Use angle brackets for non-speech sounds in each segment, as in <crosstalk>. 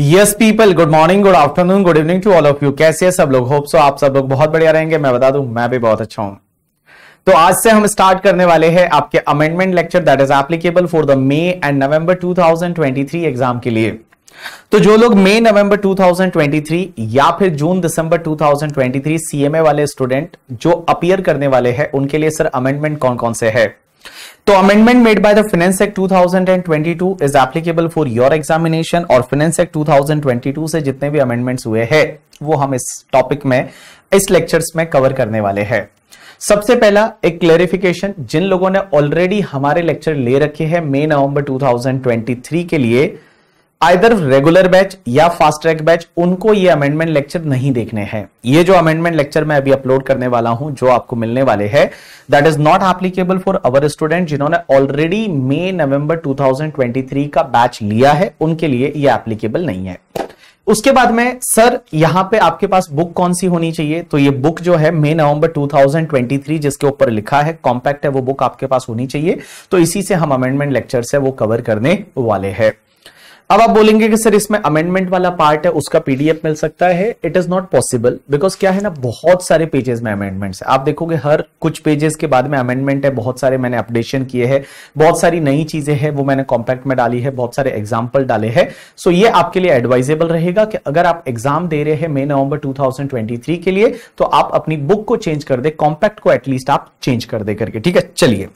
Yes people good morning good afternoon good evening to all of you कैसे है सब लोग होप सो आप सब लोग बहुत बढ़िया रहेंगे मैं बता दू मैं भी बहुत अच्छा हूं तो आज से हम स्टार्ट करने वाले हैं आपके amendment lecture that is applicable for the May and November 2023 exam के लिए तो जो लोग मई नवंबर 2023 या फिर जून दिसंबर 2023 सीएमए वाले स्टूडेंट जो अपियर करने वाले हैं उनके लिए सर अमेंडमेंट कौन कौन से है तो amendment made by the finance act 2022 is applicable for your examination और फाइनेंस एक्ट 2022 से जितने भी अमेंडमेंट्स हुए हैं वो हम इस टॉपिक में इस लेक्चर्स में कवर करने वाले हैं सबसे पहला एक क्लेरिफिकेशन जिन लोगों ने ऑलरेडी हमारे लेक्चर ले रखे हैं मई नवंबर 2023 के लिए आइदर रेगुलर बैच या फास्ट ट्रैक बैच उनको ये अमेंडमेंट लेक्चर नहीं देखने हैं ये जो अमेंडमेंट लेक्चर मैं अभी अपलोड करने वाला हूं जो आपको मिलने वाले हैं that is not applicable for our student जिन्होंने ऑलरेडी मई नवंबर 2023 का बैच लिया है उनके लिए ये एप्लीकेबल नहीं है उसके बाद में सर यहाँ पे आपके पास बुक कौन सी होनी चाहिए तो ये बुक जो है मई नवंबर 2023 जिसके ऊपर लिखा है कॉम्पैक्ट है वो बुक आपके पास होनी चाहिए तो इसी से हम अमेंडमेंट लेक्चर से वो कवर करने वाले हैं अब आप बोलेंगे कि सर इसमें अमेंडमेंट वाला पार्ट है उसका पीडीएफ मिल सकता है it is not possible because क्या है ना बहुत सारे पेजेस में अमेंडमेंट्स है आप देखोगे हर कुछ पेजेस के बाद में अमेंडमेंट है बहुत सारे मैंने अपडेशन किए हैं बहुत सारी नई चीजें हैं वो मैंने कॉम्पैक्ट में डाली है बहुत सारे एग्जाम्पल डाले हैं सो ये आपके लिए एडवाइजेबल रहेगा कि अगर आप एग्जाम दे रहे हैं मे नवंबर टू के लिए तो आप अपनी बुक को चेंज कर दे कॉम्पैक्ट को एटलीस्ट आप चेंज कर दे करके ठीक है चलिए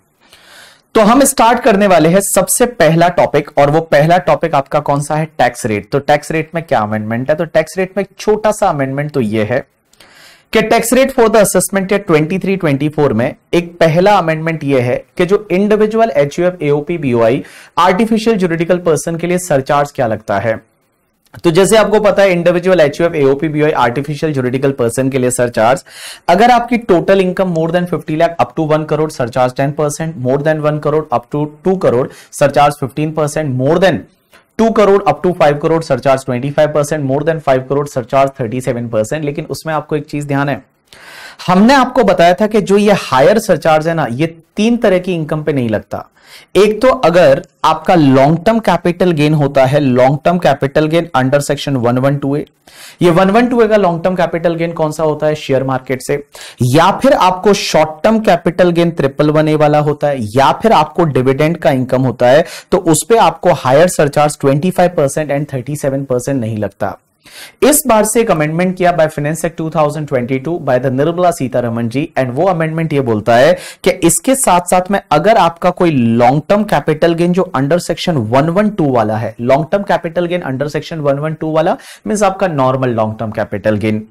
तो हम स्टार्ट करने वाले हैं सबसे पहला टॉपिक और वो पहला टॉपिक आपका कौन सा है टैक्स रेट तो टैक्स रेट में क्या अमेंडमेंट है तो टैक्स रेट में छोटा सा अमेंडमेंट तो ये है कि tax rate for the assessment year 23 24 में एक पहला अमेंडमेंट ये है कि जो individual H U F AOP BOI artificial juridical person के लिए सरचार्ज क्या लगता है तो जैसे आपको पता है individual H U F AOP B artificial juridical person के लिए सरचार्ज अगर आपकी total income more than 50 lakh up to 1 crore surcharge 10 percent more than 1 crore up to 2 crore surcharge 15 percent more than two crore up to five crore surcharge twenty five percent more than five crore surcharge thirty seven percent लेकिन उसमें आपको एक चीज ध्यान है हमने आपको बताया था कि जो ये हायर सरचार्ज है ना ये तीन तरह की इनकम पे नहीं लगता एक तो अगर आपका लॉन्ग टर्म कैपिटल गेन होता है long term capital gain under section one one two one ये ए का लॉन्ग टर्म कैपिटल गेन कौन सा होता है शेयर मार्केट से या फिर आपको short term capital gain triple one A वाला होता है या फिर आपको डिविडेंड का इनकम होता है तो उस पर आपको higher surcharge twenty five percent and thirty seven percent नहीं लगता इस बार से एक अमेंडमेंट किया by finance act 2022 by the Nirmala Sitharaman ji and वो अमेंडमेंट ये बोलता है कि इसके साथ साथ में अगर आपका कोई लॉन्ग टर्म कैपिटल गेन जो अंडर सेक्शन 112 वाला है long term capital gain under section 112 वाला मीन आपका normal long term capital gain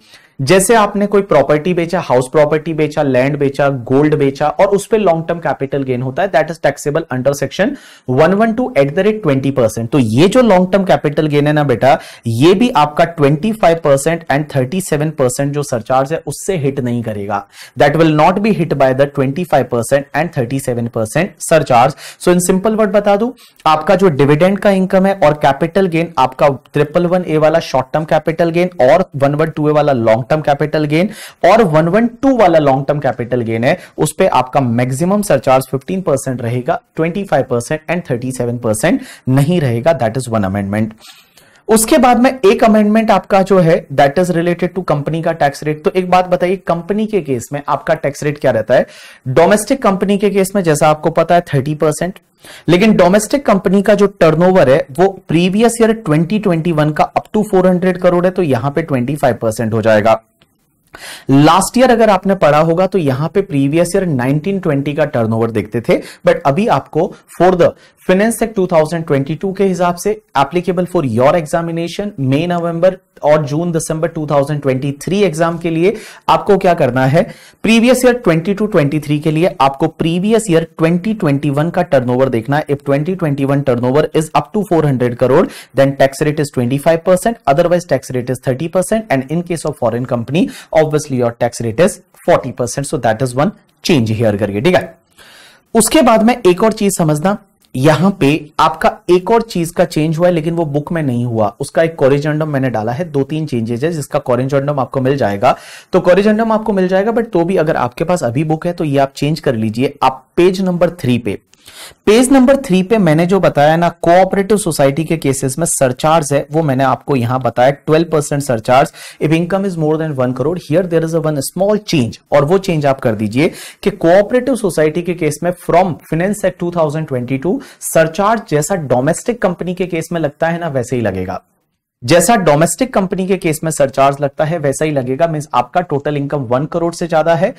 जैसे आपने कोई प्रॉपर्टी बेचा हाउस प्रॉपर्टी बेचा लैंड बेचा गोल्ड बेचा और उस पर लॉन्ग टर्म कैपिटल गेन होता है that is taxable under section one one two at the rate twenty percent तो ये जो लॉन्ग टर्म कैपिटल गेन है ना बेटा ये भी आपका twenty five percent and thirty seven percent जो सरचार्ज है उससे हिट नहीं करेगा that will not be hit by the twenty five percent and thirty seven percent surcharge so in simple word बता दू आपका जो डिविडेंड का इनकम है और कैपिटल गेन आपका ट्रिपल वन ए वाला शॉर्ट टर्म कैपिटल गेन और वन वन टू ए वाला लॉन्ग टर्म कैपिटल गेन और 112 वाला लॉन्ग टर्म कैपिटल गेन है उस पर आपका मैक्सिमम सरचार्ज 15 परसेंट रहेगा 25 परसेंट एंड 37 परसेंट नहीं रहेगा दैट इज वन अमेंडमेंट उसके बाद में एक अमेंडमेंट आपका जो है that is related to company का टैक्स रेट तो एक बात बताइए कंपनी के केस में आपका टैक्स रेट क्या रहता है डोमेस्टिक कंपनी के केस में जैसा आपको पता है थर्टी परसेंट लेकिन डोमेस्टिक कंपनी का जो टर्नओवर है वो प्रीवियस ईयर 2021 का अप टू 400 करोड़ है तो यहां पे 25 परसेंट हो जाएगा लास्ट ईयर अगर आपने पढ़ा होगा तो यहां पे प्रीवियस ईयर 1920 का टर्नओवर देखते थे बट अभी आपको फॉर द फाइनेंस एक्ट 2022 के हिसाब से एप्लीकेबल फॉर योर एग्जामिनेशन मई नवंबर और जून दिसंबर 2023 एग्जाम के लिए आपको क्या करना है प्रीवियस ईयर 22 23 के लिए आपको प्रीवियस ईयर 2021 का टर्नओवर देखना है if 2021 turnover is up to 400 crore then tax rate is 25 percent otherwise tax rate is 30 percent and in case of foreign company obviously your tax rate is 40 percent so that is one change here करिए ठीक है उसके बाद में एक और चीज समझना यहां पे आपका एक और चीज का चेंज हुआ है लेकिन वो बुक में नहीं हुआ उसका एक कॉरिजेंडम मैंने डाला है दो तीन चेंजेज है जिसका कॉरिजेंडम आपको मिल जाएगा तो कॉरिजेंडम आपको मिल जाएगा बट तो भी अगर आपके पास अभी बुक है तो ये आप चेंज कर लीजिए आप पेज नंबर थ्री पे पेज नंबर थ्री पे मैंने जो बताया ना कोऑपरेटिव सोसाइटी के केसेस में सरचार्ज है वो मैंने आपको यहां बताया 12 percent surcharge if income is more than one crore here there is a one small change और वो चेंज आप कर दीजिए कि कोऑपरेटिव सोसाइटी के केस में from finance act to surcharge जैसा डोमेस्टिक कंपनी के केस में लगता है ना वैसे ही लगेगा जैसा डोमेस्टिक कंपनी के केस में सरचार्ज लगता है वैसा ही लगेगा मीन आपका टोटल इनकम वन करोड़ से ज्यादा है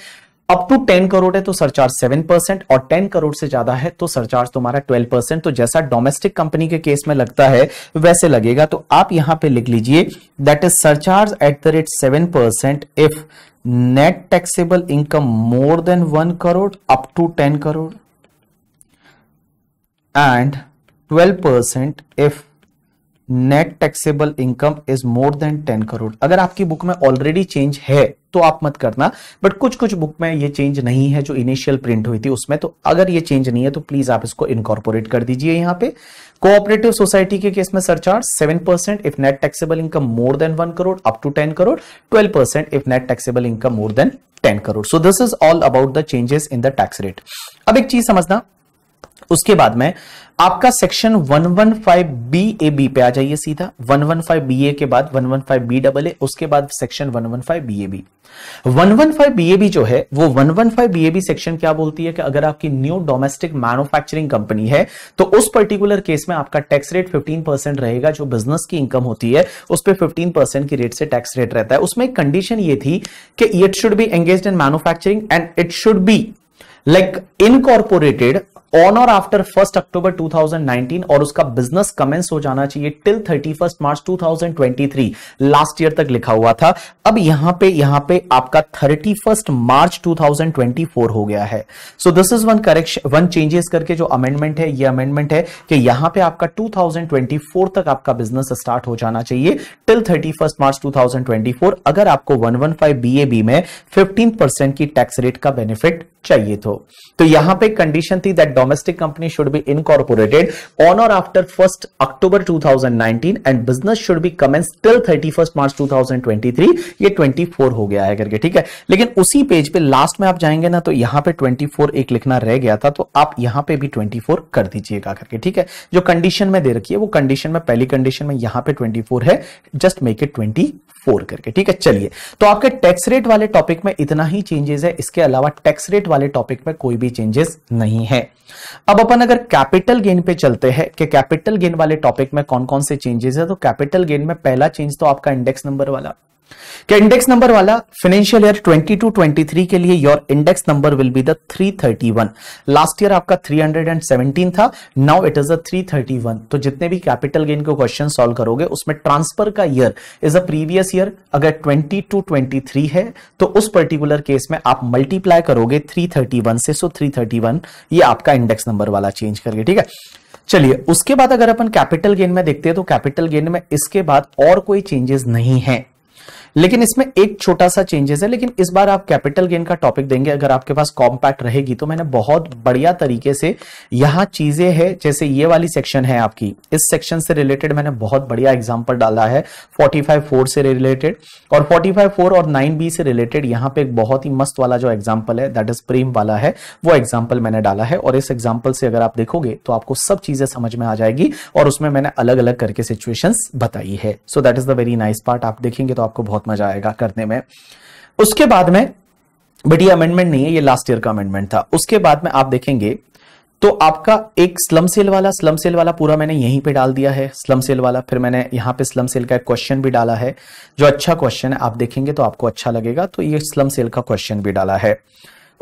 अप टू टेन करोड़ है तो सरचार्ज सेवन परसेंट और टेन करोड़ से ज्यादा है तो सरचार्ज तुम्हारा ट्वेल्व परसेंट तो जैसा डोमेस्टिक कंपनी के केस में लगता है वैसे लगेगा तो आप यहां पे लिख लीजिए that is surcharge at the rate seven percent if net taxable income more than one crore up to ten crore and twelve percent if net taxable income is more than ten crore अगर आपकी बुक में ऑलरेडी चेंज है तो आप मत करना but कुछ कुछ बुक में ये चेंज नहीं है जो इनिशियल प्रिंट हुई थी उसमें तो अगर ये चेंज नहीं है तो प्लीज आप इसको इनकॉर्पोरेट कर दीजिए यहां पे कोऑपरेटिव सोसाइटी के केस में surcharge seven percent if net taxable income more than one crore up to ten crore twelve percent if net taxable income more than ten crore so this is all about the changes in the tax rate अब एक चीज समझना उसके बाद में आपका section 115 B A B पे आ जाइए सीधा 115 बी ए के बाद 115 बी डबल ए उसके बाद section 115 B A B 115 B A B जो है वो 115 बी ए बी सेक्शन क्या बोलती है कि अगर आपकी न्यू डोमेस्टिक मैन्युफैक्चरिंग कंपनी है तो उस पर्टिकुलर केस में आपका टैक्स रेट 15 परसेंट रहेगा जो बिजनेस की इनकम होती है उस पर फिफ्टीन परसेंट की रेट से टैक्स रेट रहता है उसमें कंडीशन ये थी कि it should be engage in manufacturing and it should be like incorporated on or after first October 2019 और उसका बिजनेस कमेंस हो जाना चाहिए टिल 31 मार्च 2023 लास्ट ईयर तक लिखा हुआ था अब यहां पे यहां पे आपका 31 मार्च 2024 हो गया है so this is one correction one changes करके जो अमेंडमेंट है ये अमेंडमेंट है कि यहां पे आपका 2024 तक आपका बिजनेस स्टार्ट हो जाना चाहिए टिल 31 मार्च टू अगर आपको वन वन में फिफ्टीन की टैक्स रेट का बेनिफिट चाहिए तो, तो यहां पे कंडीशन थी that domestic company should be incorporated on or after 1st October 2019 and business should be commenced till 31st March 2023 ये 24 हो गया है करके ठीक है लेकिन उसी पेज पे लास्ट में आप जाएंगे ना तो यहां पे 24 एक लिखना रह गया था तो आप यहां पे भी 24 कर दीजिएगा करके ठीक है जो कंडीशन में दे रखी है वो कंडीशन में पहली कंडीशन में यहां पे 24 है जस्ट मेक इट फोर करके ठीक है चलिए तो आपके टैक्स रेट वाले टॉपिक में इतना ही चेंजेस है इसके अलावा टैक्स रेट वाले टॉपिक में कोई भी चेंजेस नहीं है अब अपन अगर कैपिटल गेन पे चलते हैं कि कैपिटल गेन वाले टॉपिक में कौन कौन से चेंजेस है तो कैपिटल गेन में पहला चेंज तो आपका इंडेक्स नंबर वाला क्या इंडेक्स नंबर वाला फाइनेंशियल ईयर 22 23 के लिए your index number will be the 331 last year आपका 317 था नाउ इट इज अ 331 तो जितने भी कैपिटल गेन के क्वेश्चन सॉल्व करोगे उसमें ट्रांसफर का year is a previous year अगर 22 23 है तो उस पर्टिकुलर केस में आप मल्टीप्लाई करोगे 331 से सो so 331 ये आपका इंडेक्स नंबर वाला चेंज करके ठीक है चलिए उसके बाद अगर अपन कैपिटल गेन में देखते हैं तो कैपिटल गेन में इसके बाद और कोई चेंजेस नहीं है लेकिन इसमें एक छोटा सा चेंजेस है लेकिन इस बार आप कैपिटल गेन का टॉपिक देंगे अगर आपके पास कॉम्पैक्ट रहेगी तो मैंने बहुत बढ़िया तरीके से यहां चीजें है जैसे ये वाली सेक्शन है आपकी इस सेक्शन से रिलेटेड मैंने बहुत बढ़िया एग्जाम्पल डाला है फोर्टी फाइव फोर से रिलेटेड और फोर्टी फाइव फोर और नाइन बी से रिलेटेड यहाँ पे एक बहुत ही मस्त वाला जो एग्जाम्पल है दैट इज प्रेम वाला है वो एग्जाम्पल मैंने डाला है और इस एग्जाम्पल से अगर आप देखोगे तो आपको सब चीजें समझ में आ जाएगी और उसमें मैंने अलग अलग करके सिचुएशंस बताई है so that is the very nice part आप देखेंगे तो आपको बहुत बहुत मजा आएगा करने में उसके बाद में बट ये अमेंडमेंट नहीं है ये लास्ट ईयर का अमेंडमेंट था उसके बाद में आप देखेंगे तो आपका एक स्लम सेल वाला स्लम सेल वाला पूरा मैंने यहीं पे डाल दिया है स्लम सेल वाला फिर मैंने यहां पे स्लम सेल का एक क्वेश्चन भी डाला है जो अच्छा क्वेश्चन है आप देखेंगे तो आपको अच्छा लगेगा तो ये स्लम सेल का क्वेश्चन भी डाला है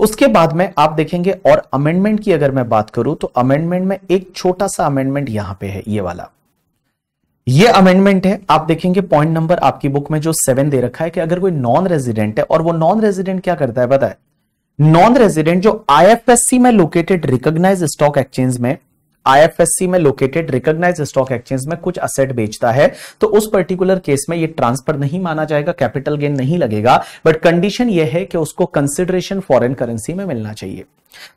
उसके बाद में आप देखेंगे और अमेंडमेंट की अगर मैं बात करूं तो अमेंडमेंट में एक छोटा सा अमेंडमेंट यहां पे है ये वाला ये अमेंडमेंट है आप देखेंगे पॉइंट नंबर आपकी बुक में जो सेवन दे रखा है कि अगर कोई नॉन रेजिडेंट है और वो नॉन रेजिडेंट क्या करता है बताए नॉन रेजिडेंट जो आईएफएससी में लोकेटेड रिकॉग्नाइज स्टॉक एक्सचेंज में आईएफएससी में लोकेटेड रिकॉग्नाइज स्टॉक एक्सचेंज में कुछ असेट बेचता है तो उस पर्टिकुलर केस में ये ट्रांसफर नहीं माना जाएगा कैपिटल गेन नहीं लगेगा बट कंडीशन ये है कि उसको कंसिडरेशन फॉरेन करेंसी में मिलना चाहिए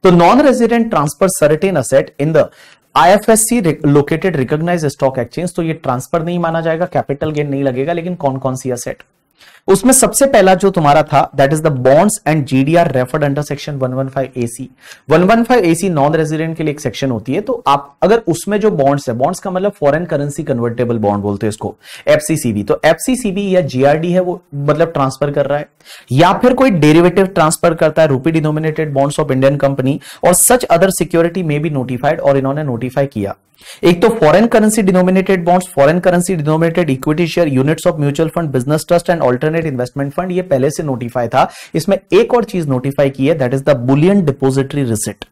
तो non resident transfer certain asset in the IFSC located recognise stock exchange तो ये ट्रांसफर नहीं माना जाएगा कैपिटल गेन नहीं लगेगा लेकिन कौन कौन सी असेट उसमें सबसे पहला जो तुम्हारा था that is the bonds and GDR referred under section 115 AC 115 AC non resident के लिए एक सेक्शन होती है तो आप अगर उसमें जो बॉन्ड्स है बॉन्ड्स का मतलब फॉरेन करेंसी कन्वर्टेबल बॉन्ड बोलते हैं इसको एफसीसीबी तो एफसीसीबी या जीआरडी है वो मतलब ट्रांसफर कर रहा है या फिर कोई डेरिवेटिव ट्रांसफर करता है rupee denominated bonds of Indian company और सच अदर सिक्योरिटी में भी नोटिफाइड और इन्होंने नोटिफाई किया एक तो foreign currency denominated bonds foreign currency denominated equity share units of mutual fund business trust and alter alternate investment fund ये पहले से नोटिफाई था इसमें एक और चीज नोटिफाई की है that is the bullion depository receipt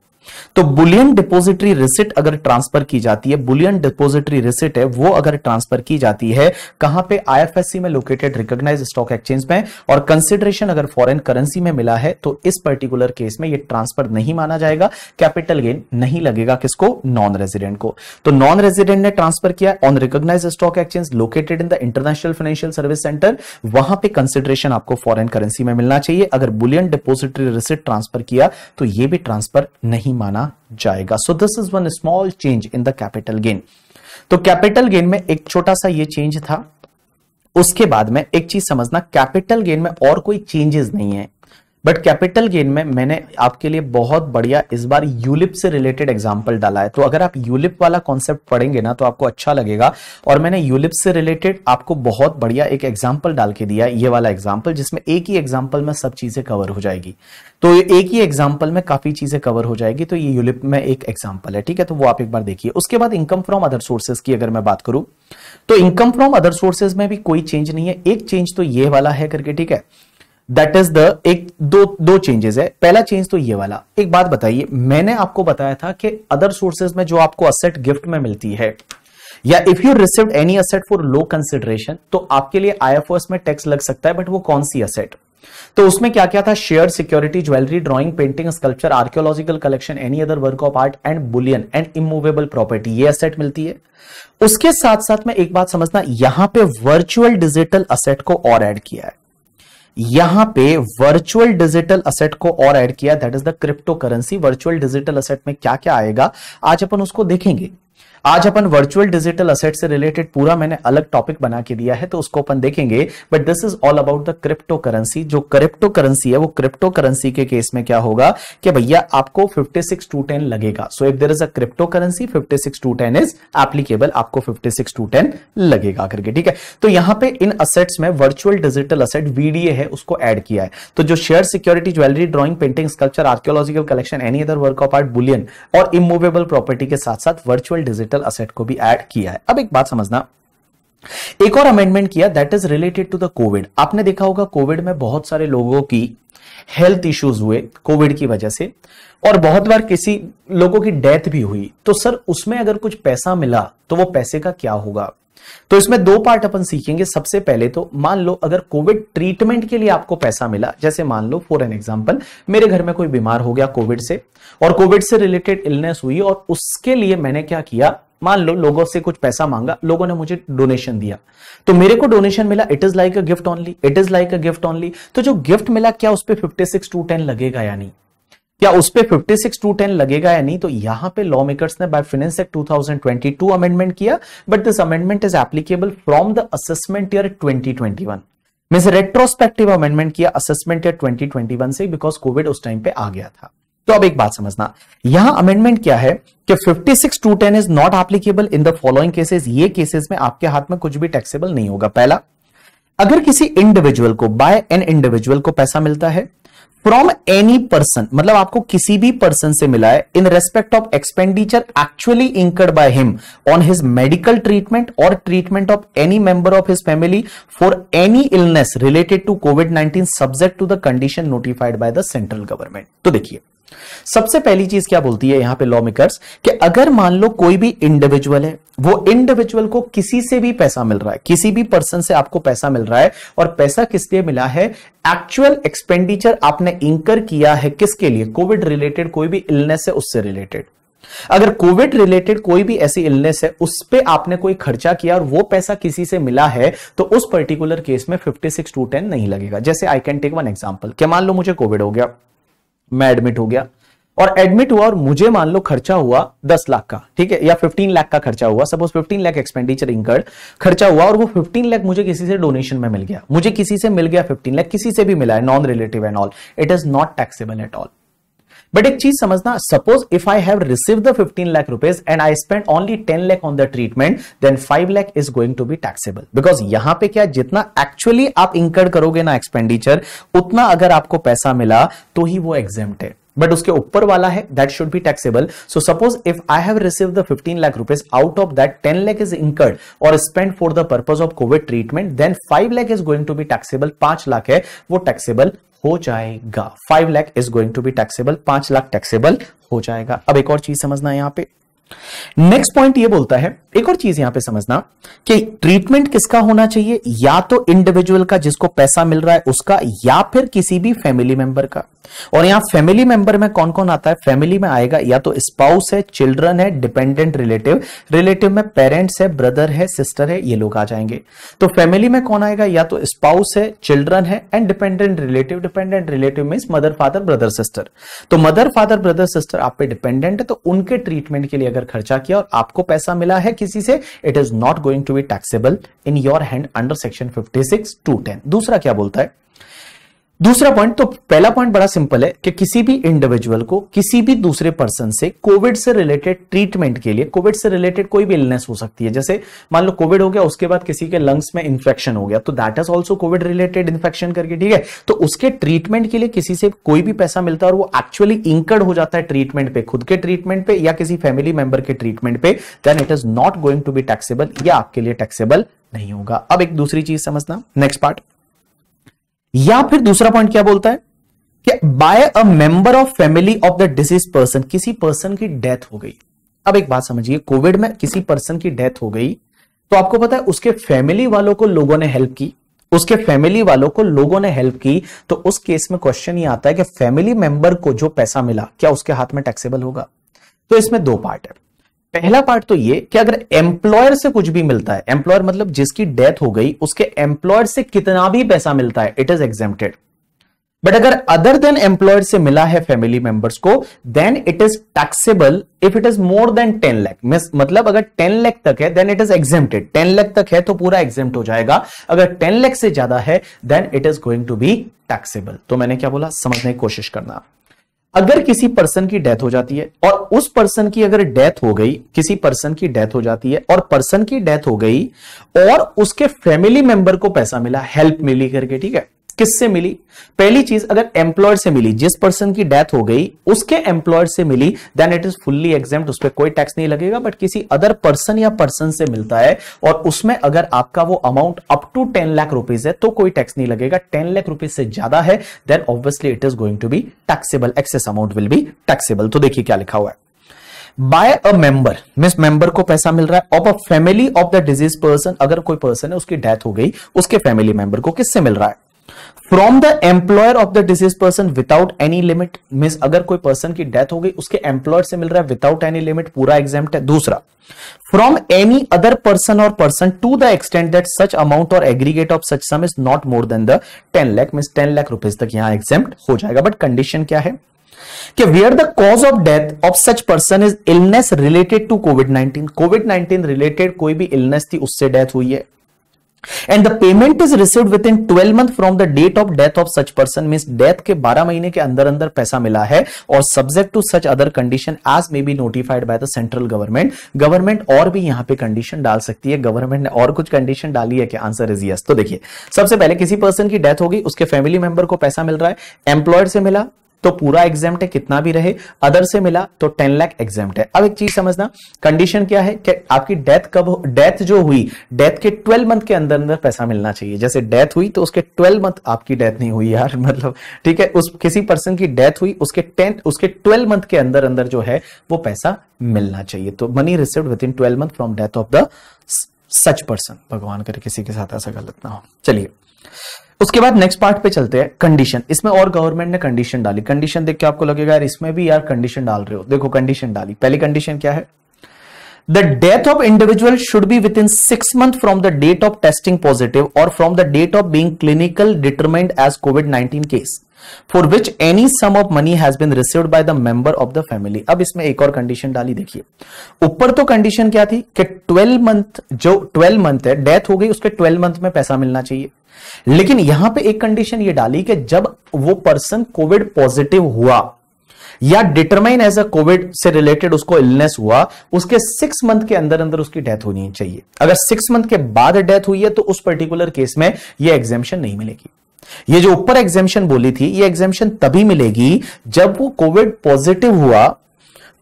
तो बुलियन डिपोजिटरी रिसिट अगर ट्रांसफर की जाती है बुलियन डिपोजिटरी रिसिट है वो अगर ट्रांसफर की जाती है कहां पे आईएफएससी में लोकेटेड रिकॉग्नाइज्ड स्टॉक एक्सचेंज में और कंसिडरेशन अगर फॉरेन करेंसी में मिला है तो इस पर्टिकुलर केस में ये ट्रांसफर नहीं माना जाएगा कैपिटल गेन नहीं लगेगा किसको नॉन रेजिडेंट को तो नॉन रेजिडेंट ने ट्रांसफर किया on recognise stock exchange located in the international financial service centre वहां पर कंसिडरेशन आपको फॉरन करेंसी में मिलना चाहिए अगर बुलियन डिपोजिटरी रिसिट ट्रांसफर किया तो यह भी ट्रांसफर नहीं नहीं माना जाएगा so this is one small change in the capital gain तो कैपिटल गेन में एक छोटा सा ये चेंज था उसके बाद में एक चीज समझना कैपिटल गेन में और कोई चेंजेस नहीं है बट कैपिटल गेन में मैंने आपके लिए बहुत बढ़िया इस बार यूलिप से रिलेटेड एग्जाम्पल डाला है तो अगर आप यूलिप वाला कॉन्सेप्ट पढ़ेंगे ना तो आपको अच्छा लगेगा और मैंने यूलिप से रिलेटेड आपको बहुत बढ़िया एक एग्जाम्पल डाल के दिया ये वाला एग्जाम्पल जिसमें एक ही एग्जाम्पल में सब चीजें कवर हो जाएगी तो एक ही एग्जाम्पल में काफी चीजें कवर हो जाएगी तो ये तो यूलिप में एक एग्जाम्पल है ठीक है तो वो आप एक बार देखिए उसके बाद इनकम फ्रॉम अदर सोर्सेज की अगर मैं बात करूं तो इनकम फ्रॉम अदर सोर्सेज में भी कोई चेंज नहीं है एक चेंज तो ये वाला है करके ठीक है दैट इज द एक दो दो चेंजेस है पहला चेंज तो ये वाला एक बात बताइए मैंने आपको बताया था कि अदर सोर्सेज में जो आपको असेट गिफ्ट में मिलती है या if you receive any asset for low consideration तो आपके लिए आईएफओएस में टैक्स लग सकता है बट वो कौन सी असेट तो उसमें क्या क्या था share security jewellery drawing painting sculpture archaeological collection any other work of art and bullion and immovable property ये असेट मिलती है उसके साथ साथ में एक बात समझना यहां पे वर्चुअल डिजिटल असेट को और ऐड किया है यहां पे वर्चुअल डिजिटल असेट को और ऐड किया that is the crypto currency virtual digital asset में क्या क्या आएगा आज अपन उसको देखेंगे आज अपन वर्चुअल डिजिटल असेट से रिलेटेड पूरा मैंने अलग टॉपिक बना के दिया है तो उसको अपन देखेंगे but this is all about the crypto currency जो क्रिप्टो करेंसी है वो क्रिप्टो करेंसी के केस में क्या होगा कि भैया आपको 56 टू 10 लगेगा so if there is a crypto currency 56 two ten is applicable आपको 56 टू टेन लगेगा करके ठीक है तो यहां पे इन असेट्स में वर्चुअल डिजिटल असेट वीडीए है उसको एड किया है तो जो share security jewellery drawing painting sculpture archaeological collection any other work of art bullion और इमूवेबल प्रॉपर्टी के साथ साथ वर्चुअल डिजिटल असेट को भी ऐड किया है अब एक बात समझना एक और अमेंडमेंट किया that is related to the COVID आपने देखा होगा कोविड में बहुत सारे लोगों की हेल्थ इश्यूज हुए कोविड की वजह से और बहुत बार किसी लोगों की डेथ भी हुई तो सर उसमें अगर कुछ पैसा मिला तो वो पैसे का क्या होगा तो इसमें दो पार्ट अपन सीखेंगे सबसे पहले तो मान लो अगर कोविड ट्रीटमेंट के लिए आपको पैसा मिला जैसे मान लो फॉर एन एग्जाम्पल मेरे घर में कोई बीमार हो गया कोविड से और कोविड से रिलेटेड इलनेस हुई और उसके लिए मैंने क्या किया मान लो लोगों से कुछ पैसा मांगा लोगों ने मुझे डोनेशन दिया तो मेरे को डोनेशन मिला it is like a gift only it is like a gift only तो जो गिफ्ट मिला क्या उस पर फिफ्टी सिक्स टू टेन लगेगा या नहीं क्या उस पर फिफ्टी सिक्स टू टेन लगेगा या नहीं तो यहां पे लॉ मेकर्स ने बाय फाइनेंस एक्ट 2022 अमेंडमेंट किया but this amendment is applicable from the assessment year 2021 means retrospective amendment किया असेसमेंट ईयर 2021 से बिकॉज कोविड उस टाइम पे आ गया था तो अब एक बात समझना यहां अमेंडमेंट क्या है कि 56210 is not applicable in the following cases ये केसेस में आपके हाथ में कुछ भी टैक्सेबल नहीं होगा पहला अगर किसी इंडिविजुअल को बाय एन इंडिविजुअल को पैसा मिलता है फ्रॉम एनी पर्सन मतलब आपको किसी भी पर्सन से मिला है in respect of expenditure actually incurred by him on his medical treatment और treatment of any member of his family for any illness related to COVID 19 subject to the condition notified by the central government तो देखिए सबसे पहली चीज क्या बोलती है यहां पे लॉ मेकर्स कि अगर मान लो कोई भी इंडिविजुअल है वो इंडिविजुअल को किसी से भी पैसा मिल रहा है किसी भी पर्सन से आपको पैसा मिल रहा है और पैसा किस लिए मिला है एक्चुअल एक्सपेंडिचर आपने इंकर किया है किसके लिए कोविड रिलेटेड कोई भी इलनेस है उससे रिलेटेड अगर कोविड रिलेटेड कोई भी ऐसी इलनेस है उस पर आपने कोई खर्चा किया और वो पैसा किसी से मिला है तो उस पर्टिकुलर केस में फिफ्टी सिक्स टू टेन नहीं लगेगा जैसे I can take one example क्या मान लो मुझे कोविड हो गया मैं एडमिट हो गया और एडमिट हुआ और मुझे मान लो खर्चा हुआ दस लाख का ठीक है या फिफ्टीन लाख का खर्चा हुआ suppose fifteen lakh expenditure incurred खर्चा हुआ और वो फिफ्टीन लाख मुझे किसी से डोनेशन में मिल गया मुझे किसी से मिल गया फिफ्टीन लाख किसी से भी मिला है non relative and all it is not taxable at all but एक चीज समझना suppose if I have receive the 15 lakh rupees and I spend only 10 lakh on the treatment then 5 lakh is going to be taxable because यहां पे क्या जितना actually आप incurred करोगे ना एक्सपेंडिचर उतना अगर आपको पैसा मिला तो ही वो एग्जेम्प्ट है बट उसके ऊपर वाला है that should be taxable so suppose if I have receive the 15 lakh rupees out of that 10 lakh is incurred और spend for the purpose of COVID treatment then 5 lakh is going to be taxable 5 lakh है वो taxable हो जाएगा 5 lakh is going to be taxable 5 lakh taxable हो जाएगा अब एक और चीज समझना है यहां पे नेक्स्ट पॉइंट ये बोलता है एक और चीज यहां पे समझना कि ट्रीटमेंट किसका होना चाहिए या तो इंडिविजुअल का जिसको पैसा मिल रहा है उसका या फिर किसी भी फैमिली मेंबर का और यहां फैमिली मेंबर में कौन कौन आता है फैमिली में आएगा या तो स्पाउस है चिल्ड्रन है डिपेंडेंट रिलेटिव रिलेटिव में पेरेंट्स है ब्रदर है सिस्टर है ये लोग आ जाएंगे तो फैमिली में कौन आएगा या तो स्पाउस है चिल्ड्रन है and dependent relative dependent relative mean mother father brother sister तो मदर फादर ब्रदर सिस्टर आप पे डिपेंडेंट है तो उनके ट्रीटमेंट के लिए अगर अगर खर्चा किया और आपको पैसा मिला है किसी से it is not going to be taxable in your hand under section fifty six two ten दूसरा क्या बोलता है दूसरा पॉइंट तो पहला पॉइंट बड़ा सिंपल है कि किसी भी इंडिविजुअल को किसी भी दूसरे पर्सन से कोविड से रिलेटेड ट्रीटमेंट के लिए कोविड से रिलेटेड कोई भी इलनेस हो सकती है जैसे मान लो कोविड हो गया उसके बाद किसी के लंग्स में इंफेक्शन हो गया तो that is also COVID related infection करके ठीक है तो उसके ट्रीटमेंट के लिए किसी से कोई भी पैसा मिलता है और वो एक्चुअली इंकर्ड हो जाता है ट्रीटमेंट पे खुद के ट्रीटमेंट पे या किसी फैमिली मेंबर के ट्रीटमेंट पे then it is not going to be taxable या आपके लिए टैक्सेबल नहीं होगा अब एक दूसरी चीज समझना नेक्स्ट पार्ट या फिर दूसरा पॉइंट क्या बोलता है कि by a member of family of the deceased person किसी पर्सन की डेथ हो गई अब एक बात समझिए कोविड में किसी पर्सन की डेथ हो गई तो आपको पता है उसके फैमिली वालों को लोगों ने हेल्प की उसके फैमिली वालों को लोगों ने हेल्प की तो उस केस में क्वेश्चन ये आता है कि फैमिली मेंबर को जो पैसा मिला क्या उसके हाथ में टैक्सेबल होगा तो इसमें दो पार्ट है पहला पार्ट तो ये कि अगर एम्प्लॉयर से कुछ भी मिलता है एम्प्लॉयर मतलब जिसकी डेथ हो गई उसके एम्प्लॉयर से कितना भी पैसा मिलता है इट इज एग्जेम्प्टेड बट अगर अदर देन एम्प्लॉयर से मिला है फैमिली मेंबर्स को then it is taxable if it is more than ten lakh मतलब अगर टेन लैख तक है then it is exempted ten lakh तक है तो पूरा एग्जेम्प्ट हो जाएगा अगर टेन लैख से ज्यादा है then it is going to be taxable तो मैंने क्या बोला समझने की कोशिश करना अगर किसी पर्सन की डेथ हो जाती है और उस पर्सन की अगर डेथ हो गई किसी पर्सन की डेथ हो जाती है और पर्सन की डेथ हो गई और उसके फैमिली मेंबर को पैसा मिला हेल्प मिली करके ठीक है किससे मिली पहली चीज अगर एम्प्लॉय से मिली जिस पर्सन की डेथ हो गई उसके एम्प्लॉय से मिली then it is fully exempt उस पर कोई टैक्स नहीं लगेगा बट किसी अदर पर्सन या पर्सन से मिलता है और उसमें अगर आपका वो amount up to ten lakh rupees है तो कोई टैक्स नहीं लगेगा टेन लाख रुपीज से ज्यादा है then obviously it is going to be taxable excess amount will be taxable तो देखिए क्या लिखा हुआ है by a member miss member को पैसा मिल रहा है of a family of the deceased person अगर कोई पर्सन है उसकी डेथ हो गई उसके फैमिली मेंबर को किससे मिल रहा है from the employer of the deceased person without any limit mean अगर कोई पर्सन की डेथ हो गई उसके एम्प्लॉयर से मिल रहा है विदाउट एनी लिमिट पूरा एग्जाम है दूसरा फ्रॉम एनी अदर पर्सन और person to the extent that such amount और aggregate of such sum is not more than the ten lakh mean ten lakh rupees तक यहां एग्जाम हो जाएगा बट कंडीशन क्या है कि where the cause of death of such person is illness related to COVID nineteen COVID nineteen related कोई भी illness थी उससे डेथ हुई है and the payment is receive within twelve month from the date of death of such person mean death के बारह महीने के अंदर अंदर पैसा मिला है और subject to such other condition as may be notified by the central government government और भी यहां पर कंडीशन डाल सकती है गवर्नमेंट ने और कुछ कंडीशन डाली है कि आंसर इज यस तो देखिए सबसे पहले किसी पर्सन की डेथ होगी उसके फैमिली मेंबर को पैसा मिल रहा है एम्प्लॉयड से मिला तो पूरा एग्जाम है कितना भी रहे अदर से मिला तो टेन लाख एग्जाम है अब एक चीज समझना कंडीशन क्या है कि आपकी डेथ कब डेथ जो हुई डेथ के ट्वेल्व मंथ के अंदर अंदर पैसा मिलना चाहिए जैसे डेथ हुई तो उसके ट्वेल्व मंथ आपकी डेथ नहीं हुई यार <laughs> मतलब ठीक है उस किसी पर्सन की डेथ हुई उसके टेन उसके ट्वेल्व मंथ के अंदर अंदर जो है वो पैसा मिलना चाहिए तो money received within twelve month from death of the such person भगवान करे किसी के साथ ऐसा गलत ना हो चलिए उसके बाद नेक्स्ट पार्ट पे चलते हैं कंडीशन इसमें और गवर्नमेंट ने कंडीशन डाली कंडीशन देख के आपको लगेगा यार इसमें भी यार कंडीशन डाल रहे हो देखो कंडीशन डाली पहली कंडीशन क्या है the death of individual should be within six month from the date of testing positive और from the date of being clinical determined as COVID nineteen case for which any sum of money has been receive by the member of the family अब इसमें एक और condition डाली देखिए ऊपर तो condition क्या थी कि 12 मंथ जो 12 मंथ है डेथ हो गई उसके 12 मंथ में पैसा मिलना चाहिए लेकिन यहां पे एक कंडीशन ये डाली कि जब वो पर्सन कोविड पॉजिटिव हुआ या डिटरमाइन एज अ कोविड से रिलेटेड उसको इलनेस हुआ उसके सिक्स मंथ के अंदर अंदर उसकी डेथ होनी चाहिए अगर सिक्स मंथ के बाद डेथ हुई है तो उस पर्टिकुलर केस में यह एग्जेम्पन नहीं मिलेगी ये जो ऊपर एग्जेम्पन बोली थी ये एग्जेम्पन तभी मिलेगी जब वो कोविड पॉजिटिव हुआ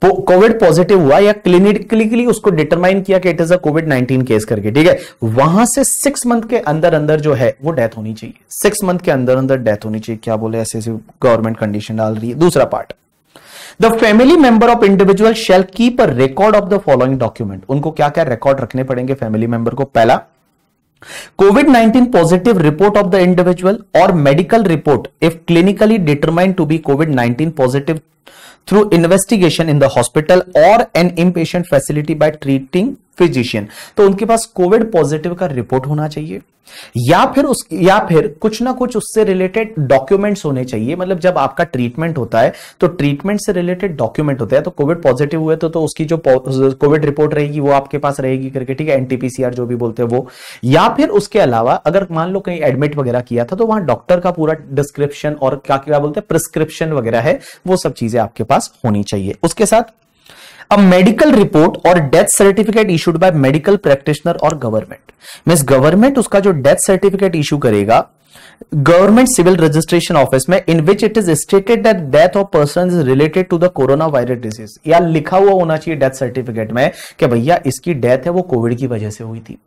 कोविड पॉजिटिव हुआ या क्लिनिकली उसको डिटरमाइन किया कि it is a COVID nineteen case करके ठीक है वहां से सिक्स मंथ के अंदर अंदर जो है वो डेथ होनी चाहिए सिक्स मंथ के अंदर अंदर डेथ होनी चाहिए क्या बोले ऐसे ऐसे गवर्नमेंट कंडीशन डाल रही है दूसरा part the family member of individual shall keep a record of the following document उनको क्या क्या रिकॉर्ड रखने पड़ेंगे फैमिली मेंबर को पहला COVID 19 positive report of the individual और medical report if clinically determined to be COVID 19 positive through investigation in the hospital or an inpatient facility by treating physician तो उनके पास कोविड पॉजिटिव का report होना चाहिए या फिर उस या फिर कुछ ना कुछ उससे रिलेटेड डॉक्यूमेंट्स होने चाहिए मतलब जब आपका ट्रीटमेंट होता है तो ट्रीटमेंट से रिलेटेड डॉक्यूमेंट होता है तो कोविड पॉजिटिव हुए तो, तो उसकी जो कोविड रिपोर्ट रहेगी वो आपके पास रहेगी करके ठीक है एनटीपीसीआर जो भी बोलते हैं वो या फिर उसके अलावा अगर मान लो कहीं एडमिट वगैरह किया था तो वहां डॉक्टर का पूरा डिस्क्रिप्शन और क्या क्या बोलते हैं प्रिस्क्रिप्शन वगैरह है वो सब चीजें चीजें आपके पास होनी चाहिए उसके साथ अ मेडिकल रिपोर्ट और death certificate issued by medical practitioner और गवर्नमेंट मीन गवर्नमेंट उसका जो डेथ सर्टिफिकेट इशू करेगा गवर्नमेंट सिविल रजिस्ट्रेशन ऑफिस में in which it is stated that death of person is related to the corona virus disease या लिखा हुआ होना चाहिए डेथ सर्टिफिकेट में कि भैया इसकी डेथ है वो कोविड की वजह से हुई थी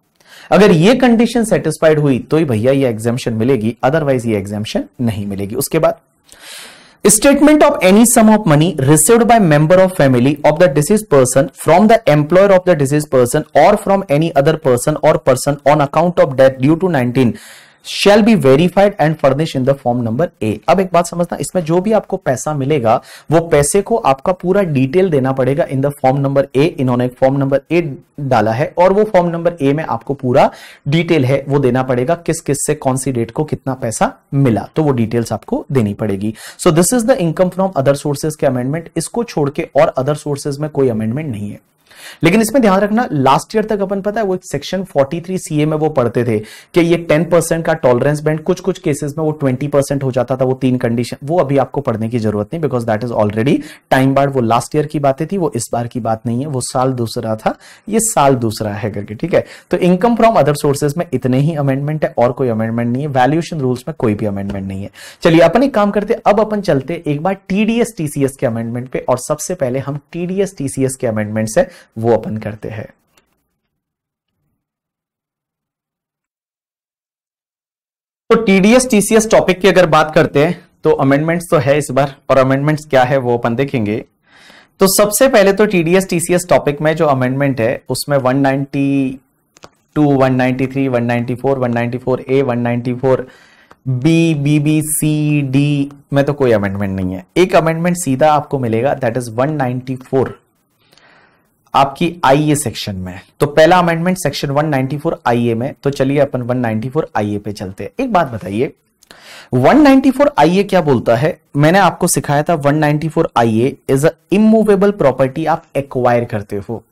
अगर ये कंडीशन सेटिस्फाइड हुई तो ही भैया ये एग्जामेशन मिलेगी अदरवाइज ये एग्जामेशन नहीं मिलेगी उसके बाद Statement of any sum of money received by member of family of the deceased person from the employer of the deceased person or from any other person or person on account of death due to 19 shall be verified and furnish in the form number A अब एक बात समझना इसमें जो भी आपको पैसा मिलेगा वो पैसे को आपका पूरा डिटेल देना पड़ेगा in the form number A इन्होंने फॉर्म नंबर ए डाला है और वो फॉर्म नंबर ए में आपको पूरा डिटेल है वो देना पड़ेगा किस किस से कौन सी डेट को कितना पैसा मिला तो वो डिटेल्स आपको देनी पड़ेगी so this is the income from other sources के अमेंडमेंट इसको छोड़ के और अदर सोर्सेज में कोई अमेंडमेंट नहीं है लेकिन इसमें ध्यान रखना लास्ट ईयर तक अपन पता है वो सेक्शन 43 सीए में वो पढ़ते थे कि ये 10 परसेंट का टॉलरेंस बैंड कुछ कुछ केसेस में वो 20 परसेंट हो जाता था वो तीन कंडीशन वो अभी आपको पढ़ने की जरूरत नहीं because that is already time bar वो लास्ट ईयर की बातें थी वो इस बार की बात नहीं है वो साल दूसरा था ये साल दूसरा है करके ठीक है तो इनकम फ्रॉम अदर सोर्सेज में इतने ही अमेंडमेंट है और कोई अमेंडमेंट नहीं है वैल्यूएशन रूल्स में कोई भी अमेंडमेंट नहीं है चलिए अपन एक काम करते अब अपन चलते एक बार टीडीएस टीसीएस के अमेंडमेंट पे और सबसे पहले हम टीडीएस टीसीएस के अमेंडमेंट है वो अपन करते हैं तो टीडीएस टीसीएस टॉपिक की अगर बात करते हैं तो अमेंडमेंट्स तो है इस बार और अमेंडमेंट्स क्या है वो अपन देखेंगे तो सबसे पहले तो टीडीएस टीसीएस टॉपिक में जो अमेंडमेंट है उसमें 192, 193, 194, 194 A 194 B B B C D में तो कोई अमेंडमेंट नहीं है एक अमेंडमेंट सीधा आपको मिलेगा दैट इज 194 आपकी आईए सेक्शन में तो पहला अमेंडमेंट सेक्शन 194 आईए में तो चलिए अपन 194 आईए पे चलते हैं एक बात बताइए 194 आईए क्या बोलता है मैंने आपको सिखाया था 194 IA is a immovable property आप एक्वायर करते हो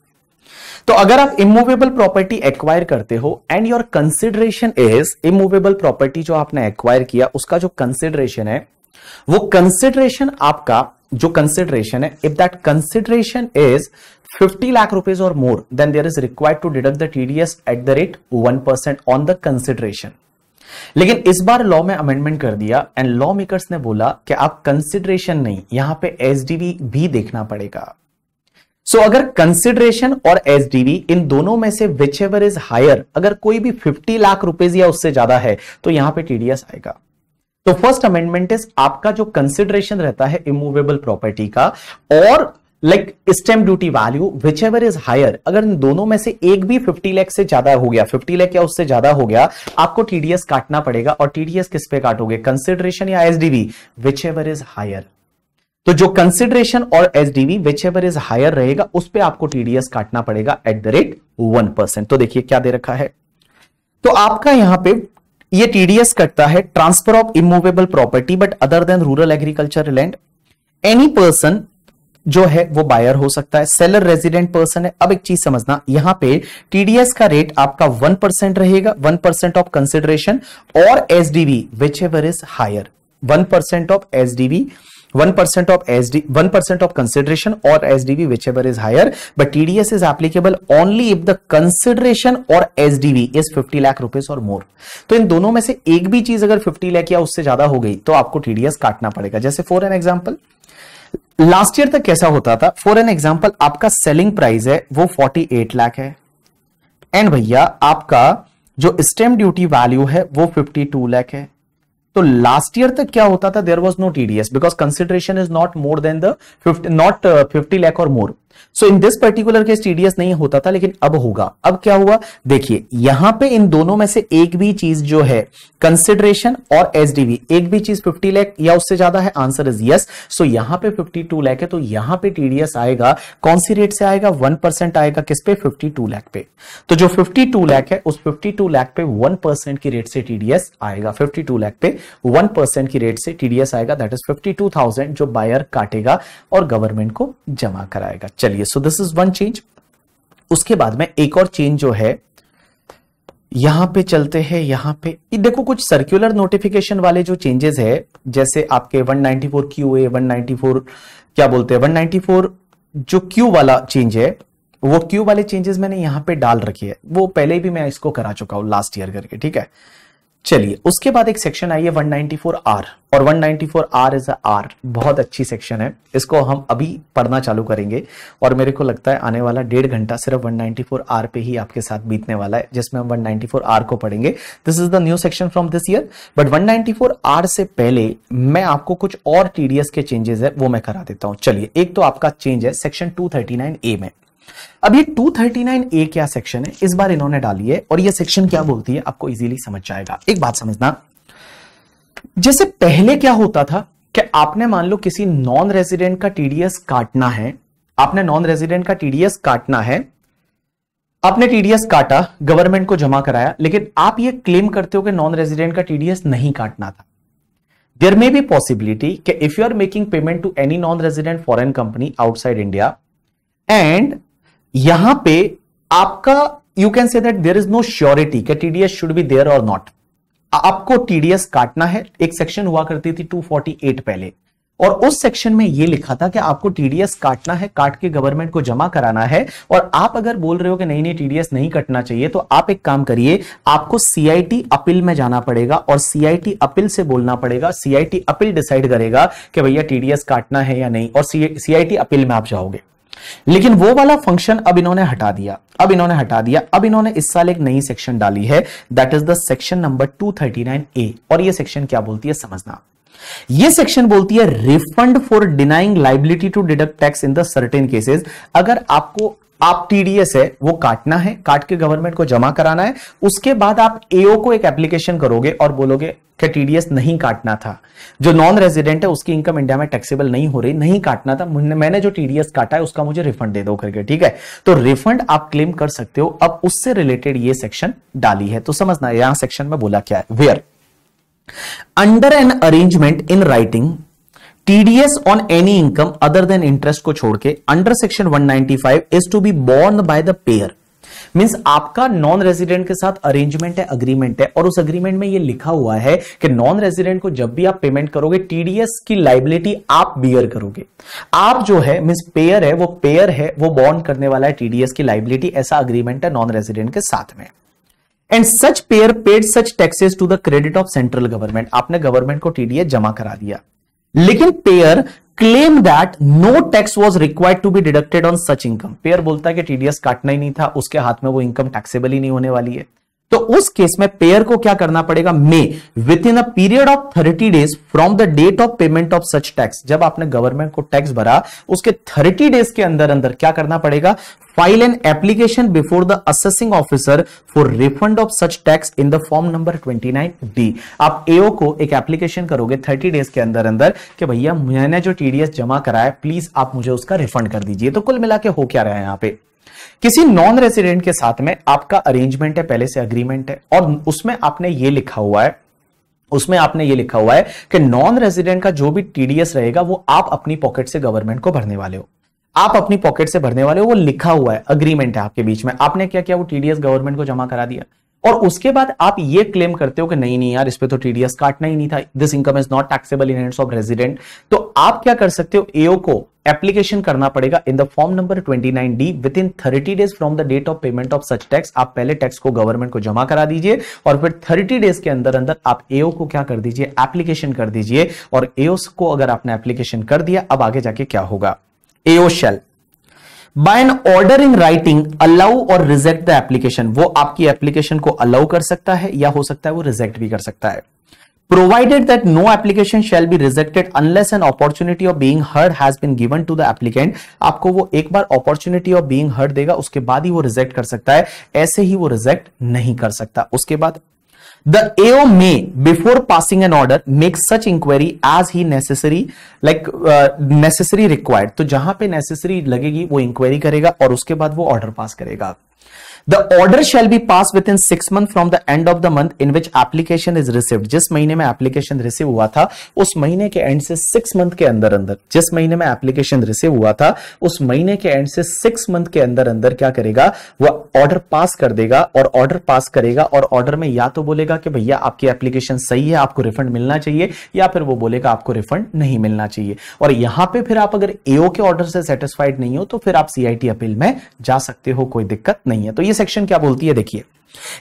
तो अगर आप इमूवेबल प्रॉपर्टी एक्वायर करते हो and your consideration is immovable property जो आपने एक्वायर किया उसका जो कंसिडरेशन है वो कंसिडरेशन आपका जो कंसिडरेशन है if that consideration is 50 lakh rupees और more than there is required to deduct the TDS at the rate 1% on the consideration लेकिन इस बार लॉ में अमेंडमेंट कर दिया एंड लॉ मेकर्स ने बोला कि आप कंसिडरेशन नहीं यहां पे एसडीवी भी देखना पड़ेगा सो so, अगर कंसिडरेशन और एसडीवी इन दोनों में से विच एवर इज हायर अगर कोई भी 50 लाख रुपीज या उससे ज्यादा है तो यहां पे टीडीएस आएगा तो फर्स्ट अमेंडमेंट इज आपका जो कंसिडरेशन रहता है इमूवेबल प्रॉपर्टी का और like stamp duty value whichever is higher अगर इन दोनों में से एक भी 50 लाख से ज्यादा हो गया 50 लाख या उससे ज्यादा हो गया आपको टीडीएस काटना पड़ेगा और टीडीएस किस पे काटोगे कंसिडरेशन या SDV whichever is higher तो जो कंसिडरेशन और SDV whichever is higher रहेगा उस पर आपको टीडीएस काटना पड़ेगा at the rate one percent तो देखिए क्या दे रखा है तो आपका यहां पे ये टीडीएस कटता है transfer of immovable property but other than rural agriculture land any person जो है वो बायर हो सकता है सेलर रेजिडेंट पर्सन है अब एक चीज समझना यहां पे टीडीएस का रेट आपका वन परसेंट रहेगा वन परसेंट ऑफ कंसिडरेशन और SDV whichever is higher one percent of SDV one percent of S D one percent of consideration और S DV whichever is higher but TDS is applicable only if the consideration और S DV is fifty lakh rupees और more तो इन दोनों में से एक भी चीज अगर फिफ्टी लाख या उससे ज्यादा हो गई तो आपको टीडीएस काटना पड़ेगा जैसे for an example last year तक कैसा होता था फॉर एन एग्जाम्पल आपका सेलिंग प्राइस है वो फोर्टी एट लाख है एंड भैया आपका जो स्टेम ड्यूटी वैल्यू है वो फिफ्टी टू लैख है तो लास्ट ईयर तक क्या होता था there was no TDS because consideration is not more than the fifty not fifty lakh और more so in this particular case TDS नहीं होता था लेकिन अब होगा अब क्या हुआ देखिए यहां पे इन दोनों में से एक भी चीज जो है कंसिडरेशन और एसडीवी एक भी चीज 50 लाख या उससे ज्यादा है आंसर इज यस सो यहां पे 52 लाख है तो यहां पे टीडीएस आएगा कौन सी रेट से आएगा 1% आएगा किस पे 52 लाख पे तो जो 52 लाख है उस 52 लाख पे 1% की रेट से टीडीएस आएगा 52 लाख पे 1% की रेट से टीडीएस आएगा दैट इज 52000 जो बायर काटेगा और गवर्नमेंट को जमा कराएगा चलिए चलिए so this is one change उसके बाद में एक और चेंज जो है यहां पे चलते हैं यहां पे देखो कुछ सर्कुलर नोटिफिकेशन वाले जो चेंजेस है जैसे आपके 194 क्यू ए वन क्या बोलते हैं 194 जो क्यू वाला चेंज है वो क्यू वाले चेंजेस मैंने यहां पे डाल रखी है वो पहले भी मैं इसको करा चुका हूं लास्ट ईयर करके ठीक है चलिए उसके बाद एक सेक्शन आई है 194R और 194R इज आर बहुत अच्छी सेक्शन है इसको हम अभी पढ़ना चालू करेंगे और मेरे को लगता है आने वाला डेढ़ घंटा सिर्फ 194R पे ही आपके साथ बीतने वाला है जिसमें हम 194R को पढ़ेंगे this is the new section from this year but 194R से पहले मैं आपको कुछ और टी के चेंजेस है वो मैं करा देता हूँ चलिए एक तो आपका चेंज है सेक्शन टू ए में अब ये 239 ए क्या सेक्शन है इस बार इन्होंने डाली है और ये सेक्शन क्या बोलती है आपको इजीली समझ जाएगा एक बात समझना जैसे पहले क्या होता था कि आपने मान लो किसी नॉन रेजिडेंट का टीडीएस काटना है आपने नॉन रेजिडेंट का टीडीएस काटना है आपने टीडीएस काटा गवर्नमेंट को जमा कराया लेकिन आप ये क्लेम करते हो कि नॉन रेजिडेंट का टीडीएस नहीं काटना था देर मे बी पॉसिबिलिटी कि if you are making payment to any non resident foreign company outside India and यहां पे आपका you can say that there is no surety क्या टीडीएस शुड बी देयर और not आपको TDS काटना है एक सेक्शन हुआ करती थी 248 पहले और उस सेक्शन में यह लिखा था कि आपको टीडीएस काटना है काट के गवर्नमेंट को जमा कराना है और आप अगर बोल रहे हो कि नहीं नहीं टीडीएस नहीं कटना चाहिए तो आप एक काम करिए आपको सीआईटी अपील में जाना पड़ेगा और सीआईटी अपील से बोलना पड़ेगा सीआईटी अपील डिसाइड करेगा कि भैया टीडीएस काटना है या नहीं और सीआईटी अपील में आप जाओगे लेकिन वो वाला फंक्शन अब इन्होंने हटा दिया अब इन्होंने हटा दिया अब इन्होंने इस साल एक नई सेक्शन डाली है that is the section number 239 A और ये सेक्शन क्या बोलती है समझना ये सेक्शन बोलती है refund for denying liability to deduct tax in the certain cases अगर आपको आप टीडीएस है वो काटना है काट के गवर्नमेंट को जमा कराना है उसके बाद आप एओ को एक एप्लीकेशन करोगे और बोलोगे कि टीडीएस नहीं काटना था जो नॉन रेजिडेंट है उसकी इनकम इंडिया में टैक्सेबल नहीं हो रही नहीं काटना था मैंने जो टीडीएस काटा है उसका मुझे रिफंड दे दो करके ठीक है तो रिफंड आप क्लेम कर सकते हो अब उससे रिलेटेड ये सेक्शन डाली है तो समझना यहां सेक्शन में बोला क्या है where under an arrangement in writing TDS on any income other than interest को छोड़ के under section 195 is to be borne by the payer means आपका नॉन रेजिडेंट के साथ अरेंजमेंट है अग्रीमेंट है और उस अग्रीमेंट में ये लिखा हुआ है कि नॉन रेजिडेंट को जब भी आप पेमेंट करोगे टीडीएस की लाइबिलिटी आप बियर करोगे आप जो है मीन्स पेयर है वो पेयर है वो बॉन्ड करने वाला है टीडीएस की लाइबिलिटी ऐसा अग्रीमेंट है नॉन रेजिडेंट के साथ में and such payer paid such taxes to the credit of central government आपने गवर्नमेंट को टीडीएस जमा करा दिया लेकिन payer claim that no tax was required to be deducted on such income payer बोलता है कि टीडीएस काटना ही नहीं था उसके हाथ में वो इनकम टैक्सेबल ही नहीं होने वाली है तो उस केस में पेयर को क्या करना पड़ेगा may within a period of thirty days from the date of payment of such tax जब आपने गवर्नमेंट को टैक्स भरा उसके थर्टी डेज के अंदर अंदर क्या करना पड़ेगा file an application before the assessing officer for refund of such tax in the form number 29 D आप एओ को एक एप्लीकेशन करोगे 30 डेज के अंदर अंदर कि भैया मैंने जो टीडीएस जमा कराया प्लीज आप मुझे उसका रिफंड कर दीजिए तो कुल मिला के हो क्या रहा है यहां पर किसी नॉन रेसिडेंट के साथ में आपका अरेंजमेंट है पहले से अग्रीमेंट है और उसमें आपने ये लिखा हुआ है उसमें आपने ये लिखा हुआ है कि नॉन रेजिडेंट का जो भी टीडीएस रहेगा वो आप अपनी पॉकेट से गवर्नमेंट को भरने वाले हो आप अपनी पॉकेट से भरने वाले हो वो लिखा हुआ है अग्रीमेंट है आपके बीच में आपने क्या किया वो टीडीएस गवर्नमेंट को जमा करा दिया और उसके बाद आप ये क्लेम करते हो कि नहीं नहीं यार इस पर तो टीडीएस काटना ही नहीं था this income is not taxable in hands of resident तो आप क्या कर सकते हो एओ को एप्लीकेशन करना पड़ेगा in the form number 29 D within 30 days from the date of payment of such tax आप पहले टैक्स को गवर्नमेंट को जमा करा दीजिए और फिर 30 डेज के अंदर अंदर आप एओ को क्या कर दीजिए एप्लीकेशन कर दीजिए और एओ को अगर आपने एप्लीकेशन कर दिया अब आगे जाके क्या होगा AO shall by an order in writing allow और रिजेक्ट द एप्लीकेशन वो आपकी एप्लीकेशन को अलाउ कर सकता है या हो सकता है वो रिजेक्ट भी कर सकता है provided that no application shall be rejected unless an opportunity of being heard has been given to the applicant aapko wo ek bar opportunity of being heard dega uske baad hi wo reject kar sakta hai aise hi wo reject nahi kar sakta uske baad the AO may before passing an order make such inquiry as he necessary like uh, necessary required to jahan pe necessary lagegi wo inquiry karega aur uske baad wo order pass karega the order shall be pass within six month from the end of the month in which application is receive जिस महीने में application receive हुआ था उस महीने के and से six month के अंदर अंदर जिस महीने में एप्लीकेशन रिसीव हुआ था उस महीने के एंड से सिक्स मंथ के अंदर अंदर क्या करेगा वह ऑर्डर पास कर देगा और ऑर्डर पास करेगा और ऑर्डर में या तो बोलेगा कि भैया आपकी एप्लीकेशन सही है आपको रिफंड मिलना चाहिए या फिर वो बोलेगा आपको रिफंड नहीं मिलना चाहिए और यहां पे फिर आप अगर एओ के ऑर्डर से सेटिस्फाइड नहीं हो तो फिर आप सीआईटी अपील में जा सकते हो कोई दिक्कत नहीं है तो ये ये सेक्शन क्या बोलती है देखिए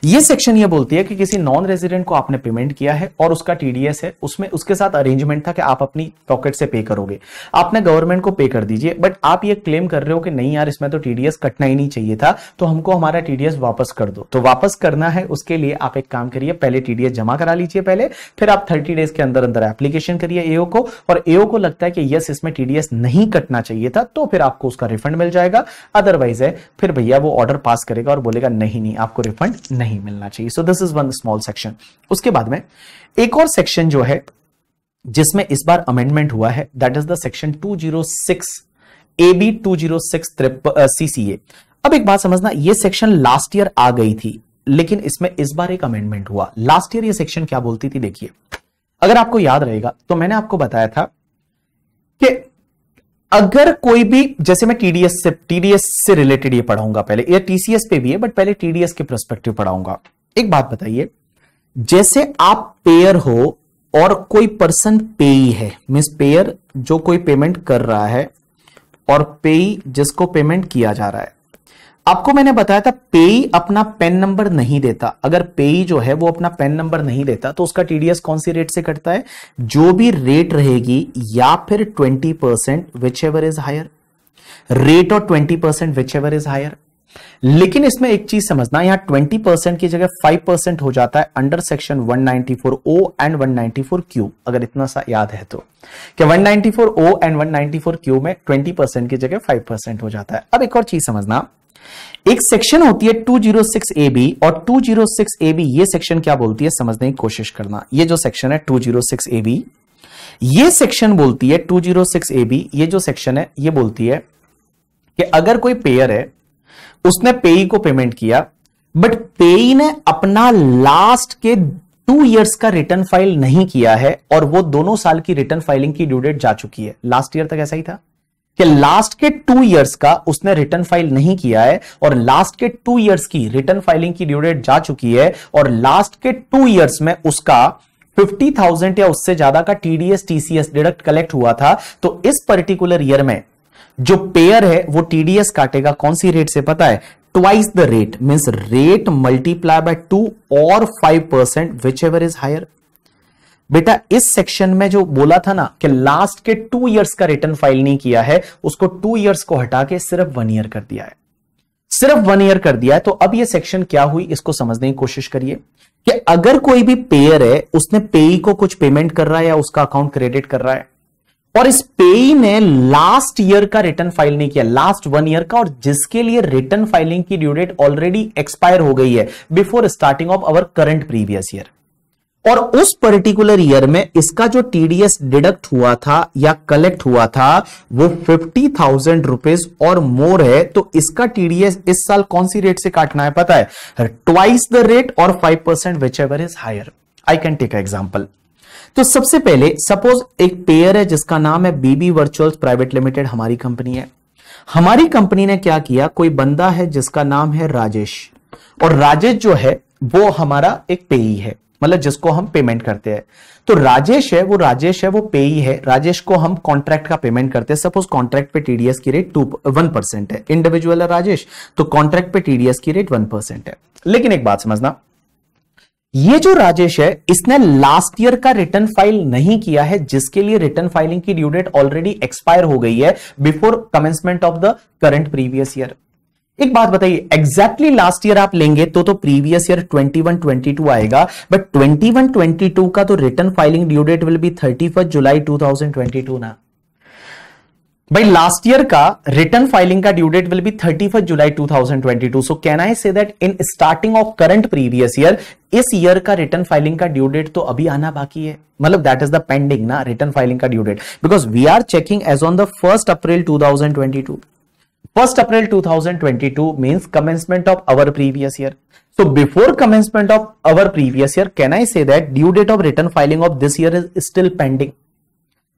ये सेक्शन ये बोलती है कि किसी नॉन रेजिडेंट को आपने पेमेंट किया है और उसका टीडीएस है उसमें उसके साथ अरेंजमेंट था कि आप अपनी पॉकेट से पे करोगे आपने गवर्नमेंट को पे कर दीजिए बट आप ये क्लेम कर रहे हो कि नहीं यार इसमें तो टीडीएस कटना ही नहीं चाहिए था तो हमको हमारा टीडीएस वापस कर दो तो वापस करना है उसके लिए आप एक काम करिए पहले टीडीएस जमा करा लीजिए पहले फिर आप थर्टी डेज के अंदर अंदर एप्लीकेशन करिए एओ को और एओ को लगता है कि यस इसमें टीडीएस नहीं कटना चाहिए था तो फिर आपको उसका रिफंड मिल जाएगा अदरवाइज है फिर भैया वो ऑर्डर पास करेगा और बोलेगा नहीं नहीं आपको रिफंड नहीं मिलना चाहिए so this is one small section उसके बाद में एक और सेक्शन जो है जिसमें इस बार अमेंडमेंट हुआ है that is the section 206 AB 206 triple CCA अब एक बात समझना ये सेक्शन लास्ट ईयर आ गई थी लेकिन इसमें इस बार एक अमेंडमेंट हुआ लास्ट ईयर ये सेक्शन क्या बोलती थी देखिए अगर आपको याद रहेगा तो मैंने आपको बताया था कि अगर कोई भी जैसे मैं टीडीएस से टीडीएस से रिलेटेड ये पढ़ाऊंगा पहले या टीसीएस पे भी है बट पहले टीडीएस के प्रस्पेक्टिव पढ़ाऊंगा एक बात बताइए जैसे आप पेयर हो और कोई पर्सन पेई है मीन्स पेयर जो कोई पेमेंट कर रहा है और पेई जिसको पेमेंट किया जा रहा है आपको मैंने बताया था पेई अपना पेन नंबर नहीं देता अगर पेई जो है वो अपना पेन नंबर नहीं देता तो उसका टीडीएस कौन सी रेट से कटता है जो भी रेट रहेगी या फिर 20 percent whichever is higher rate और 20 percent whichever is higher लेकिन इसमें एक चीज समझना यहां 20 परसेंट की जगह 5 परसेंट हो जाता है under section 194 O and 194 Q अगर इतना सा याद है तो कि 194 ओ एंड 194 क्यू में 20 परसेंट की जगह 5 परसेंट हो जाता है अब एक और चीज समझना एक सेक्शन होती है 206 बी और 206 बी ये सेक्शन क्या बोलती है समझने की कोशिश करना ये जो सेक्शन है 206 बी ये सेक्शन बोलती है 206 बी ये जो सेक्शन है ये बोलती है कि अगर कोई पेयर है उसने पेई को पेमेंट किया बट पेई ने अपना लास्ट के टू ईयर्स का रिटर्न फाइल नहीं किया है और वो दोनों साल की रिटर्न फाइलिंग की ड्यू डेट जा चुकी है लास्ट ईयर तक ऐसा ही था कि लास्ट के टू ईयर्स का उसने रिटर्न फाइल नहीं किया है और लास्ट के टू ईयर्स की रिटर्न फाइलिंग की ड्यू डेट जा चुकी है और लास्ट के टू ईयर्स में उसका फिफ्टी थाउजेंड या उससे ज्यादा का टीडीएस टीसीएस डिडक्ट कलेक्ट हुआ था तो इस पर्टिकुलर ईयर में जो पेयर है वो टीडीएस काटेगा कौन सी रेट से पता है twice the rate mean rate multiply by two और five percent whichever is higher बेटा इस सेक्शन में जो बोला था ना कि लास्ट के टू इयर्स का रिटर्न फाइल नहीं किया है उसको टू इयर्स को हटा के सिर्फ वन ईयर कर दिया है सिर्फ वन ईयर कर दिया है तो अब ये सेक्शन क्या हुई इसको समझने की कोशिश करिए कि अगर कोई भी पेयर है उसने पेई को कुछ पेमेंट कर रहा है या उसका अकाउंट क्रेडिट कर रहा है और इस पेई ने लास्ट ईयर का रिटर्न फाइल नहीं किया लास्ट वन ईयर का और जिसके लिए रिटर्न फाइलिंग की ड्यू डेट ऑलरेडी एक्सपायर हो गई है before starting of our current previous year और उस पर्टिकुलर ईयर में इसका जो टीडीएस डिडक्ट हुआ था या कलेक्ट हुआ था वो फिफ्टी थाउजेंड रुपीज और मोर है तो इसका टीडीएस इस साल कौन सी रेट से काटना है पता है ट्वाइस द रेट और five percent whichever is higher I can take example तो सबसे पहले सपोज एक पेयर है जिसका नाम है बीबी वर्चुअल प्राइवेट लिमिटेड हमारी कंपनी है हमारी कंपनी ने क्या किया कोई बंदा है जिसका नाम है राजेश और राजेश जो है वो हमारा एक पेई है मतलब जिसको हम पेमेंट करते हैं तो राजेश है वो राजेश है वो पे ही है राजेश को हम कॉन्ट्रैक्ट का पेमेंट करते हैं सपोज कॉन्ट्रैक्ट पे टीडीएस की रेट टू वन परसेंट है इंडिविजुअल है राजेश तो कॉन्ट्रैक्ट पे टीडीएस की रेट वन परसेंट है लेकिन एक बात समझना ये जो राजेश है इसने लास्ट ईयर का रिटर्न फाइल नहीं किया है जिसके लिए रिटर्न फाइलिंग की ड्यू डेट ऑलरेडी एक्सपायर हो गई है before commencement of the current previous year एक बात बताइए एग्जैक्टली लास्ट ईयर आप लेंगे तो तो प्रीवियस ईयर 21 22 आएगा बट 21 22 का तो return filing due date will be thirty July 2022 ना भाई लास्ट ईयर का रिटर्न फाइलिंग का due date will be thirty first July 2022 so can I say that in starting of current previous year इस year का return filing का due date तो अभी आना बाकी है मतलब दैट इज द पेंडिंग ना रिटर्न फाइलिंग का due date because we are checking as on the first April 2022 first April 2022 means commencement of our previous year so before commencement of our previous year can I say that due date of return filing of this year is still pending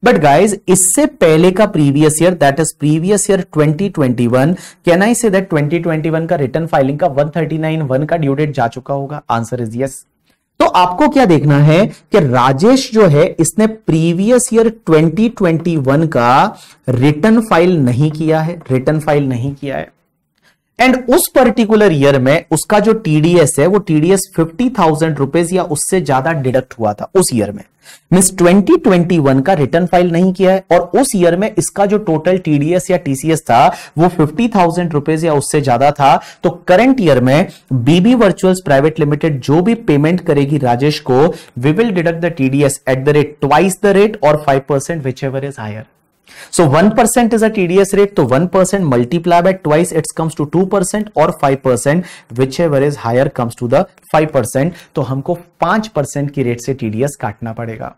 but guys इससे पहले का previous year that is previous year twenty 2021 can I say that twenty twenty one का return filing का one thirty nine one का due date जा चुका होगा answer is yes तो आपको क्या देखना है कि राजेश जो है इसने प्रीवियस ईयर 2021 का रिटर्न फाइल नहीं किया है रिटर्न फाइल नहीं किया है एंड उस पर्टिकुलर ईयर में उसका जो टीडीएस है वो टीडीएस फिफ्टी थाउजेंड रुपीज या उससे ज्यादा डिडक्ट हुआ था उस ईयर में मिस 2021 का रिटर्न फाइल नहीं किया है और उस ईयर में इसका जो टोटल टीडीएस या टीसीएस था वो फिफ्टी थाउजेंड रुपीज या उससे ज्यादा था तो करंट ईयर में बीबी वर्चुअल प्राइवेट लिमिटेड जो भी पेमेंट करेगी राजेश को we will deduct the TDS at the rate twice the rate और five percent whichever is higher so one percent is a TDS rate तो one percent multiply by twice it's comes to two percent और five percent whichever is higher comes to the five percent तो हमको पांच percent की rate से TDS काटना पड़ेगा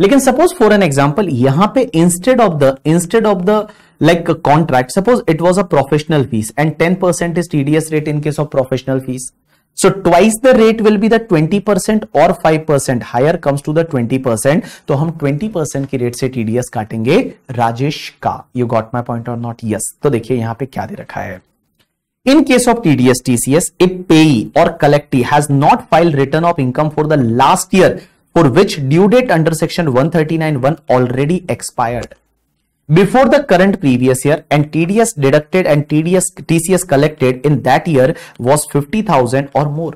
लेकिन सपोज फॉर एन एग्जाम्पल यहां पर instead of the instead of the like contract suppose it was a professional fees and ten percent is TDS rate in case of professional fees So twice the rate will be the 20% और 5% higher comes to the 20%. तो हम 20% की rate से TDS काटेंगे राजेश का You got my point or not? Yes. तो देखिए यहां पे क्या दे रखा है In case of TDS, TCS, a payee or collectee has not filed return of income for the last year for which due date under section 139.1 already expired. before the current previous year and TDS deducted and TDS TCS collected in that year was 50,000 or more.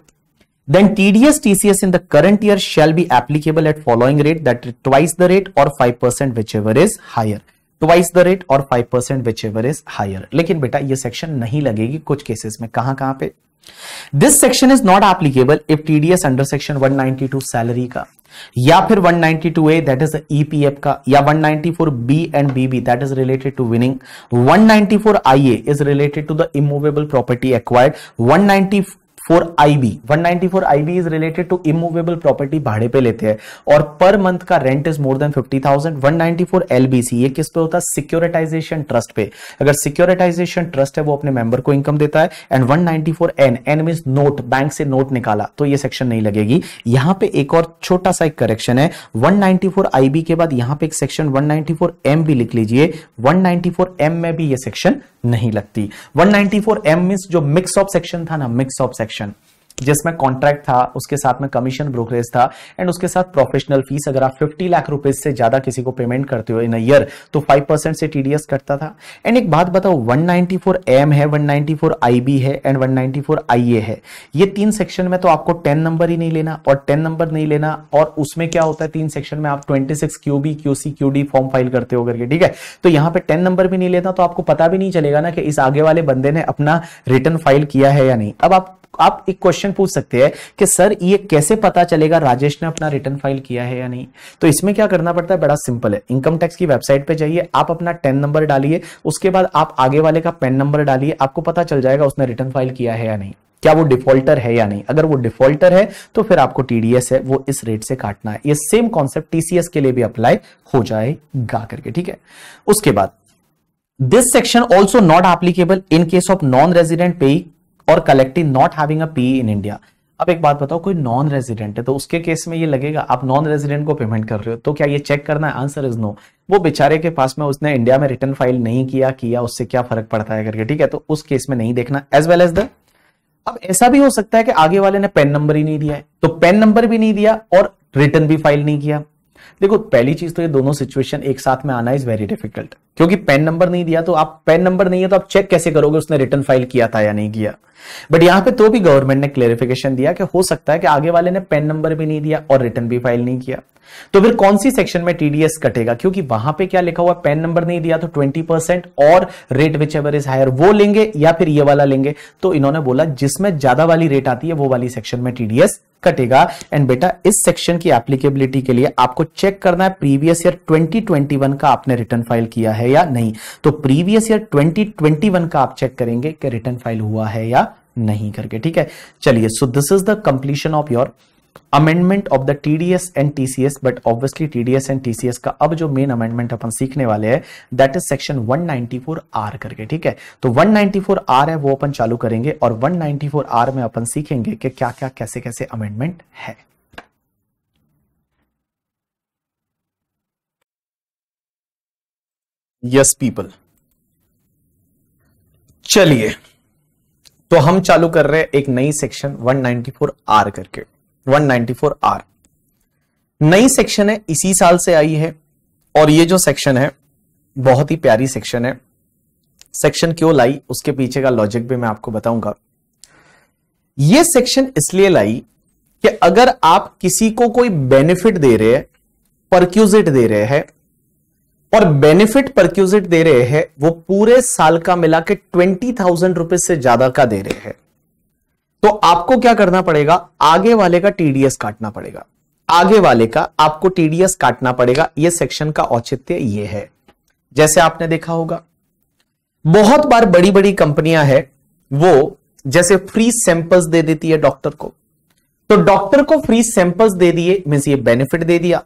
Then TDS TCS in the current year shall be applicable at following rate that twice the rate or 5% whichever is higher. Twice the rate और 5% percent whichever is higher लेकिन बेटा ये section नहीं लगेगी कुछ cases में कहां कहां पे this section is not applicable if TDS under section 192 salary का या फिर 192 ए दैट इज ईपीएफ का या 194 B and BB that is related to winning 194 A is related to the immovable property acquired 194 four I B one ninety four I B is related to immovable property भाड़े पे लेते हैं और per month का rent is more than fifty thousand one ninety four L B C ये किस पे होता है सिक्योरिटाइजेशन ट्रस्ट पे अगर सिक्योरिटाइजेशन ट्रस्ट है वो अपने मेंबर को इनकम देता है and one ninety four N N mean note bank से नोट निकाला तो ये सेक्शन नहीं लगेगी यहां पे एक और छोटा सा एक करेक्शन है one ninety four I B के बाद यहां पे एक section one ninety four M भी लिख लीजिए वन नाइनटी फोर एम में भी ये सेक्शन नहीं लगती 194 एम मीन्स जो मिक्स ऑफ सेक्शन था ना मिक्स ऑफ सेक्शन जिसमें कॉन्ट्रैक्ट था उसके साथ में कमीशन ब्रोकरेज था एंड उसके साथ प्रोफेशनल फीस अगर आप 50 लाख रुपीज से ज्यादा किसी को पेमेंट करते हो इन ईयर तो 5 परसेंट से टीडीएस कटता था एंड एक बात बताओ 194 एम है 194 आईबी है एंड 194 आईए है ये तीन सेक्शन में तो आपको टेन नंबर ही नहीं लेना और टेन नंबर नहीं लेना और उसमें क्या होता है तीन सेक्शन में आप twenty six QB QC D form file करते हो करके ठीक है तो यहाँ पे टेन नंबर भी नहीं लेना तो आपको पता भी नहीं चलेगा ना कि इस आगे वाले बंदे ने अपना रिटर्न फाइल किया है या नहीं अब आप आप एक क्वेश्चन पूछ सकते हैं कि सर ये कैसे पता चलेगा राजेश ने अपना रिटर्न फाइल किया है या नहीं तो इसमें क्या करना पड़ता है बड़ा सिंपल है इनकम टैक्स की वेबसाइट पे जाइए आप अपना टेन नंबर डालिए उसके बाद आप आगे वाले का पेन नंबर डालिए आपको पता चल जाएगा उसने रिटर्न फाइल किया है या नहीं क्या वो डिफॉल्टर है या नहीं अगर वो डिफॉल्टर है तो फिर आपको टीडीएस है वो इस रेट से काटना है ये सेम कॉन्सेप्ट टीसीएस के लिए भी अप्लाई हो जाएगा करके ठीक है उसके बाद this section also not applicable in case of non resident paying और collective not having a P in India अब एक बात बताओ कोई नॉन रेजिडेंट है तो उसके केस में ये लगेगा आप नॉन रेजिडेंट को पेमेंट कर रहे हो तो क्या ये चेक करना है आंसर इज नो वो बेचारे के पास में उसने इंडिया में रिटर्न फाइल नहीं किया किया उससे क्या फर्क पड़ता है करके ठीक है तो उस केस में नहीं देखना एज वेल एज द अब ऐसा भी हो सकता है कि आगे वाले ने पेन नंबर ही नहीं दिया है तो पेन नंबर भी नहीं दिया और रिटर्न भी फाइल नहीं किया देखो पहली चीज तो ये दोनों सिचुएशन एक साथ में आना इज वेरी डिफिकल्ट क्योंकि पेन नंबर नहीं दिया तो आप पेन नंबर नहीं है तो आप चेक कैसे करोगे उसने रिटर्न फाइल किया था या नहीं किया बट यहां पे तो भी गवर्नमेंट ने क्लेरिफिकेशन दिया कि हो सकता है कि आगे वाले ने पेन नंबर भी नहीं दिया और रिटर्न भी फाइल नहीं किया तो फिर कौन सी सेक्शन में टीडीएस कटेगा क्योंकि वहां पे क्या लिखा हुआ पेन नंबर नहीं दिया तो 20 परसेंट और rate whichever is higher वो लेंगे या फिर ये वाला लेंगे तो इन्होंने बोला जिसमें ज्यादा वाली रेट आती है वो वाली सेक्शन में टीडीएस कटेगा एंड बेटा इस सेक्शन की एप्लीकेबिलिटी के लिए आपको चेक करना है प्रीवियस ईयर 2021 का आपने रिटर्न फाइल किया है या नहीं तो प्रीवियस ईयर 2021 का आप चेक करेंगे कि रिटर्न फाइल हुआ है या नहीं करके ठीक है चलिए so this is the completion of your amendment of the TDS and TCS but obviously TDS and TCS का अब जो मेन अमेंडमेंट अपन सीखने वाले हैं दैट इज सेक्शन 194 आर करके ठीक है तो 194 आर है वो अपन चालू करेंगे और 194 आर में अपन सीखेंगे कि क्या क्या कैसे कैसे अमेंडमेंट है यस पीपल चलिए तो हम चालू कर रहे हैं एक नई सेक्शन 194 आर करके आर नई सेक्शन है इसी साल से आई है और ये जो सेक्शन है बहुत ही प्यारी सेक्शन है सेक्शन क्यों लाई उसके पीछे का लॉजिक भी मैं आपको बताऊंगा ये सेक्शन इसलिए लाई कि अगर आप किसी को कोई बेनिफिट दे रहे हैं परक्यूजिट दे रहे हैं और बेनिफिट परक्यूजिट दे रहे हैं वो पूरे साल का मिला के ट्वेंटी थाउजेंड रुपीज से ज्यादा का दे रहे हैं तो आपको क्या करना पड़ेगा आगे वाले का टीडीएस काटना पड़ेगा आगे वाले का आपको टीडीएस काटना पड़ेगा यह सेक्शन का औचित्य यह है जैसे आपने देखा होगा बहुत बार बड़ी बड़ी कंपनियां हैं वो जैसे फ्री सैंपल्स दे देती है डॉक्टर को तो डॉक्टर को फ्री सैंपल्स दे दिए मीन ये बेनिफिट दे दिया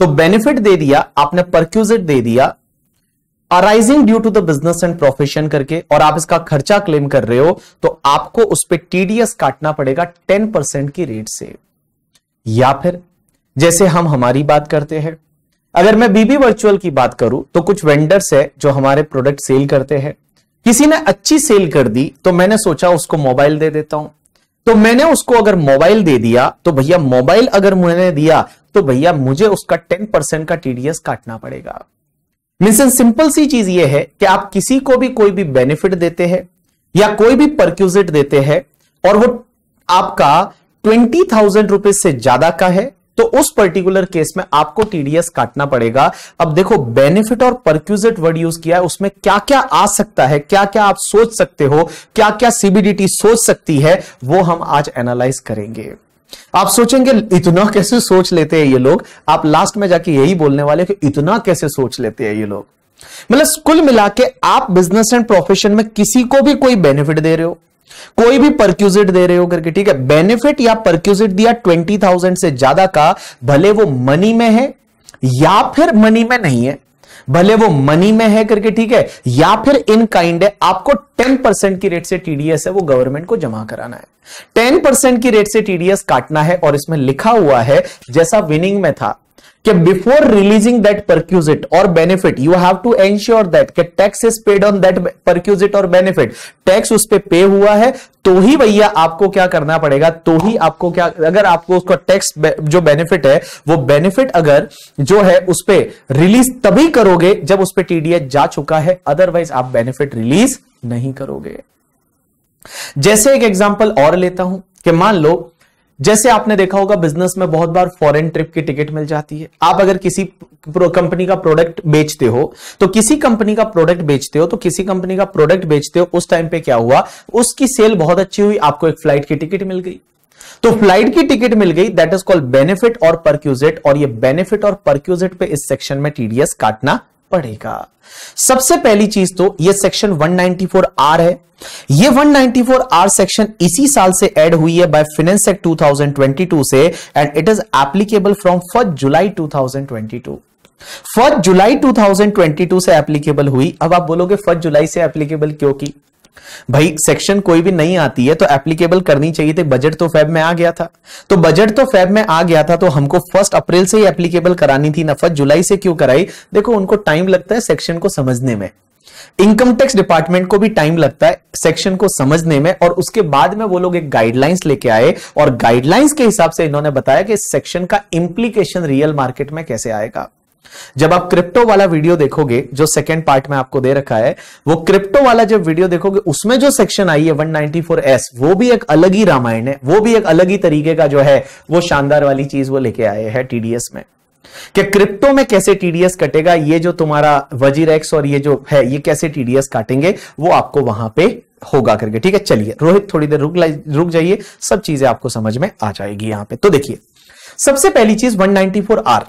तो बेनिफिट दे दिया आपने परक्यूजिट दे दिया arising due to the business and profession करके और आप इसका खर्चा क्लेम कर रहे हो तो आपको उस पर टीडीएस काटना पड़ेगा टेन परसेंट की रेट से या फिर जैसे हम हमारी बात करते हैं अगर मैं बीबी वर्चुअल की बात करूं तो कुछ वेंडर्स है जो हमारे प्रोडक्ट सेल करते हैं किसी ने अच्छी सेल कर दी तो मैंने सोचा उसको मोबाइल दे देता हूं तो मैंने उसको अगर मोबाइल दे दिया तो भैया मोबाइल अगर मैंने दिया तो भैया मुझे उसका टेन परसेंट का टीडीएस काटना पड़ेगा मीन्स सिंपल सी चीज ये है कि आप किसी को भी कोई भी बेनिफिट देते हैं या कोई भी परक्यूजिट देते हैं और वो आपका ट्वेंटी थाउजेंड रुपीज से ज्यादा का है तो उस पर्टिकुलर केस में आपको टीडीएस काटना पड़ेगा अब देखो benefit or perquisite word use किया है उसमें क्या क्या आ सकता है क्या क्या आप सोच सकते हो क्या क्या सीबीडीटी सोच सकती है वो हम आज एनालाइज करेंगे आप सोचेंगे इतना कैसे सोच लेते हैं ये लोग आप लास्ट में जाके यही बोलने वाले कि इतना कैसे सोच लेते हैं ये लोग मतलब कुल मिला के आप बिजनेस एंड प्रोफेशन में किसी को भी कोई बेनिफिट दे रहे हो कोई भी परक्यूजिट दे रहे हो करके ठीक है बेनिफिट या परक्यूजिट दिया ट्वेंटी थाउजेंड से ज्यादा का भले वो मनी में है या फिर मनी में नहीं है भले वो मनी में है करके ठीक है या फिर इन काइंड है आपको 10 परसेंट की रेट से टीडीएस है वो गवर्नमेंट को जमा कराना है 10 परसेंट की रेट से टीडीएस काटना है और इसमें लिखा हुआ है जैसा विनिंग में था कि बिफोर रिलीजिंग दैट परक्यूजिट और benefit you have to ensure that कि tax is paid on that perquisite और बेनिफिट टैक्स उस पर पे हुआ है तो ही भैया आपको क्या करना पड़ेगा तो ही आपको क्या अगर आपको उसका टैक्स जो बेनिफिट है वो बेनिफिट अगर जो है उस पर रिलीज तभी करोगे जब उस पर टीडीएस जा चुका है अदरवाइज आप बेनिफिट रिलीज नहीं करोगे जैसे एक एग्जाम्पल और लेता हूं कि मान लो जैसे आपने देखा होगा बिजनेस में बहुत बार फॉरेन ट्रिप की टिकट मिल जाती है आप अगर किसी कंपनी का प्रोडक्ट बेचते हो तो किसी कंपनी का प्रोडक्ट बेचते हो तो किसी कंपनी का प्रोडक्ट बेचते हो उस टाइम पे क्या हुआ उसकी सेल बहुत अच्छी हुई आपको एक फ्लाइट की टिकट मिल गई तो फ्लाइट की टिकट मिल गई दैट इज कॉल्ड बेनिफिट और परक्यूजेट और ये बेनिफिट और परक्यूजेट पे इस सेक्शन में टीडीएस काटना पड़ेगा सबसे पहली चीज तो ये सेक्शन 194 आर है ये 194 आर सेक्शन इसी साल से ऐड हुई है बाय फिनेंस एक्ट 2022 से and it is applicable from first July 2022 first July 2022 से एप्लीकेबल हुई अब आप बोलोगे फर्स्ट जुलाई से एप्लीकेबल क्यों की भाई सेक्शन कोई भी नहीं आती है तो एप्लीकेबल करनी चाहिए थी बजट तो फैब में आ गया था तो बजट तो फैब में आ गया था तो हमको फर्स्ट अप्रैल से ही एप्लीकेबल करानी थी नफरत जुलाई से क्यों कराई देखो उनको टाइम लगता है सेक्शन को समझने में इनकम टैक्स डिपार्टमेंट को भी टाइम लगता है सेक्शन को समझने में और उसके बाद में वो लोग एक गाइडलाइंस लेके आए और गाइडलाइंस के हिसाब से इन्होंने बताया कि सेक्शन का इंप्लीकेशन रियल मार्केट में कैसे आएगा जब आप क्रिप्टो वाला वीडियो देखोगे जो सेकंड पार्ट में आपको दे रखा है वो क्रिप्टो वाला जब वीडियो देखोगे उसमें जो सेक्शन आई है 194S वो भी एक अलग ही रामायण है वो भी एक अलग ही तरीके का जो है वो शानदार वाली चीज वो लेके आए हैं टीडीएस में कि क्रिप्टो में कैसे टीडीएस कटेगा ये जो तुम्हारा वजीर एक्स और ये जो है ये कैसे टीडीएस काटेंगे वो आपको वहां पे होगा करके ठीक है चलिए रोहित थोड़ी देर रुक रुक जाइए सब चीजें आपको समझ में आ जाएगी यहां पे तो देखिए सबसे पहली चीज 194 आर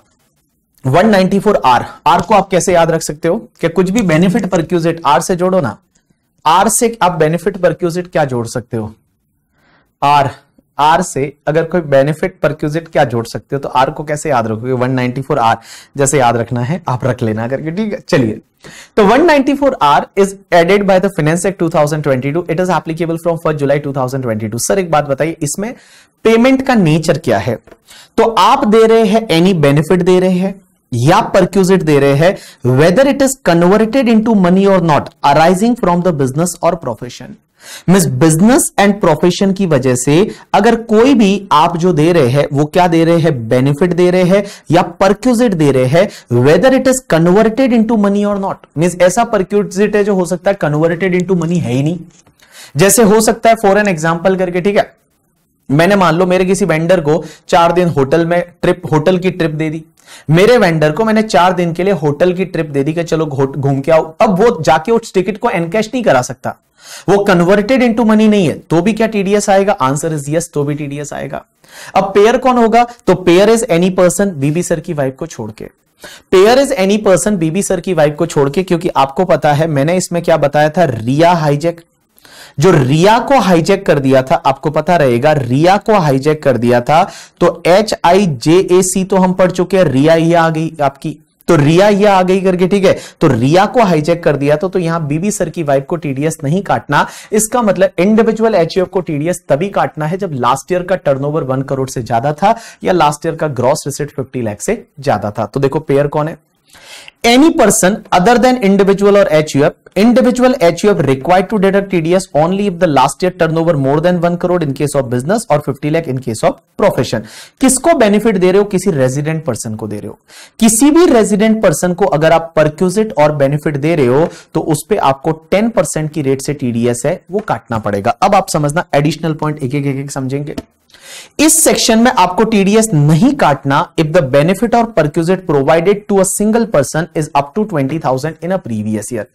194 आर आर को आप कैसे याद रख सकते हो कि कुछ भी बेनिफिट परक्यूजिट आर से जोड़ो ना आर से आप बेनिफिट परक्यूजिट क्या जोड़ सकते हो आर आर से अगर कोई बेनिफिट परक्यूजिट क्या जोड़ सकते हो तो आर को कैसे याद रखोगे 194 आर जैसे याद रखना है आप रख लेना करके ठीक है चलिए तो 194 R is added by the finance act 2022 it is applicable from first July 2022 sir एक बात बताइए इसमें पेमेंट का नेचर क्या है तो आप दे रहे हैं एनी बेनिफिट दे रहे हैं या परक्यूजिट दे रहे हैं whether it is converted into money और not arising from the business और प्रोफेशन मिस बिजनेस एंड प्रोफेशन की वजह से अगर कोई भी आप जो दे रहे हैं वो क्या दे रहे हैं बेनिफिट दे रहे हैं या परक्यूजिट दे रहे हैं whether it is converted into money और नॉट मीन ऐसा परक्यूजिट है जो हो सकता है कन्वर्टेड इंटू मनी है ही नहीं जैसे हो सकता है फॉर एन एग्जाम्पल करके ठीक है मैंने मान लो मेरे किसी वेंडर को चार दिन होटल में ट्रिप होटल की ट्रिप दे दी मेरे वेंडर को मैंने चार दिन के लिए होटल की ट्रिप दे दी कि चलो घूम के आओ अब वो जाके उस टिकट को एनकैश नहीं करा सकता वो कन्वर्टेड इनटू मनी नहीं है तो भी क्या टीडीएस आएगा आंसर इज यस तो भी टीडीएस आएगा अब पेयर कौन होगा तो payer is any person BB sir की वाइफ को छोड़ के payer is any person BB sir की वाइफ को छोड़ के क्योंकि आपको पता है मैंने इसमें क्या बताया था रिया हाईजेक जो रिया को हाईजेक कर दिया था आपको पता रहेगा रिया को हाईजेक कर दिया था तो एच आई जे ए सी तो हम पढ़ चुके हैं रिया ये आ गई आपकी तो रिया ये आ गई करके ठीक है तो रिया को हाईजेक कर दिया तो, तो यहां बीबी सर की वाइफ को टीडीएस नहीं काटना इसका मतलब इंडिविजुअल एचयूएफ को टीडीएस तभी काटना है जब लास्ट ईयर का टर्नओवर वन करोड़ से ज्यादा था या लास्ट ईयर का ग्रॉस रिसेट फिफ्टी लैख से ज्यादा था तो देखो पेयर कौन है any person other than individual or HUF Individual HUF required to deduct TDS only if the last year turnover more than 1 crore in case of business or fifty lakh in case of profession किसको benefit दे रहे हो किसी resident person को दे रहे हो किसी भी रेजिडेंट पर्सन को अगर आप परक्यूजिट और बेनिफिट दे रहे हो तो उस पर आपको टेन परसेंट की रेट से टीडीएस है वो काटना पड़ेगा अब आप समझना एडिशनल पॉइंट एक एक एक, एक समझेंगे इस सेक्शन में आपको टीडीएस नहीं काटना इफ द बेनिफिट और perquisite provided to a single person is up to twenty thousand in a previous year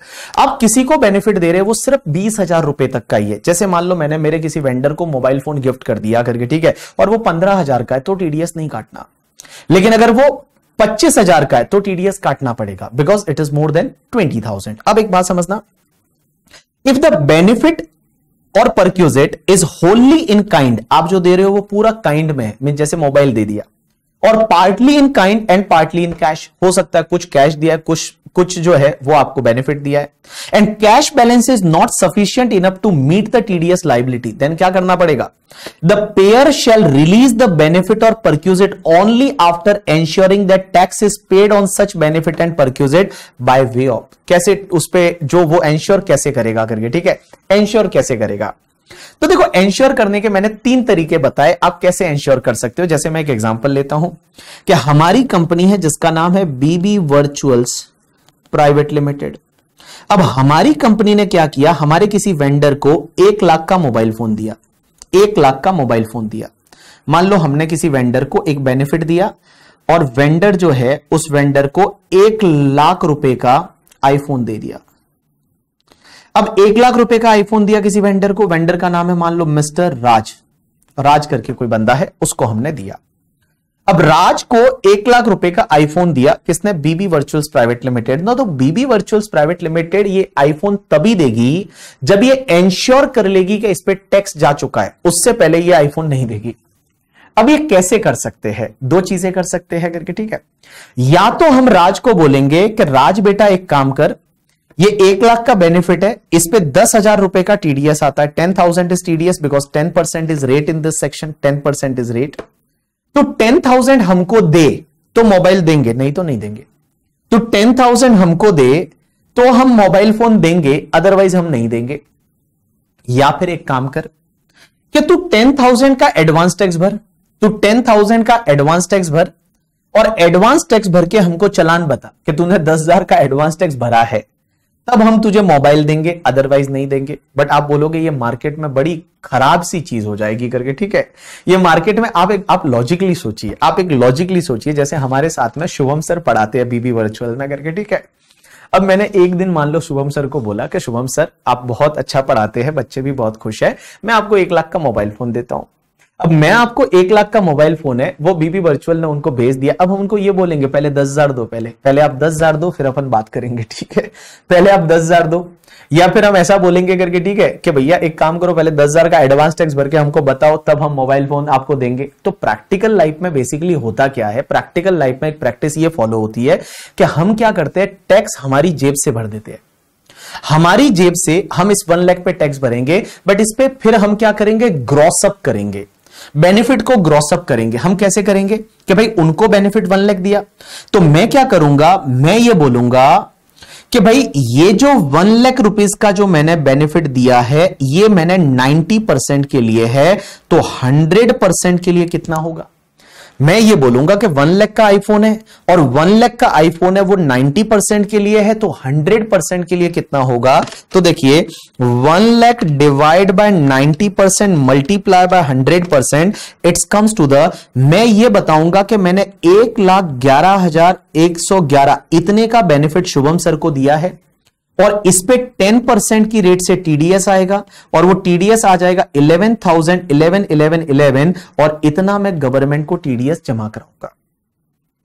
आप किसी को बेनिफिट दे रहे वो सिर्फ बीस हजार रुपए तक का ही है जैसे मान लो मैंने मेरे किसी वेंडर को मोबाइल फोन गिफ्ट कर दिया करके ठीक है और वो पंद्रह हजार का है तो टीडीएस नहीं काटना लेकिन अगर वो पच्चीस हजार का है तो टीडीएस काटना पड़ेगा because it is more than twenty thousand अब एक बात समझना इफ द बेनिफिट और परक्यूजेट इज होल्ली इन काइंड आप जो दे रहे हो वो पूरा काइंड में मीन जैसे मोबाइल दे दिया और partly in kind and partly in cash हो सकता है कुछ कैश दिया है कुछ कुछ जो है वो आपको बेनिफिट दिया है and cash balance is not sufficient enough to meet the TDS liability then क्या करना पड़ेगा the payer shall release the benefit or perquisite only after ensuring that tax is paid on such benefit and perquisite by way of कैसे उस पर जो वो ensure कैसे करेगा करके ठीक है एंश्योर कैसे करेगा तो देखो एंश्योर करने के मैंने तीन तरीके बताए आप कैसे एंश्योर कर सकते हो जैसे मैं एक एग्जांपल लेता हूं कि हमारी कंपनी है जिसका नाम है बीबी वर्चुअल्स प्राइवेट लिमिटेड अब हमारी कंपनी ने क्या किया हमारे किसी वेंडर को एक लाख का मोबाइल फोन दिया एक लाख का मोबाइल फोन दिया मान लो हमने किसी वेंडर को एक बेनिफिट दिया और वेंडर जो है उस वेंडर को एक लाख रुपए का आईफोन दे दिया अब एक लाख रुपए का आईफोन दिया किसी वेंडर को वेंडर का नाम है मान लो मिस्टर राज राज करके कोई बंदा है उसको हमने दिया अब राज को एक लाख रुपए का आईफोन दिया किसने बीबी वर्चुअल्स प्राइवेट लिमिटेड ना तो बीबी वर्चुअल्स प्राइवेट लिमिटेड ये आईफोन तभी देगी जब ये एंश्योर कर लेगी कि इस पर टैक्स जा चुका है उससे पहले ये आईफोन नहीं देगी अब ये कैसे कर सकते हैं दो चीजें कर सकते हैं करके ठीक है या तो हम राज को बोलेंगे कि राज बेटा एक काम कर ये एक लाख का बेनिफिट है इस पे दस हजार रुपए का टीडीएस आता है ten thousand is TDS because ten percent is rate in this section ten percent is rate तो टेन थाउजेंड हमको दे तो मोबाइल देंगे नहीं तो नहीं देंगे तो टेन थाउजेंड हमको दे तो हम मोबाइल फोन देंगे अदरवाइज हम नहीं देंगे या फिर एक काम कर कि तू टेन थाउजेंड का एडवांस टैक्स भर तू टेन थाउजेंड का एडवांस टैक्स भर और एडवांस टैक्स भर के हमको चलान बता कि तूने दस हजार का एडवांस टैक्स भरा है तब हम तुझे मोबाइल देंगे अदरवाइज नहीं देंगे बट आप बोलोगे ये मार्केट में बड़ी खराब सी चीज हो जाएगी करके ठीक है ये मार्केट में आप एक आप लॉजिकली सोचिए आप एक लॉजिकली सोचिए जैसे हमारे साथ में शुभम सर पढ़ाते हैं बीबी वर्चुअल में करके ठीक है अब मैंने एक दिन मान लो शुभम सर को बोला कि शुभम सर आप बहुत अच्छा पढ़ाते हैं बच्चे भी बहुत खुश है मैं आपको एक लाख का मोबाइल फोन देता हूँ अब मैं आपको एक लाख का मोबाइल फोन है वो बीबी वर्चुअल ने उनको भेज दिया अब हम उनको ये बोलेंगे पहले दस हजार दो पहले पहले आप दस हजार दो फिर अपन बात करेंगे ठीक है पहले आप दस हजार दो या फिर हम ऐसा बोलेंगे करके ठीक है कि भैया एक काम करो पहले दस हजार का एडवांस टैक्स भर के हमको बताओ तब हम मोबाइल फोन आपको देंगे तो प्रैक्टिकल लाइफ में बेसिकली होता क्या है प्रैक्टिकल लाइफ में एक प्रैक्टिस ये फॉलो होती है कि हम क्या करते हैं टैक्स हमारी जेब से भर देते हैं हमारी जेब से हम इस वन लाख पे टैक्स भरेंगे बट इस पे फिर हम क्या करेंगे ग्रॉसअप करेंगे बेनिफिट को ग्रॉसअप करेंगे हम कैसे करेंगे कि भाई उनको बेनिफिट वन लैख दिया तो मैं क्या करूंगा मैं ये बोलूंगा कि भाई ये जो वन लाख रुपीज का जो मैंने बेनिफिट दिया है ये मैंने नाइन्टी परसेंट के लिए है तो हंड्रेड परसेंट के लिए कितना होगा मैं ये बोलूंगा कि वन लैख का आईफोन है और वन लैख का आईफोन है वो नाइनटी परसेंट के लिए है तो हंड्रेड परसेंट के लिए कितना होगा तो देखिए one lakh divide by ninety percent multiply by hundred percent it's comes to the मैं ये बताऊंगा कि मैंने एक लाख ग्यारह हजार एक सौ ग्यारह इतने का बेनिफिट शुभम सर को दिया है और इस पे टेन परसेंट की रेट से टीडीएस आएगा और वो टीडीएस आ जाएगा eleven thousand eleven eleven eleven और इतना मैं गवर्नमेंट को टीडीएस जमा कराऊंगा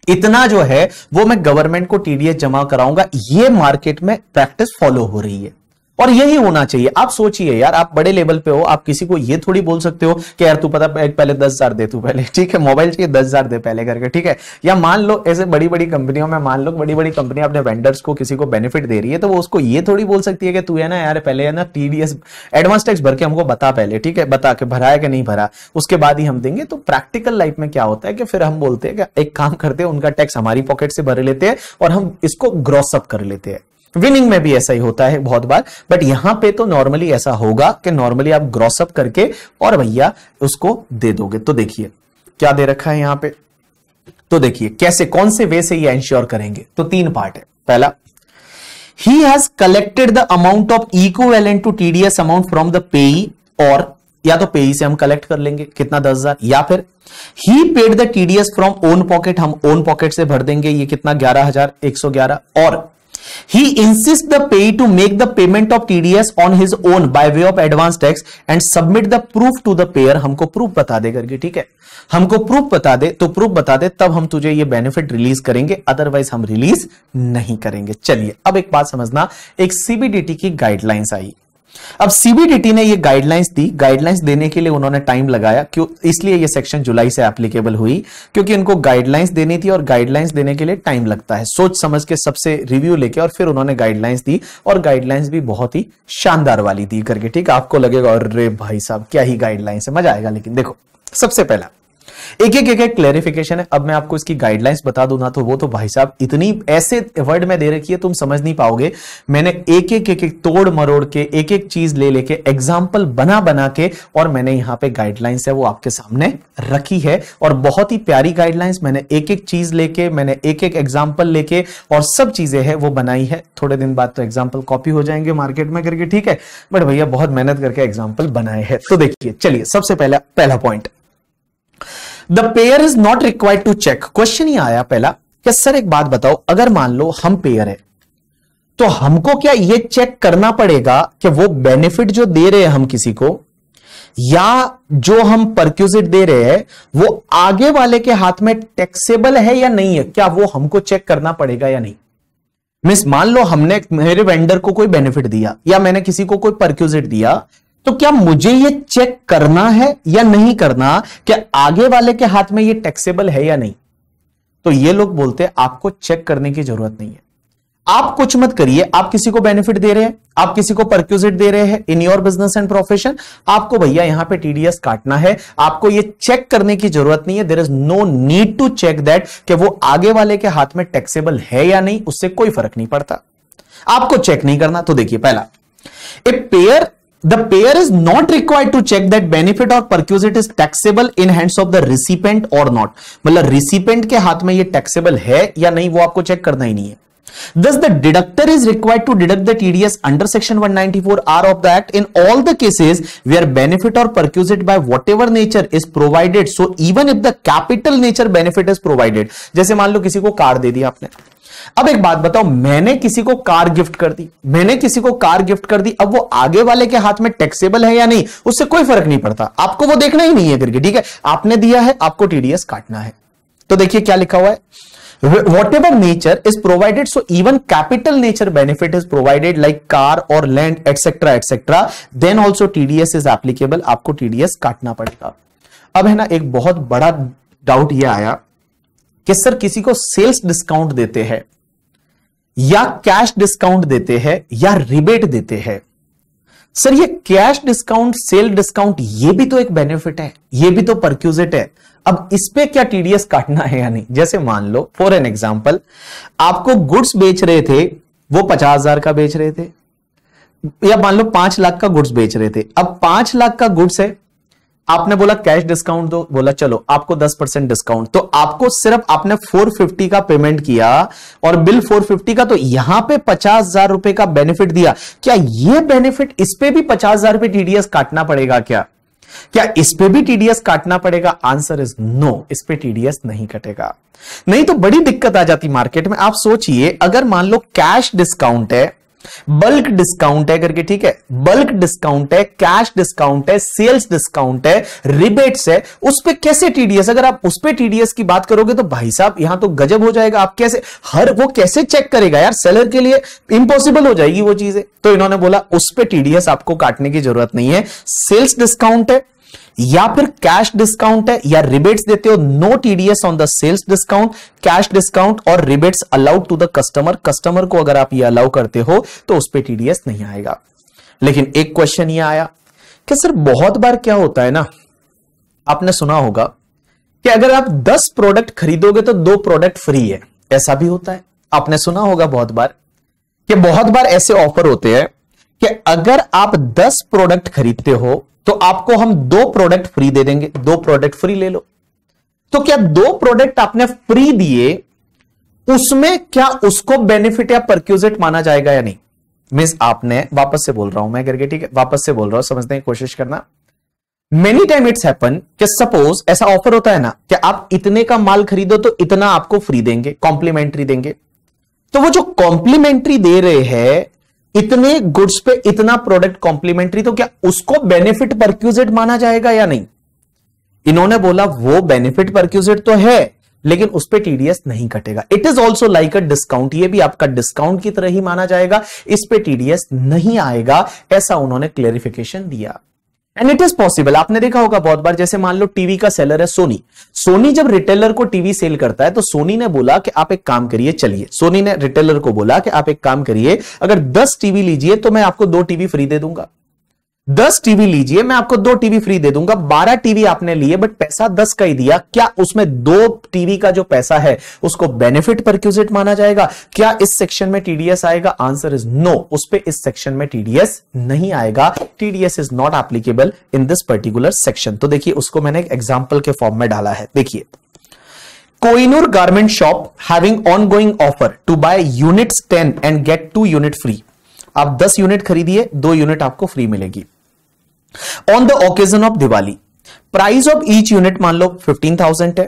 इतना जो है वो मैं गवर्नमेंट को टीडीएस जमा कराऊंगा ये मार्केट में प्रैक्टिस फॉलो हो रही है और यही होना चाहिए आप सोचिए यार आप बड़े लेवल पे हो आप किसी को ये थोड़ी बोल सकते हो कि यार तू पता पहले दस हजार दे तू पहले <laughs> ठीक है मोबाइल चाहिए दस हजार दे पहले करके ठीक है या मान लो ऐसे बड़ी बड़ी कंपनियों में मान लो बड़ी बड़ी कंपनी अपने वेंडर्स को किसी को बेनिफिट दे रही है तो वो उसको ये थोड़ी बोल सकती है कि तू है ना यार पहले है ना टीडीएस एडवांस टैक्स भर के हमको बता पहले ठीक है बता के भरा है कि नहीं भरा उसके बाद ही हम देंगे तो प्रैक्टिकल लाइफ में क्या होता है कि फिर हम बोलते हैं कि एक काम करते हैं उनका टैक्स हमारी पॉकेट से भर लेते हैं और हम इसको ग्रॉसअप कर लेते हैं विनिंग में भी ऐसा ही होता है बहुत बार बट यहां पे तो नॉर्मली ऐसा होगा कि नॉर्मली आप ग्रॉसअप करके और भैया उसको दे दोगे तो देखिए क्या दे रखा है यहां पे तो देखिए कैसे कौन से वे से ये इंश्योर करेंगे तो तीन पार्ट है पहला he has collected the amount of equivalent to TDS amount from the payee or या तो पेई से हम कलेक्ट कर लेंगे कितना दस हजार या फिर he paid the TDS from own pocket हम ओन पॉकेट से भर देंगे ये कितना ग्यारह हजार एक सौ ग्यारह और He insists the payee to make the payment of TDS on his own by way of advance tax and submit the proof to the payer. हमको proof बता दे करके ठीक है हमको proof बता दे तो proof बता दे तब हम तुझे ये benefit release करेंगे otherwise हम release नहीं करेंगे चलिए अब एक बात समझना एक सीबीडीटी की गाइडलाइंस आई अब सीबीडीटी ने ये गाइडलाइंस दी गाइडलाइंस देने के लिए उन्होंने टाइम लगाया क्यों इसलिए ये सेक्शन जुलाई से एप्लीकेबल हुई क्योंकि उनको गाइडलाइंस देनी थी और गाइडलाइंस देने के लिए टाइम लगता है सोच समझ के सबसे रिव्यू लेके और फिर उन्होंने गाइडलाइंस दी और गाइडलाइंस भी बहुत ही शानदार वाली दी करके ठीक आपको लगेगा और रे भाई साहब क्या ही गाइडलाइंस है मजा आएगा लेकिन देखो सबसे पहला एक एक एक एक क्लैरिफिकेशन है अब मैं आपको इसकी गाइडलाइंस बता दू ना तो वो तो भाई साहब इतनी ऐसे वर्ड में दे रखी है तुम समझ नहीं पाओगे मैंने एक एक एक एक तोड़ मरोड़ के एक एक चीज ले लेके एग्जाम्पल बना बना के और मैंने यहाँ पे गाइडलाइंस है वो आपके सामने रखी है और बहुत ही प्यारी गाइडलाइंस मैंने एक एक चीज लेके मैंने एक एक एग्जाम्पल लेके और सब चीजें है वो बनाई है थोड़े दिन बाद तो एग्जाम्पल कॉपी हो जाएंगे मार्केट में करके ठीक है बट भैया बहुत मेहनत करके एग्जाम्पल बनाए हैं तो देखिए चलिए सबसे पहला पहला point the payer is not required to check question ही आया पहला कि सर एक बात बताओ अगर मान लो हम पेयर है तो हमको क्या यह चेक करना पड़ेगा कि वो बेनिफिट जो दे रहे हैं हम किसी को या जो हम परक्यूजिट दे रहे हैं वो आगे वाले के हाथ में टैक्सेबल है या नहीं है क्या वो हमको चेक करना पड़ेगा या नहीं मिस मान लो हमने मेरे वेंडर को कोई बेनिफिट दिया या मैंने किसी को कोई परक्यूजिट दिया तो क्या मुझे ये चेक करना है या नहीं करना कि आगे वाले के हाथ में ये टैक्सेबल है या नहीं तो ये लोग बोलते हैं आपको चेक करने की जरूरत नहीं है आप कुछ मत करिए आप किसी को बेनिफिट दे रहे हैं आप किसी को परक्यूजिट दे रहे हैं in your business and profession आपको भैया यहां पे टीडीएस काटना है आपको ये चेक करने की जरूरत नहीं है there is no need to check that कि वो आगे वाले के हाथ में टैक्सेबल है या नहीं उससे कोई फर्क नहीं पड़ता आपको चेक नहीं करना तो देखिए पहला a payer the payer is not required to check that benefit or perquisite is taxable in hands of the recipient or not मतलब recipient के हाथ में ये taxable है या नहीं वो आपको चेक करना ही नहीं है Thus, the deductor is required to deduct the TDS under Section 194R of the Act in all the cases where benefit or perquisite by whatever nature is provided. So, even if the capital nature benefit is provided, जैसे मान लो किसी को car दे दी आपने अब एक बात बताओ मैंने किसी को कार गिफ्ट कर दी मैंने किसी को कार गिफ्ट कर दी अब वो आगे वाले के हाथ में टैक्सेबल है या नहीं उससे कोई फर्क नहीं पड़ता आपको वो देखना ही नहीं है करके ठीक है आपने दिया है आपको टीडीएस काटना है तो देखिए क्या लिखा हुआ है ever nature is provided so even capital nature benefit is provided like car or land etcetera etcetera then also TDS is applicable आपको टीडीएस काटना पड़ेगा अब है ना एक बहुत बड़ा डाउट ये आया कि सर किसी को सेल्स डिस्काउंट देते हैं या कैश डिस्काउंट देते हैं या रिबेट देते हैं सर ये कैश डिस्काउंट सेल डिस्काउंट ये भी तो एक बेनिफिट है ये भी तो परक्यूजेट है अब इस पे क्या टीडीएस काटना है या नहीं जैसे मान लो फॉर एन एग्जाम्पल आपको गुड्स बेच रहे थे वो पचास हजार का बेच रहे थे या मान लो पांच लाख का गुड्स बेच रहे थे अब पांच लाख का गुड्स है आपने बोला कैश डिस्काउंट दो बोला चलो आपको 10 परसेंट डिस्काउंट तो आपको सिर्फ आपने 450 का पेमेंट किया और बिल 450 का तो यहां पे पचास हजार रुपए का बेनिफिट दिया क्या ये बेनिफिट इस पे भी पचास हजार रुपए टीडीएस काटना पड़ेगा क्या क्या इस पे भी टीडीएस काटना पड़ेगा आंसर इज नो इस पे टीडीएस नहीं कटेगा नहीं तो बड़ी दिक्कत आ जाती मार्केट में आप सोचिए अगर मान लो कैश डिस्काउंट है बल्क डिस्काउंट है करके ठीक है बल्क डिस्काउंट है कैश डिस्काउंट है सेल्स डिस्काउंट है रिबेट्स है उस पर कैसे टीडीएस अगर आप उस पर टीडीएस की बात करोगे तो भाई साहब यहां तो गजब हो जाएगा आप कैसे हर वो कैसे चेक करेगा यार सेलर के लिए इंपॉसिबल हो जाएगी वो चीजें तो इन्होंने बोला उस पर टीडीएस आपको काटने की जरूरत नहीं है सेल्स डिस्काउंट है या फिर कैश डिस्काउंट है या रिबेट्स देते हो no TDS on the sales discount cash discount और rebates allowed to the customer customer को अगर आप ये अलाउ करते हो तो उस पर टीडीएस नहीं आएगा लेकिन एक क्वेश्चन ये आया कि सर बहुत बार क्या होता है ना आपने सुना होगा कि अगर आप 10 प्रोडक्ट खरीदोगे तो दो प्रोडक्ट फ्री है ऐसा भी होता है आपने सुना होगा बहुत बार कि बहुत बार ऐसे ऑफर होते हैं कि अगर आप 10 प्रोडक्ट खरीदते हो तो आपको हम दो प्रोडक्ट फ्री दे देंगे दो प्रोडक्ट फ्री ले लो तो क्या दो प्रोडक्ट आपने फ्री दिए उसमें क्या उसको बेनिफिट या परक्यूजेट माना जाएगा या नहीं मीन आपने वापस से बोल रहा हूं मैं करके ठीक है वापस से बोल रहा हूं समझने की कोशिश करना मेनी टाइम इट्स हैपन कि सपोज ऐसा ऑफर होता है ना कि आप इतने का माल खरीदो तो इतना आपको फ्री देंगे कॉम्प्लीमेंट्री देंगे तो वो जो कॉम्प्लीमेंट्री दे रहे हैं इतने गुड्स पे इतना प्रोडक्ट कॉम्प्लीमेंट्री तो क्या उसको बेनिफिट परक्यूजेड माना जाएगा या नहीं इन्होंने बोला वो बेनिफिट परक्यूजेड तो है लेकिन उस पर टीडीएस नहीं कटेगा it is also like a discount ये भी आपका डिस्काउंट की तरह ही माना जाएगा इस पर टीडीएस नहीं आएगा ऐसा उन्होंने क्लेरिफिकेशन दिया एंड इट इज पॉसिबल आपने देखा होगा बहुत बार जैसे मान लो टीवी का सेलर है सोनी सोनी जब रिटेलर को टीवी सेल करता है तो सोनी ने बोला कि आप एक काम करिए चलिए सोनी ने रिटेलर को बोला कि आप एक काम करिए अगर 10 टीवी लीजिए तो मैं आपको दो टीवी फ्री दे दूंगा दस टीवी लीजिए मैं आपको दो टीवी फ्री दे दूंगा बारह टीवी आपने लिए बट पैसा दस का ही दिया क्या उसमें दो टीवी का जो पैसा है उसको बेनिफिट परक्यूजिट माना जाएगा क्या इस सेक्शन में टीडीएस आएगा आंसर इज नो उस पर इस सेक्शन में टीडीएस नहीं आएगा TDS is not applicable in this particular section तो देखिए उसको मैंने एक एग्जाम्पल के फॉर्म में डाला है देखिए Kohinoor garment shop having on going offer to buy unit ten and get two unit free आप 10 यूनिट खरीदिए दो यूनिट आपको फ्री मिलेगी on the occasion of Diwali price of each unit मान लो 15,000 है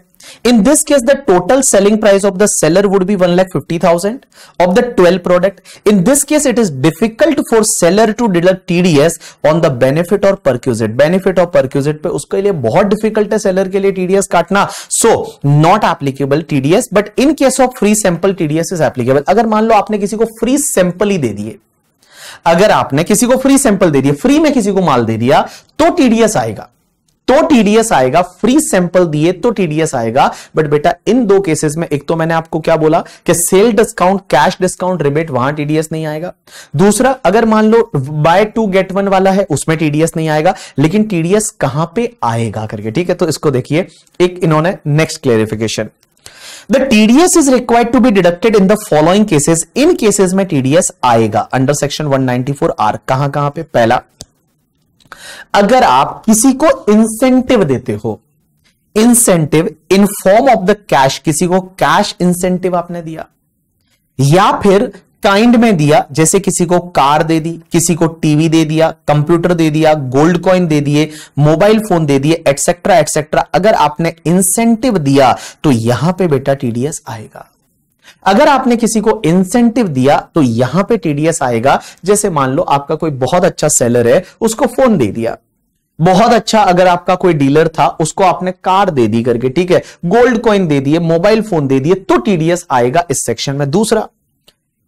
in this case the total selling price of the seller would be one fifty thousand of the twelve product in this case it is difficult for seller to deduct TDS on the benefit or perquisite benefit of perquisite पे उसके लिए बहुत difficult है seller के लिए TDS काटना so not applicable TDS but in case of free sample TDS is applicable अगर मान लो आपने किसी को फ्री सैंपल ही दे दिए अगर आपने किसी को फ्री सैंपल दे दिया फ्री में किसी को माल दे दिया तो टीडीएस आएगा तो टीडीएस आएगा फ्री सैंपल दिए तो टीडीएस आएगा बट बेटा इन दो केसेस में एक तो मैंने आपको क्या बोला कि sale discount cash discount rebate वहां टीडीएस नहीं आएगा दूसरा अगर मान लो बाय टू गेट वन वाला है उसमें टीडीएस नहीं आएगा लेकिन टीडीएस कहां पे आएगा करके ठीक है तो इसको देखिए एक इन्होंने next clarification the TDS is required to be deducted in the following cases in cases में टीडीएस आएगा अंडर सेक्शन फोर आर कहां कहां पे पहला अगर आप किसी को इंसेंटिव देते हो incentive in form of the cash किसी को कैश इंसेंटिव आपने दिया या फिर काइंड में दिया जैसे किसी को कार दे दी किसी को टीवी दे दिया कंप्यूटर दे दिया गोल्ड कॉइन दे दिए मोबाइल फोन दे दिए एटसेट्रा एटसेट्रा अगर आपने इंसेंटिव दिया तो यहां पे बेटा टीडीएस आएगा अगर आपने किसी को इंसेंटिव दिया तो यहां पे टीडीएस आएगा जैसे मान लो आपका कोई बहुत अच्छा सेलर है उसको फोन दे दिया बहुत अच्छा अगर आपका कोई डीलर था उसको आपने कार दे दी करके ठीक है गोल्ड कॉइन दे दिए मोबाइल फोन दे दिए तो टीडीएस आएगा इस सेक्शन में दूसरा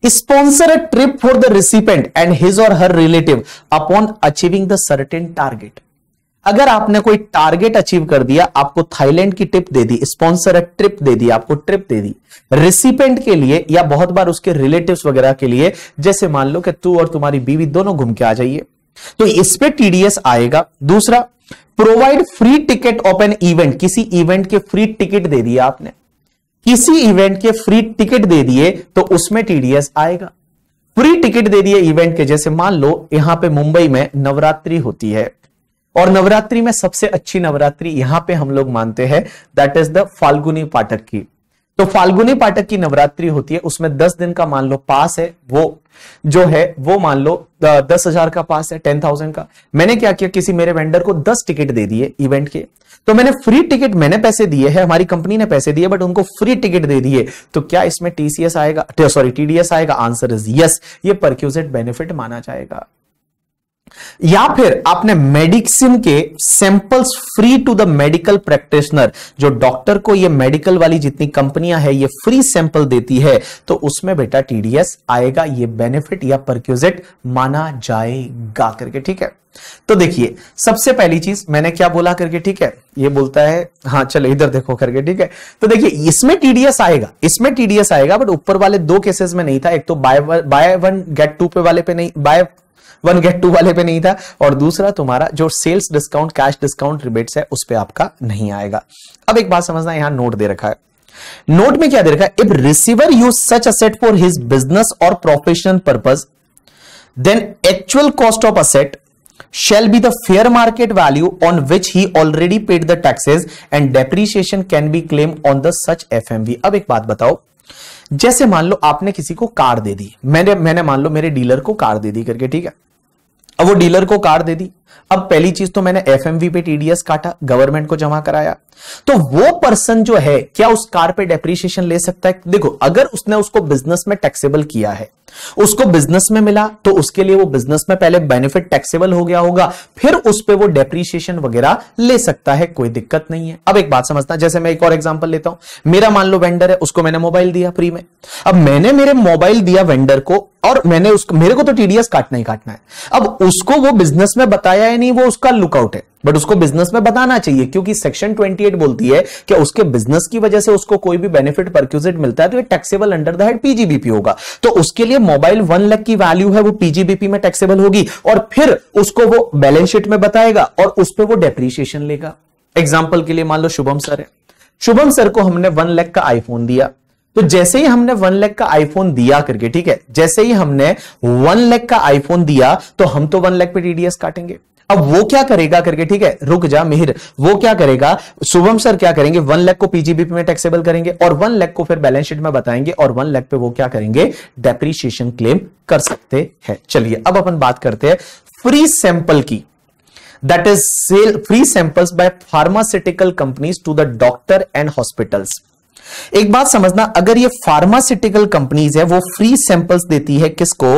sponsor a trip for the recipient and his or her relative upon achieving the certain target अगर आपने कोई टारगेट अचीव कर दिया आपको थाईलैंड की टिप दे दी स्पॉन्सर ट्रिप दे दी आपको ट्रिप दे दी रिसिपेंट के लिए या बहुत बार उसके रिलेटिव्स वगैरह के लिए जैसे मान लो कि तू और तुम्हारी बीवी दोनों घूम के आ जाइए तो इस पे टीडीएस आएगा दूसरा provide free ticket of an event किसी इवेंट के फ्री टिकट दे दिया आपने किसी इवेंट के फ्री टिकट दे दिए तो उसमें टीडीएस आएगा फ्री टिकट दे दिए इवेंट के जैसे मान लो यहां पे मुंबई में नवरात्रि होती है और नवरात्रि में सबसे अच्छी नवरात्रि यहां पे हम लोग मानते हैं that is the Falguni Pathak की तो फाल्गुनी पाठक की नवरात्रि होती है उसमें दस दिन का मान लो पास है वो जो है वो मान लो दस हजार का पास है टेन थाउजेंड का मैंने क्या किया किसी मेरे वेंडर को दस टिकट दे दिए इवेंट के तो मैंने फ्री टिकट मैंने पैसे दिए हैं हमारी कंपनी ने पैसे दिए बट उनको फ्री टिकट दे दिए तो क्या इसमें टीसीएस आएगा सॉरी टीडीएस आएगा आंसर इज यस ये परक्यूजेड बेनिफिट माना जाएगा या फिर आपने मेडिसिन के samples free to the medical practitioner जो डॉक्टर को ये मेडिकल वाली जितनी कंपनियां है ये फ्री सैंपल देती है तो उसमें बेटा टीडीएस आएगा ये बेनिफिट या परक्यूजेट माना जाएगा करके ठीक है तो देखिए सबसे पहली चीज मैंने क्या बोला करके ठीक है ये बोलता है हाँ चलो इधर देखो करके ठीक है तो देखिए इसमें टीडीएस आएगा इसमें टीडीएस आएगा बट ऊपर वाले दो केसेस में नहीं था एक तो buy buy one get two पे वाले पे नहीं बाय वन गेट टू वाले पे नहीं था और दूसरा तुम्हारा जो sales discount cash discount rebates है उस पर आपका नहीं आएगा अब एक बात समझना यहां नोट दे रखा है नोट में क्या दे रखा है if receiver use such asset for his business or professional purpose then actual cost of asset shall be the fair market value on which he already paid the taxes and depreciation can be claimed on the such fmv अब एक बात बताओ जैसे मान लो आपने किसी को कार दे दी मैंने मैंने मान लो मेरे डीलर को कार दे दी करके ठीक है अब वो डीलर को कार दे दी अब पहली चीज तो मैंने एफ पे टीडीएस काटा गवर्नमेंट को जमा कराया तो वो पर्सन जो है क्या उस कार पे डेप्रिसिएशन ले सकता है देखो अगर उसने उसको बिजनेस में टैक्सेबल किया है उसको बिजनेस में मिला तो उसके लिए वो बिजनेस में पहले बेनिफिट टैक्सेबल हो गया होगा फिर उस पर वो डेप्रिसिएशन वगैरह ले सकता है कोई दिक्कत नहीं है अब एक बात समझना जैसे मैं एक और एग्जाम्पल लेता हूं मेरा मान लो वेंडर है उसको मैंने मोबाइल दिया फ्री में अब मैंने मेरे मोबाइल दिया वेंडर को और मैंने उसको मेरे को तो टीडीएस काटना ही काटना है अब उसको वो बिजनेस में बताया आया है नहीं वो उसका लुकआउट है बट उसको बिजनेस में बताना चाहिए क्योंकि सेक्शन 28 बोलती है कि उसके बिजनेस की वजह से उसको कोई भी बेनिफिट परक्यूजिट मिलता है तो ये taxable under the head PGBP होगा तो उसके लिए मोबाइल वन लाख की वैल्यू है वो पीजीबीपी में टैक्सेबल होगी और फिर उसको वो बैलेंस शीट में बताएगा और उस पर वो डेप्रीशिएशन लेगा एग्जाम्पल के लिए मान लो शुभम सर है शुभम सर को हमने वन लैख का आईफोन दिया तो जैसे ही हमने वन लैख का आईफोन दिया करके ठीक है जैसे ही हमने वन लैख का आईफोन दिया तो हम तो वन लैख पे टीडीएस काटेंगे अब वो क्या करेगा करके ठीक है रुक जा मिहिर वो क्या करेगा शुभम सर क्या करेंगे वन लैख को पीजीबीपी में टैक्सेबल करेंगे और वन लैख को फिर बैलेंस शीट में बताएंगे और वन लैख पे वो क्या करेंगे डेप्रीशिएशन क्लेम कर सकते हैं चलिए अब अपन बात करते हैं फ्री सैंपल की that is sale free samples by pharmaceutical companies to the doctor and hospitals एक बात समझना अगर ये फार्मास्यूटिकल कंपनीज है वो फ्री सैंपल्स देती है किसको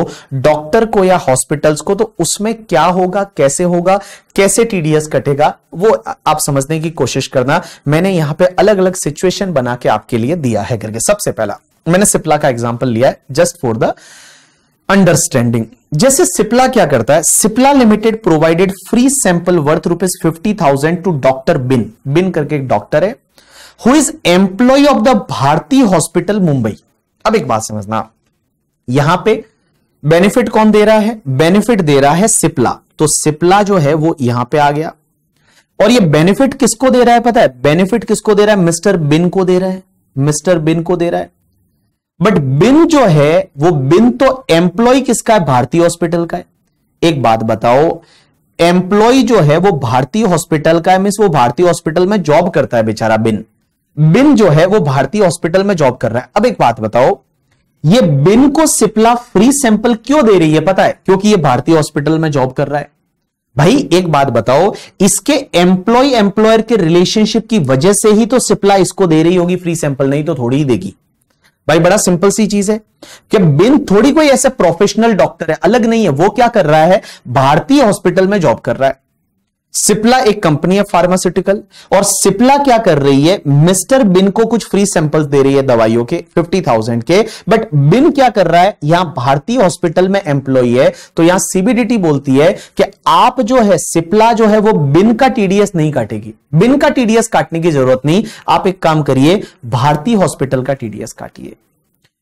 डॉक्टर को या हॉस्पिटल्स को तो उसमें क्या होगा कैसे होगा कैसे टीडीएस कटेगा वो आप समझने की कोशिश करना मैंने यहां पे अलग अलग सिचुएशन बना के आपके लिए दिया है करके सबसे पहला मैंने सिप्ला का एग्जाम्पल लिया है जस्ट फॉर द अंडरस्टैंडिंग जैसे सिप्ला क्या करता है Cipla limited provided free sample worth rupees fifty thousand to doctor बिन बिन करके एक डॉक्टर है who is employ of the Bharatiya hospital Mumbai अब एक बात समझना यहां पे बेनिफिट कौन दे रहा है बेनिफिट दे रहा है सिप्ला तो सिप्ला जो है वो यहां पे आ गया और ये बेनिफिट किसको दे रहा है पता है बेनिफिट किसको दे रहा है मिस्टर बिन को दे रहा है मिस्टर बिन को दे रहा है बट बिन जो है वो बिन तो एम्प्लॉय किसका है भारतीय हॉस्पिटल का है एक बात बताओ एम्प्लॉय जो है वो भारतीय हॉस्पिटल का है मीन्स वो भारतीय हॉस्पिटल में जॉब करता है बेचारा बिन बिन जो है वो भारतीय हॉस्पिटल में जॉब कर रहा है अब एक बात बताओ ये बिन को सिप्ला फ्री सैंपल क्यों दे रही है पता है क्योंकि ये भारतीय हॉस्पिटल में जॉब कर रहा है भाई एक बात बताओ इसके एम्प्लॉय एम्प्लॉयर के रिलेशनशिप की वजह से ही तो सिप्ला इसको दे रही होगी फ्री सैंपल नहीं तो थोड़ी ही देगी भाई बड़ा सिंपल सी चीज है कि बिन थोड़ी कोई ऐसे प्रोफेशनल डॉक्टर है अलग नहीं है वो क्या कर रहा है भारतीय हॉस्पिटल में जॉब कर रहा है सिप्ला एक कंपनी है फार्मास्यूटिकल और सिप्ला क्या कर रही है मिस्टर बिन को कुछ फ्री सैंपल दे रही है दवाइयों के फिफ्टी थाउजेंड के बट बिन क्या कर रहा है यहां भारतीय हॉस्पिटल में एम्प्लॉय है तो यहां सीबीडीटी बोलती है कि आप जो है सिप्ला जो है वो बिन का टीडीएस नहीं काटेगी बिन का टीडीएस काटने की जरूरत नहीं आप एक काम करिए भारतीय हॉस्पिटल का टीडीएस काटिए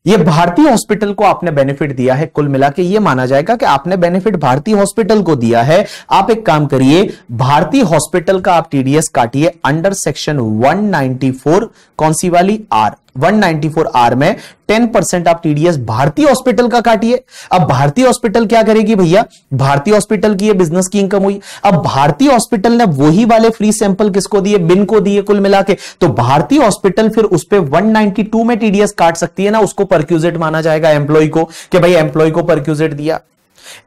ये भारतीय हॉस्पिटल को आपने बेनिफिट दिया है कुल मिला के ये माना जाएगा कि आपने बेनिफिट भारतीय हॉस्पिटल को दिया है आप एक काम करिए भारतीय हॉस्पिटल का आप टीडीएस काटिए अंडर सेक्शन 194 कौन सी वाली आर 194 आर में 10 परसेंट आप टीडीएस भारतीय हॉस्पिटल का काटिए अब भारतीय हॉस्पिटल क्या करेगी भैया भारतीय हॉस्पिटल की ये बिजनेस की इनकम हुई अब भारतीय हॉस्पिटल ने वही वाले फ्री सैंपल किसको दिए बिन को दिए कुल मिला के तो भारतीय हॉस्पिटल फिर उस पर वन में टीडीएस काट सकती है ना उसको परक्यूजेट माना जाएगा एम्प्लॉय को कि भाई एम्प्लॉय को परक्यूजेट दिया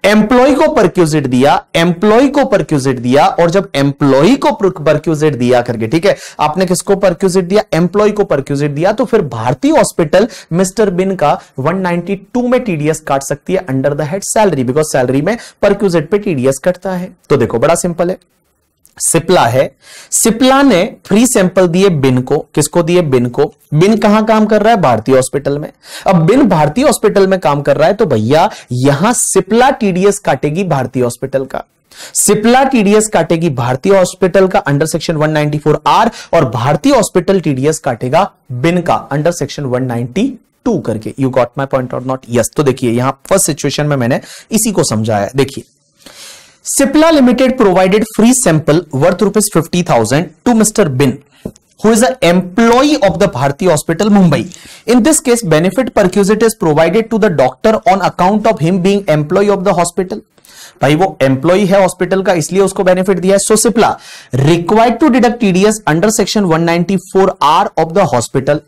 एम्प्लॉय को परक्यूजिट दिया एम्प्लॉय को परक्यूजिट दिया और जब एम्प्लॉय को परक्यूजिट दिया करके ठीक है आपने किसको परक्यूजिट दिया एम्प्लॉय को परक्यूजिट दिया तो फिर भारतीय हॉस्पिटल मिस्टर बिन का 192 में टीडीएस काट सकती है under the head salary because salary में परक्यूजिट पे टीडीएस कटता है तो देखो बड़ा सिंपल है सिप्ला है सिप्ला ने फ्री सैंपल दिए बिन को किसको दिए बिन को बिन कहां काम कर रहा है भारतीय हॉस्पिटल में अब बिन भारतीय हॉस्पिटल में काम कर रहा है तो भैया यहां सिप्ला टीडीएस काटेगी भारतीय हॉस्पिटल का सिप्ला टीडीएस काटेगी भारतीय हॉस्पिटल का अंडर सेक्शन 194 आर और भारतीय हॉस्पिटल टीडीएस काटेगा बिन का अंडर सेक्शन 190 टू करके यू गॉट माई पॉइंट और नॉट यस तो देखिए यहां फर्स्ट सिचुएशन में मैंने इसी को समझाया देखिए Cipla Limited provided free sample worth rupees 50,000 to Mr. Bin who is an employee of the Bharati Hospital, Mumbai. In this case, benefit perquisite is provided to the doctor on account of him being employee of the hospital. भाई वो employ है hospital का इसलिए उसको benefit दिया है so Cipla required to deduct TDS under section 194 R of the hospital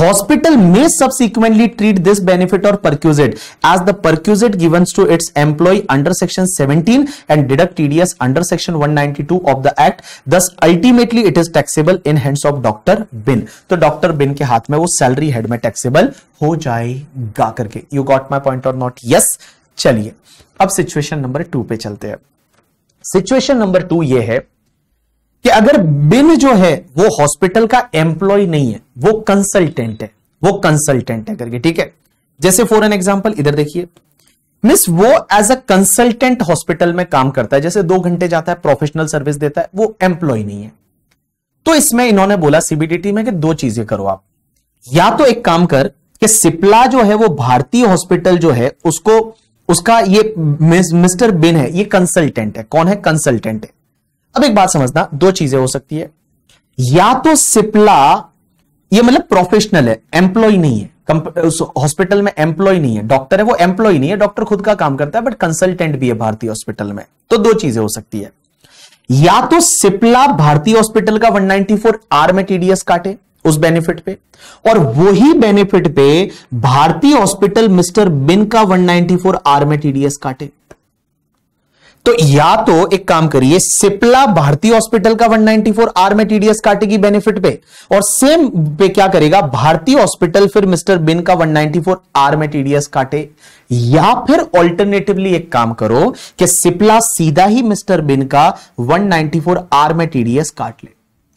hospital में subsequently treat this benefit और perquisite as the perquisite given to its employ under section 17 and deduct TDS under section 192 of the act thus ultimately it is taxable in hands of doctor बिन तो doctor बिन के हाथ में वो salary head में taxable हो जाएगा करके यू गॉट माई पॉइंट और नॉट यस चलिए अब सिचुएशन नंबर टू पे चलते हैं सिचुएशन नंबर टू ये है कि अगर बिन जो है वो हॉस्पिटल का एम्प्लॉय नहीं है वो कंसल्टेंट है वो कंसल्टेंट है करके ठीक है जैसे फॉर एन एग्जाम्पल इधर देखिए मिस वो एज अ कंसल्टेंट हॉस्पिटल में काम करता है जैसे दो घंटे जाता है प्रोफेशनल सर्विस देता है वो एम्प्लॉय नहीं है तो इसमें इन्होंने बोला सीबीडीटी में कि दो चीजें करो आप या तो एक काम कर कि सिप्ला जो है वो भारतीय हॉस्पिटल जो है उसको उसका ये मिस्टर बिन है ये कंसल्टेंट है कौन है कंसल्टेंट है अब एक बात समझना दो चीजें हो सकती है या तो सिपला ये मतलब प्रोफेशनल है एम्प्लॉय नहीं है हॉस्पिटल में एम्प्लॉय नहीं है डॉक्टर है वो एम्प्लॉय नहीं है डॉक्टर खुद का काम करता है बट कंसल्टेंट भी है भारतीय हॉस्पिटल में तो दो चीजें हो सकती है या तो सिपला भारतीय हॉस्पिटल का 194 आर में टीडीएस काटे उस बेनिफिट पे और वही बेनिफिट पे भारतीय हॉस्पिटल मिस्टर बिन का 194 आर में टीडीएस काटे तो या तो एक काम करिए सिप्ला भारतीय हॉस्पिटल का 194 आर में टीडीएस काटेगी बेनिफिट पे और सेम पे क्या करेगा भारतीय हॉस्पिटल फिर मिस्टर बिन का 194 आर में टीडीएस काटे या फिर ऑल्टरनेटिवली एक काम करो कि सिप्ला सीधा ही मिस्टर बिन का 194 आर में टीडीएस काट ले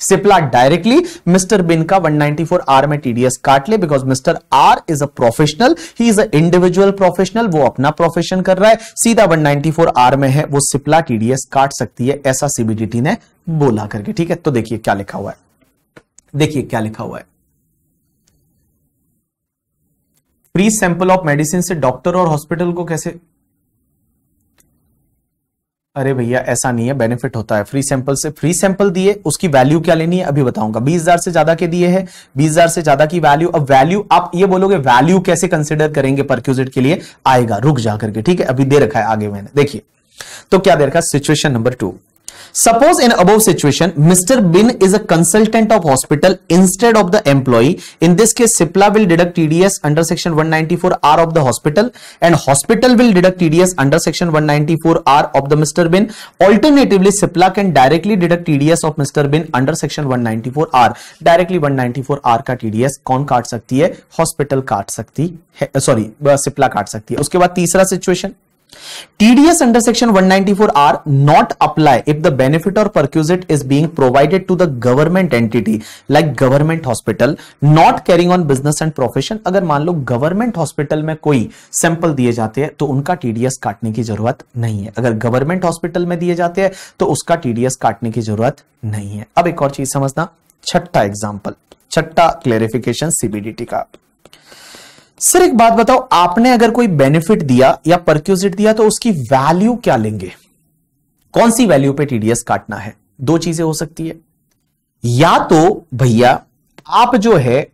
सिप्ला डायरेक्टली मिस्टर बिन का 194 आर में टीडीएस काट ले because mister R is a professional he is a individual professional वो अपना प्रोफेशन कर रहा है सीधा 194 आर में है वो सिप्ला टीडीएस काट सकती है ऐसा सीबीडीटी ने बोला करके ठीक है तो देखिए क्या लिखा हुआ है देखिए क्या लिखा हुआ है फ्री सैंपल ऑफ मेडिसिन से डॉक्टर और हॉस्पिटल को कैसे अरे भैया ऐसा नहीं है बेनिफिट होता है फ्री सैंपल से फ्री सैंपल दिए उसकी वैल्यू क्या लेनी है अभी बताऊंगा बीस हजार से ज्यादा के दिए हैं बीस हजार से ज्यादा की वैल्यू अब वैल्यू आप ये बोलोगे वैल्यू कैसे कंसिडर करेंगे परक्यूजिट के लिए आएगा रुक जा करके ठीक है अभी दे रखा है आगे मैंने देखिए तो क्या दे रखा है situation number two Suppose in above situation, Mr. Bin is a consultant of hospital instead of the employee. In this case, Cipla will deduct TDS under section 194R of the hospital and hospital will deduct TDS under section 194R of the Mr. Bin. Alternatively, Cipla can directly deduct TDS of Mr. Bin under section 194R. Directly 194R का TDS कौन काट सकती है hospital काट सकती है sorry Cipla काट सकती है उसके बाद तीसरा situation TDS under section 194 194R not apply if the benefit or perquisite is being provided to the government entity like government hospital not carrying on business and profession अगर मान लो government hospital में कोई sample दिए जाते हैं तो उनका TDS काटने की जरूरत नहीं है अगर government hospital में दिए जाते हैं तो उसका TDS काटने की जरूरत नहीं है अब एक और चीज समझना छठा example, छठा clarification CBDT का सर एक बात बताओ आपने अगर कोई बेनिफिट दिया या परक्यूजिट दिया तो उसकी वैल्यू क्या लेंगे कौन सी वैल्यू पे टीडीएस काटना है दो चीजें हो सकती है या तो भैया आप जो है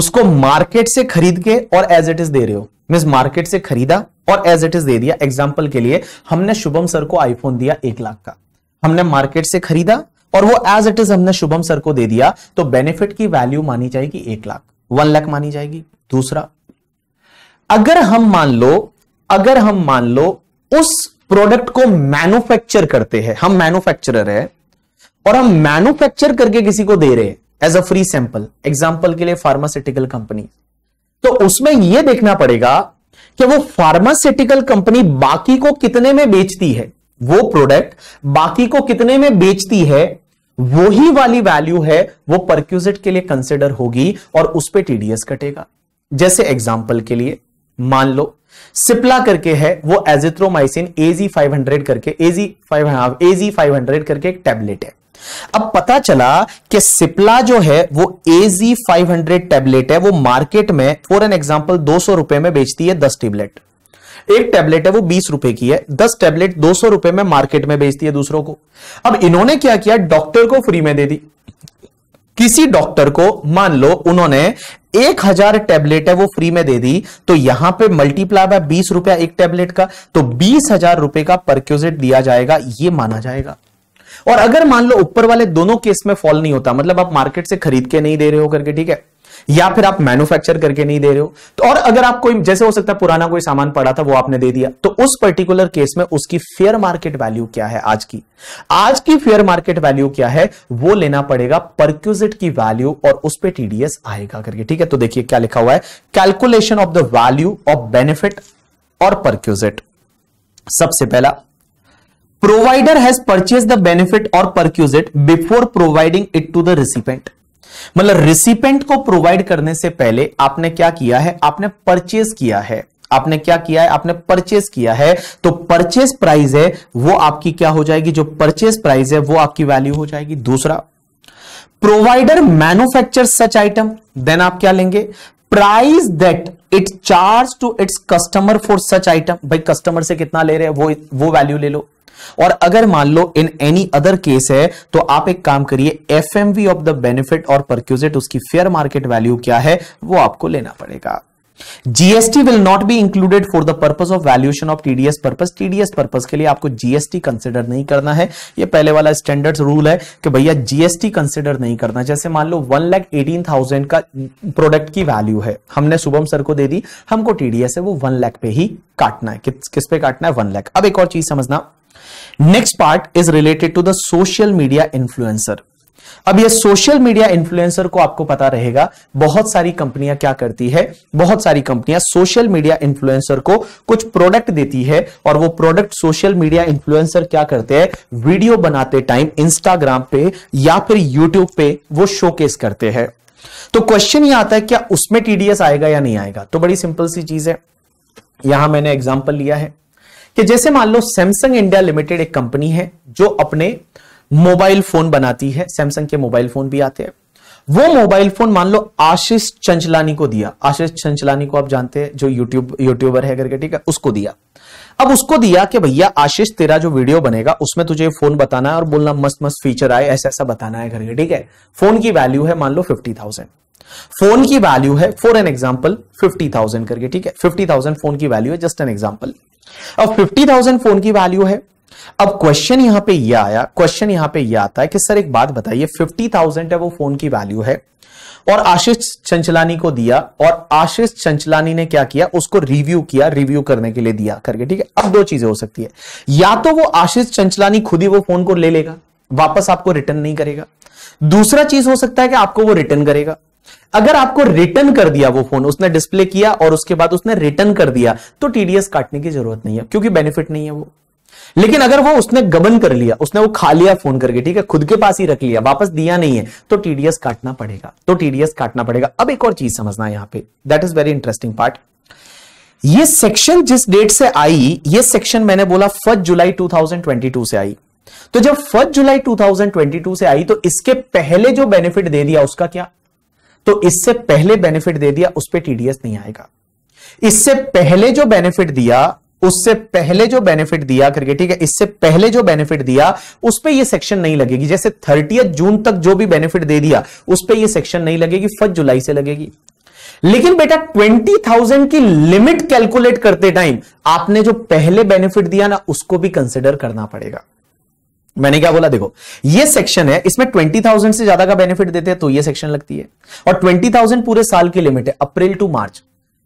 उसको मार्केट से खरीद के और एज इट इज दे रहे हो मीन मार्केट से खरीदा और एज इट इज दे दिया एग्जाम्पल के लिए हमने शुभम सर को आईफोन दिया एक लाख का हमने मार्केट से खरीदा और वो एज इट इज हमने शुभम सर को दे दिया तो बेनिफिट की वैल्यू मानी जाएगी एक लाख वन लाख मानी जाएगी दूसरा अगर हम मान लो अगर हम मान लो उस प्रोडक्ट को मैन्युफैक्चर करते हैं हम मैन्युफैक्चरर है और हम मैन्युफैक्चर करके किसी को दे रहे हैं as a free sample example के लिए फार्मास्यूटिकल कंपनी तो उसमें यह देखना पड़ेगा कि वो फार्मास्यूटिकल कंपनी बाकी को कितने में बेचती है वो प्रोडक्ट बाकी को कितने में बेचती है वो ही वाली वैल्यू है वो परक्यूजिट के लिए कंसिडर होगी और उस पर टीडीएस कटेगा जैसे एग्जाम्पल के लिए मान लो सिप्ला करके है वो एजिथ्रोमाइसिन एजी 500 करके एजी 5 एजी 500 करके एक टैबलेट है अब पता चला कि सिप्ला जो है वो एजी 500 टैबलेट है वो मार्केट में फॉर एन एग्जांपल 200 रुपए में बेचती है 10 टैबलेट एक टैबलेट है वो बीस रुपए की है दस टैबलेट दो सौ रुपए में मार्केट में बेचती है दूसरों को अब इन्होंने क्या किया डॉक्टर को फ्री में दे दी किसी डॉक्टर को मान लो उन्होंने एक हजार टेबलेट है वो फ्री में दे दी तो यहां पे मल्टीप्लाई बाय बीस रुपया एक टेबलेट का तो बीस हजार रुपए का परक्यूजिट दिया जाएगा ये माना जाएगा और अगर मान लो ऊपर वाले दोनों केस में फॉल नहीं होता मतलब आप मार्केट से खरीद के नहीं दे रहे हो करके ठीक है या फिर आप मैन्युफैक्चर करके नहीं दे रहे हो तो और अगर आप कोई जैसे हो सकता है पुराना कोई सामान पड़ा था वो आपने दे दिया तो उस पर्टिकुलर केस में उसकी फेयर मार्केट वैल्यू क्या है आज की आज की फेयर मार्केट वैल्यू क्या है वो लेना पड़ेगा परक्यूजिट की वैल्यू और उस पर टीडीएस आएगा करके ठीक है तो देखिए क्या लिखा हुआ है calculation of the value of benefit or perquisite सबसे पहला provider has purchase the benefit or perquisite before providing it to the recipient मतलब रिसिपेंट को प्रोवाइड करने से पहले आपने क्या किया है आपने परचेज किया है आपने क्या किया है आपने परचेस किया है तो परचेस प्राइस है वो आपकी क्या हो जाएगी जो परचेस प्राइस है वो आपकी वैल्यू हो जाएगी दूसरा provider manufacture such item then आप क्या लेंगे price that it charge to its customer for such item भाई कस्टमर से कितना ले रहे हैं वो वो वैल्यू ले लो और अगर मान लो इन एनी अदर केस है तो आप एक काम करिए एफ ऑफ द बेनिफिट और परक्यूजेट उसकी फेयर मार्केट वैल्यू क्या है वो आपको लेना पड़ेगा GST will not be included for the purpose of valuation of TDS purpose TDS purpose के लिए आपको जीएसटी कंसिडर नहीं करना है ये पहले वाला स्टैंडर्ड रूल है कि भैया जीएसटी कंसिडर नहीं करना जैसे मान लो वन लैख एटीन थाउजेंड का प्रोडक्ट की वैल्यू है हमने शुभम सर को दे दी हमको टीडीएस है वो वन लैख पे ही काटना है कि, किस पे काटना है वन लैख अब एक और चीज समझना next part is related to the social media influencer अब ये सोशल मीडिया इन्फ्लुएंसर को आपको पता रहेगा बहुत सारी कंपनियां क्या करती है बहुत सारी कंपनियां सोशल मीडिया इन्फ्लुएंसर को कुछ प्रोडक्ट देती है और वो प्रोडक्ट सोशल मीडिया इन्फ्लुएंसर क्या करते हैं वीडियो बनाते टाइम इंस्टाग्राम पे या फिर यूट्यूब पे वो शोकेस करते हैं तो क्वेश्चन ये आता है क्या उसमें टीडीएस आएगा या नहीं आएगा तो बड़ी सिंपल सी चीज है यहां मैंने एग्जाम्पल लिया है कि जैसे मान लो सैमसंग इंडिया लिमिटेड एक कंपनी है जो अपने मोबाइल फोन बनाती है सैमसंग के मोबाइल फोन भी आते हैं वो मोबाइल फोन मान लो आशीष चंचलानी को दिया आशीष चंचलानी को आप जानते हैं जो यूट्यूब यूट्यूबर है करके ठीक है उसको दिया अब उसको दिया कि भैया आशीष तेरा जो वीडियो बनेगा उसमें तुझे फोन बताना है और बोलना मस्त मस्त फीचर आए ऐसा ऐसा बताना है करके ठीक है फोन की वैल्यू है मान लो फिफ्टी थाउजेंड फोन की वैल्यू है for an example fifty thousand करके ठीक है फिफ्टी थाउजेंड फोन की वैल्यू है जस्ट एन एग्जाम्पल अब फिफ्टी थाउजेंड फोन की वैल्यू है अब क्वेश्चन यहां पे ये आया क्वेश्चन यहां पे ये आता है कि सर एक बात बताइए फिफ्टी थाउजेंड है वो फोन की वैल्यू है और आशीष चंचलानी को दिया और आशीष चंचलानी ने क्या किया उसको रिव्यू किया रिव्यू करने के लिए दिया करके ठीक है अब दो चीजें हो सकती है या तो वो आशीष चंचलानी खुद ही वो फोन को ले लेगा वापस आपको रिटर्न नहीं करेगा दूसरा चीज हो सकता है कि आपको वो रिटर्न करेगा अगर आपको रिटर्न कर दिया वो फोन उसने डिस्प्ले किया और उसके बाद उसने रिटर्न कर दिया तो टीडीएस काटने की जरूरत नहीं है क्योंकि बेनिफिट नहीं है वो लेकिन अगर वो उसने गबन कर लिया उसने वो खा लिया फोन करके ठीक है खुद के पास ही रख लिया वापस दिया नहीं है तो टीडीएस काटना पड़ेगा तो टीडीएस काटना पड़ेगा अब एक और चीज समझना यहां पे that is very interesting part ये सेक्शन जिस डेट से आई ये सेक्शन मैंने बोला फर्स्ट जुलाई 2022 से आई तो जब फर्स्ट जुलाई 2022 से आई तो इसके पहले जो बेनिफिट दे दिया उसका क्या तो इससे पहले बेनिफिट दे दिया उस पर टीडीएस नहीं आएगा इससे पहले जो बेनिफिट दिया उससे पहले जो बेनिफिट दिया करके ठीक है इससे पहले जो बेनिफिट दिया उस पर यह सेक्शन नहीं लगेगी जैसे थर्टी जून तक जो भी बेनिफिट दे दिया उस पर यह सेक्शन नहीं लगेगी फर्स्ट जुलाई से लगेगी लेकिन बेटा 20,000 की लिमिट कैलकुलेट करते टाइम आपने जो पहले बेनिफिट दिया ना उसको भी कंसिडर करना पड़ेगा मैंने क्या बोला देखो ये सेक्शन है इसमें 20,000 से ज्यादा का बेनिफिट देते हैं तो ये सेक्शन लगती है और 20,000 पूरे साल की लिमिट है अप्रैल टू मार्च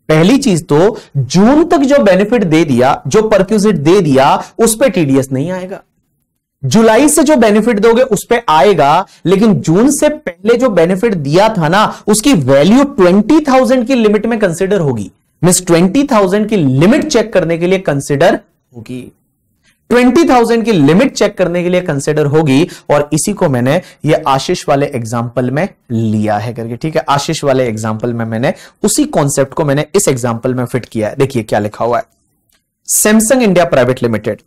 पहली चीज तो जून तक जो बेनिफिट दे दिया जो परक्यूजिट दे दिया उस पर टीडीएस नहीं आएगा जुलाई से जो बेनिफिट दोगे उस पर आएगा लेकिन जून से पहले जो बेनिफिट दिया था ना उसकी वैल्यू ट्वेंटी थाउजेंड की लिमिट में कंसिडर होगी मिस ट्वेंटी थाउजेंड की लिमिट चेक करने के लिए कंसिडर होगी ट्वेंटी थाउजेंड की लिमिट चेक करने के लिए कंसिडर होगी और इसी को मैंने ये आशीष वाले एग्जाम्पल में लिया है करके ठीक है आशीष वाले एग्जाम्पल में मैंने उसी कॉन्सेप्ट को मैंने इस एग्जाम्पल में फिट किया है देखिए क्या लिखा हुआ है Samsung India private limited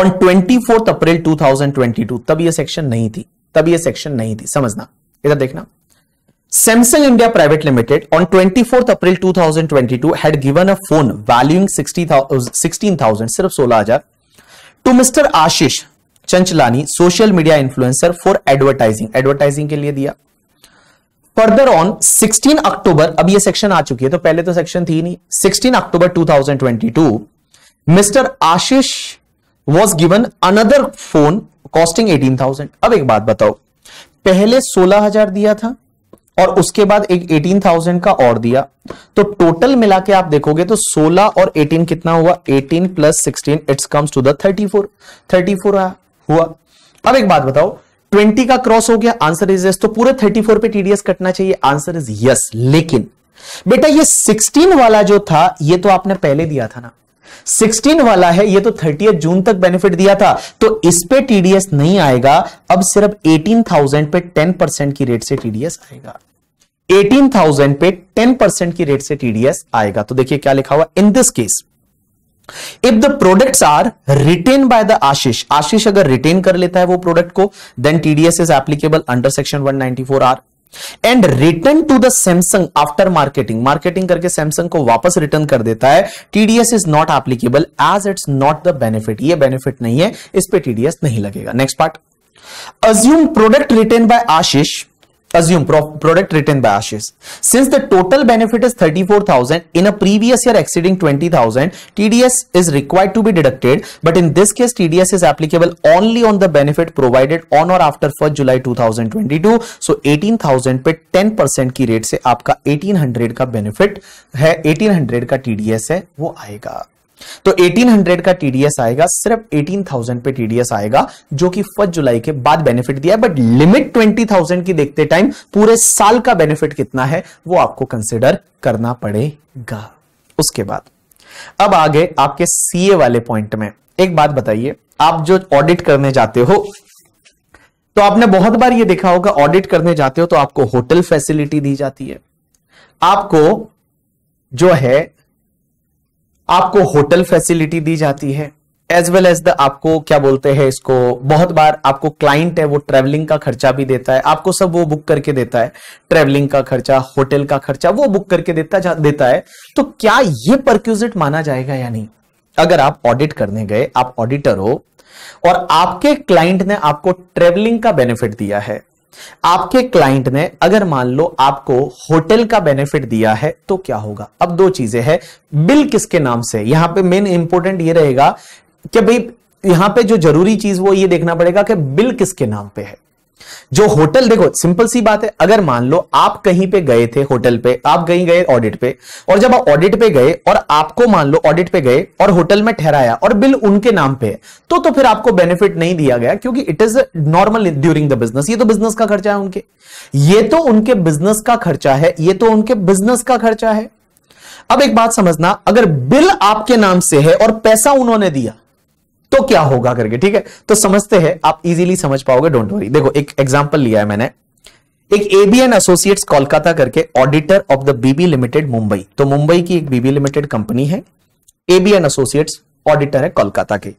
on twenty fourth April two thousand twenty two तब यह सेक्शन नहीं थी तब यह सेक्शन नहीं थी समझना इधर देखना Samsung India private limited on Samsung India Private Limited on 24th April 2022 had given a phone valuing sixteen thousand सिर्फ सोलह हजार to mister Ashish Chanchalani social media influencer for advertising advertising के लिए दिया फर्दर ऑन 16 अक्टूबर अब ये सेक्शन आ चुकी है तो पहले तो सेक्शन थी नहीं 16 October 2022 mister Ashish was given another phone costing 18,000 अब एक बात बताओ पहले 16,000 दिया था और उसके बाद एक 18,000 का और दिया तो टोटल मिला के आप देखोगे तो 16 और 18 कितना हुआ 18 plus sixteen it's comes to the 34 34 हुआ अब एक बात बताओ 20 का क्रॉस हो गया आंसर इज यस तो पूरे 34 पे टीडीएस कटना चाहिए आंसर इज यस लेकिन बेटा ये 16 वाला जो था ये तो आपने पहले दिया था ना सिक्सटीन वाला है ये तो थर्टी जून तक बेनिफिट दिया था तो इस पे टीडीएस नहीं आएगा अब सिर्फ एटीन थाउजेंड पे टेन परसेंट की रेट से टीडीएस आएगा 18,000 पे 10 परसेंट की रेट से टीडीएस आएगा तो देखिए क्या लिखा हुआ in this case if the products are retained by the Ashish Ashish अगर रिटेन कर लेता है वो प्रोडक्ट को then TDS is applicable under section one R and return to the Samsung after marketing marketing करके सैमसंग को वापस रिटर्न कर देता है TDS is not applicable as it's not the benefit ये बेनिफिट नहीं है इस पर टीडीएस नहीं लगेगा next part assume product return by Ashish assume pro product written by Ashish. Since the total benefit is 34,000 in a previous year exceeding 20,000, TDS is required to be deducted. But in this case, TDS is applicable only on the benefit provided on or after 1st July 2022. So 18,000 पे 10% की rate से आपका 1800 का benefit है 1800 का TDS है वो आएगा तो 1800 का टीडीएस आएगा सिर्फ 18,000 पे टीडीएस आएगा जो कि फर्स्ट जुलाई के बाद बेनिफिट दिया है बट लिमिट 20,000 की देखते टाइम पूरे साल का बेनिफिट कितना है वो आपको कंसिडर करना पड़ेगा उसके बाद अब आगे आपके सीए वाले पॉइंट में एक बात बताइए आप जो ऑडिट करने जाते हो तो आपने बहुत बार ये देखा होगा ऑडिट करने जाते हो तो आपको होटल फैसिलिटी दी जाती है आपको जो है आपको होटल फैसिलिटी दी जाती है एज वेल एज द आपको क्या बोलते हैं इसको बहुत बार आपको क्लाइंट है वो ट्रेवलिंग का खर्चा भी देता है आपको सब वो बुक करके देता है ट्रेवलिंग का खर्चा होटल का खर्चा वो बुक करके देता देता है तो क्या ये परक्यूजिट माना जाएगा या नहीं अगर आप ऑडिट करने गए आप ऑडिटर हो और आपके क्लाइंट ने आपको ट्रेवलिंग का बेनिफिट दिया है आपके क्लाइंट ने अगर मान लो आपको होटल का बेनिफिट दिया है तो क्या होगा अब दो चीजें हैं बिल किसके नाम से यहां पे मेन इंपॉर्टेंट ये रहेगा कि भाई यहां पे जो जरूरी चीज वो ये देखना पड़ेगा कि बिल किसके नाम पे है जो होटल देखो सिंपल सी बात है अगर मान लो आप कहीं पे गए थे होटल पे आप कहीं गए ऑडिट पे और जब आप ऑडिट पे गए और आपको मान लो ऑडिट पे गए और होटल में ठहराया और बिल उनके नाम पे है तो तो फिर आपको बेनिफिट नहीं दिया गया क्योंकि it is normal during the business ये तो बिजनेस का खर्चा है उनके ये तो उनके बिजनेस का खर्चा है ये तो उनके बिजनेस का खर्चा है अब एक बात समझना अगर बिल आपके नाम से है और पैसा उन्होंने दिया तो क्या होगा करके ठीक है तो समझते हैं आप इजीली समझ पाओगे डोंट वरी देखो एक एग्जांपल लिया है मैंने एक एबीएन एसोसिएट्स कोलकाता करके auditor of the BB limited Mumbai तो मुंबई की एक बीबी लिमिटेड कंपनी है एबीएन एसोसिएट्स ऑडिटर है कोलकाता के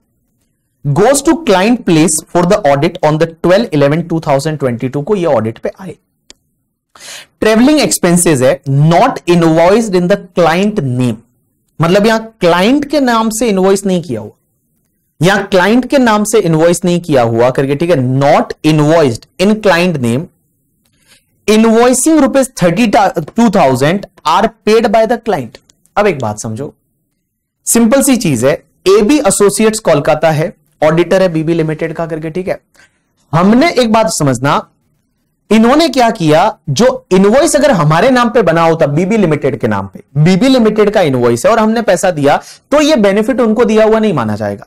goes to client place for the audit on the twelve eleven two thousand twenty two को यह ऑडिट पे आए ट्रेवलिंग एक्सपेंसेस है not invoice in the client name मतलब यहां क्लाइंट के नाम से इनवॉइस नहीं किया हुआ या क्लाइंट के नाम से इनवॉइस नहीं किया हुआ करके ठीक है not invoiced in client name invoicing rupees thirty two thousand are paid by the client अब एक बात समझो सिंपल सी चीज है एबी एसोसिएट्स कोलकाता है ऑडिटर है बीबी लिमिटेड का करके ठीक है हमने एक बात समझना इन्होंने क्या किया जो इनवॉइस अगर हमारे नाम पे बना होता बीबी लिमिटेड के नाम पे बीबी लिमिटेड का इनवॉइस है और हमने पैसा दिया तो ये बेनिफिट उनको दिया हुआ नहीं माना जाएगा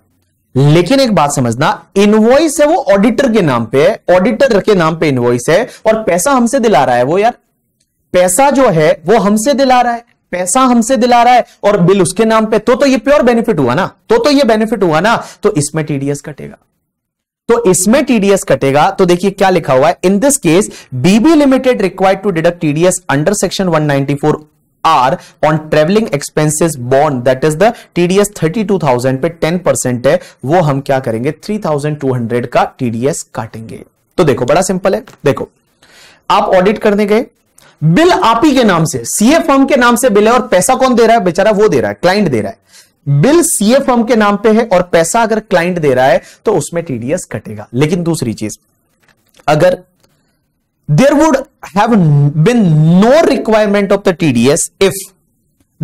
लेकिन एक बात समझना इनवॉइस है वो ऑडिटर के नाम पे है ऑडिटर के नाम पे इनवॉइस है और पैसा हमसे दिला रहा है वो यार पैसा जो है वो हमसे दिला रहा है पैसा हमसे दिला रहा है और बिल उसके नाम पे तो तो ये प्योर बेनिफिट हुआ ना तो तो ये बेनिफिट हुआ ना तो इसमें टीडीएस कटेगा तो इसमें टीडीएस कटेगा तो देखिए क्या लिखा हुआ है in this case BB limited required to deduct TDS under section 194 R on travelling expenses bond that is the TDS thousand पे टेन परसेंट है वो हम क्या करेंगे थ्री थाउजेंड टू हंड्रेड का टीडीएस काटेंगे तो देखो बड़ा सिंपल है देखो आप ऑडिट करने गए बिल आप ही के नाम से सीए फर्म के नाम से बिल है और पैसा कौन दे रहा है बेचारा वो दे रहा है क्लाइंट दे रहा है बिल सीए फर्म के नाम पे है और पैसा अगर क्लाइंट दे रहा है तो उसमें टीडीएस कटेगा लेकिन दूसरी चीज अगर there would have been no requirement of the TDS if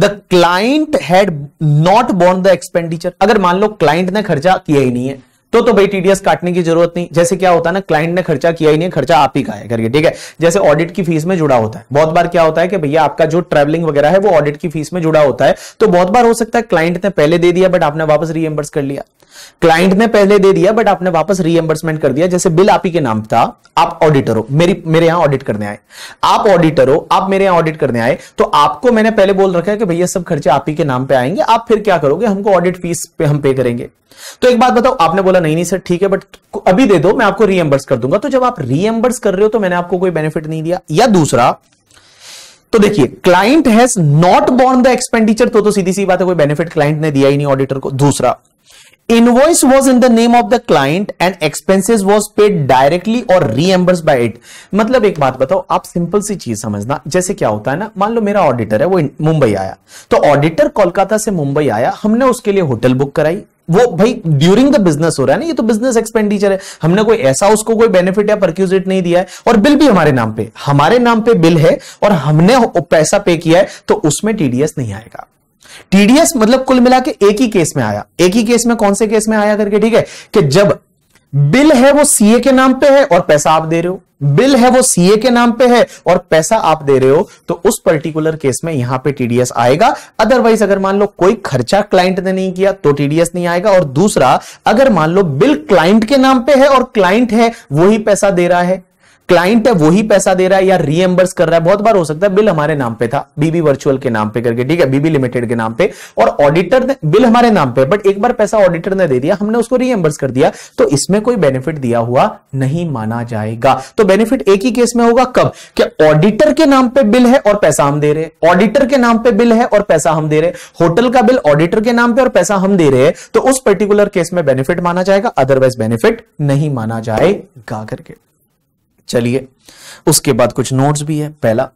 the client had not borne the expenditure. अगर मान लो client ने खर्चा किया ही नहीं है तो तो भाई टीडीएस काटने की जरूरत नहीं जैसे क्या होता है ना क्लाइंट ने खर्चा किया ही नहीं खर्चा आप ही का है करिए ठीक है जैसे ऑडिट की फीस में जुड़ा होता है बहुत बार क्या होता है कि भैया आपका जो ट्रेवलिंग वगैरह है वो ऑडिट की फीस में जुड़ा होता है तो बहुत बार हो सकता है क्लाइंट ने पहले दे दिया बट आपने वापस रीएम्बर्स कर लिया क्लाइंट ने पहले दे दिया बट आपने वापस रीएम्बर्समेंट कर दिया जैसे बिल आप ही के नाम था आप ऑडिटर हो मेरी मेरे यहां ऑडिट करने आए आप ऑडिटर हो आप मेरे यहां ऑडिट करने आए तो आपको मैंने पहले बोल रखा है कि भैया सब खर्चे आप ही के नाम पे आएंगे आप फिर क्या करोगे हमको ऑडिट फीस पे हम पे करेंगे तो एक बात बताओ आपने बोला बोला नहीं नहीं सर ठीक है बट अभी दे दो मैं आपको रीएम्बर्स कर दूंगा तो जब आप रीएम्बर्स कर रहे हो तो मैंने आपको कोई बेनिफिट नहीं दिया या दूसरा तो देखिए client has not borne the expenditure तो, तो सीधी सी बात है कोई बेनिफिट क्लाइंट ने दिया ही नहीं ऑडिटर को दूसरा Invoice was in the name of the client and expenses was paid directly or reimbursed by it. मतलब एक बात बताओ आप सिंपल सी चीज समझना जैसे क्या होता है ना मान लो मेरा ऑडिटर है वो मुंबई आया तो ऑडिटर कोलकाता से मुंबई आया हमने उसके लिए होटल बुक कराई वो भाई ड्यूरिंग द बिजनेस हो रहा है ना ये तो बिजनेस एक्सपेंडिचर है हमने कोई ऐसा उसको कोई बेनिफिट या परक्यूजिट नहीं दिया है और बिल भी हमारे नाम पे हमारे नाम पे बिल है और हमने पैसा पे किया है तो उसमें टीडीएस नहीं आएगा टीडीएस मतलब कुल मिला के एक ही केस में आया एक ही केस में कौन से केस में आया करके ठीक है कि जब बिल है वो सीए के नाम पे है और पैसा आप दे रहे हो बिल है वो सीए के नाम पे है और पैसा आप दे रहे हो तो उस पर्टिकुलर केस में यहां पे टीडीएस आएगा अदरवाइज अगर मान लो कोई खर्चा क्लाइंट ने नहीं किया तो टीडीएस नहीं आएगा और दूसरा अगर मान लो बिल क्लाइंट के नाम पे है और क्लाइंट है वो ही पैसा दे रहा है क्लाइंट है वही पैसा दे रहा है या रीएम्बर्स कर रहा है बहुत बार हो सकता है बिल हमारे नाम पे था बीबी वर्चुअल के नाम पे करके ठीक है बीबी लिमिटेड के नाम पे और ऑडिटर ने बिल हमारे नाम पे बट एक बार पैसा ऑडिटर ने दे दिया हमने उसको रीएम्बर्स कर दिया तो इसमें कोई बेनिफिट दिया हुआ नहीं माना जाएगा तो बेनिफिट एक ही केस में होगा कब क्या ऑडिटर के नाम पे बिल है और पैसा हम दे रहे ऑडिटर के नाम पे बिल है और पैसा हम दे रहे होटल का बिल ऑडिटर के नाम पे और पैसा हम दे रहे हैं तो उस पर्टिकुलर केस में बेनिफिट माना जाएगा अदरवाइज बेनिफिट नहीं माना जाएगा करके चलिए उसके बाद कुछ नोट्स भी है पहला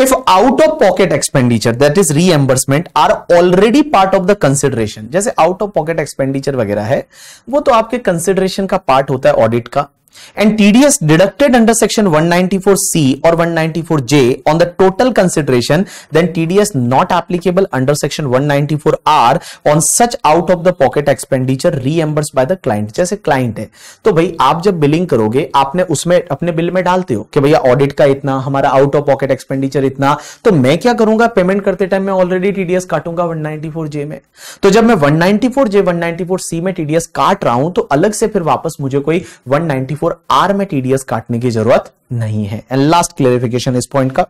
if out of pocket expenditure that is reimbursement are already part of the consideration जैसे आउट ऑफ पॉकेट एक्सपेंडिचर वगैरह है वो तो आपके कंसिडरेशन का पार्ट होता है ऑडिट का and TDS deducted under section 194C or 194J on the total consideration then TDS not applicable under section 194R on such out of the pocket expenditure reimbursed by the client जैसे client है तो भाई आप जब billing करोगे आपने उसमें अपने बिल में डालते हो कि भैया ऑडिट का इतना हमारा आउट ऑफ पॉकेट एक्सपेंडिचर इतना तो मैं क्या करूंगा पेमेंट करते टाइम मैं ऑलरेडी टीडीएस काटूंगा 194J में तो जब मैं 194J 194C में टीडीएस काट रहा हूं तो अलग से फिर वापस मुझे कोई 194 फोर आर में टीडीएस काटने की जरूरत नहीं है एंड लास्ट क्लियरिफिकेशन इस पॉइंट का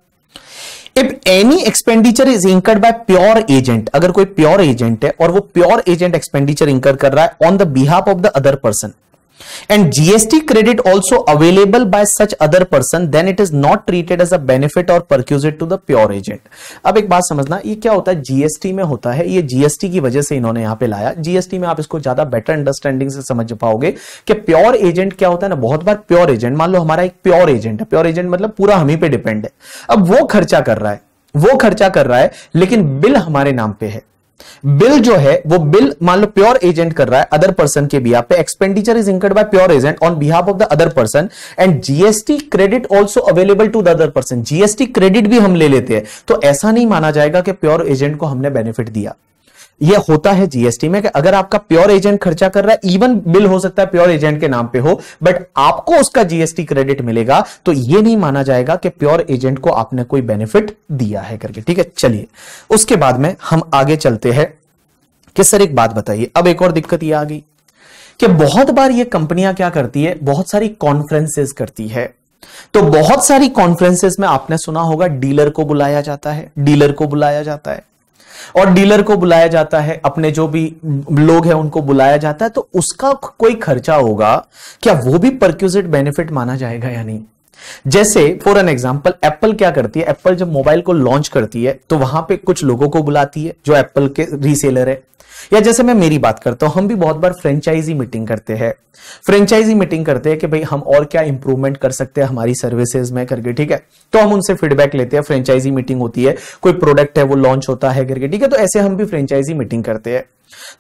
if any expenditure is incurred by pure agent अगर कोई प्योर एजेंट है और वो प्योर एजेंट एक्सपेंडिचर इंकर कर रहा है on the behalf of the other person and GST credit also available by such other person then it is not treated as a benefit और perquisite to the pure agent अब एक बात समझना ये क्या होता है जीएसटी में होता है ये जीएसटी की वजह से इन्होंने यहां पे लाया जीएसटी में आप इसको ज्यादा बेटर अंडरस्टैंडिंग से समझ पाओगे कि प्योर एजेंट क्या होता है ना बहुत बार प्योर एजेंट मान लो हमारा एक प्योर एजेंट है प्योर एजेंट मतलब पूरा हम ही पे डिपेंड है अब वो खर्चा कर रहा है वो खर्चा कर रहा है लेकिन बिल हमारे नाम पे है बिल जो है वो बिल मान लो प्योर एजेंट कर रहा है अदर पर्सन के बिहार पे expenditure is incurred by pure agent on behalf of the other person and GST credit also available to the other person GST credit भी हम ले लेते हैं तो ऐसा नहीं माना जाएगा कि प्योर एजेंट को हमने बेनिफिट दिया ये होता है जीएसटी में कि अगर आपका प्योर एजेंट खर्चा कर रहा है इवन बिल हो सकता है प्योर एजेंट के नाम पे हो बट आपको उसका जीएसटी क्रेडिट मिलेगा तो ये नहीं माना जाएगा कि प्योर एजेंट को आपने कोई बेनिफिट दिया है करके ठीक है चलिए उसके बाद में हम आगे चलते हैं कि सर एक बात बताइए अब एक और दिक्कत यह आ गई कि बहुत बार ये कंपनियां क्या करती है बहुत सारी कॉन्फ्रेंसेस करती है तो बहुत सारी कॉन्फ्रेंसेस में आपने सुना होगा डीलर को बुलाया जाता है डीलर को बुलाया जाता है और डीलर को बुलाया जाता है अपने जो भी लोग हैं उनको बुलाया जाता है तो उसका कोई खर्चा होगा क्या वो भी परक्यूजिट बेनिफिट माना जाएगा या नहीं जैसे फॉर एन एग्जाम्पल एप्पल क्या करती है एप्पल जब मोबाइल को लॉन्च करती है तो वहां पे कुछ लोगों को बुलाती है जो एप्पल के रीसेलर है या जैसे मैं मेरी बात करता हूं हम भी बहुत बार फ्रेंचाइजी मीटिंग करते हैं फ्रेंचाइजी मीटिंग करते हैं कि भाई हम और क्या इंप्रूवमेंट कर सकते हैं हमारी सर्विसेज में करके ठीक है तो हम उनसे फीडबैक लेते हैं फ्रेंचाइजी मीटिंग होती है कोई प्रोडक्ट है वो लॉन्च होता है करके ठीक है तो ऐसे हम भी फ्रेंचाइजी मीटिंग करते हैं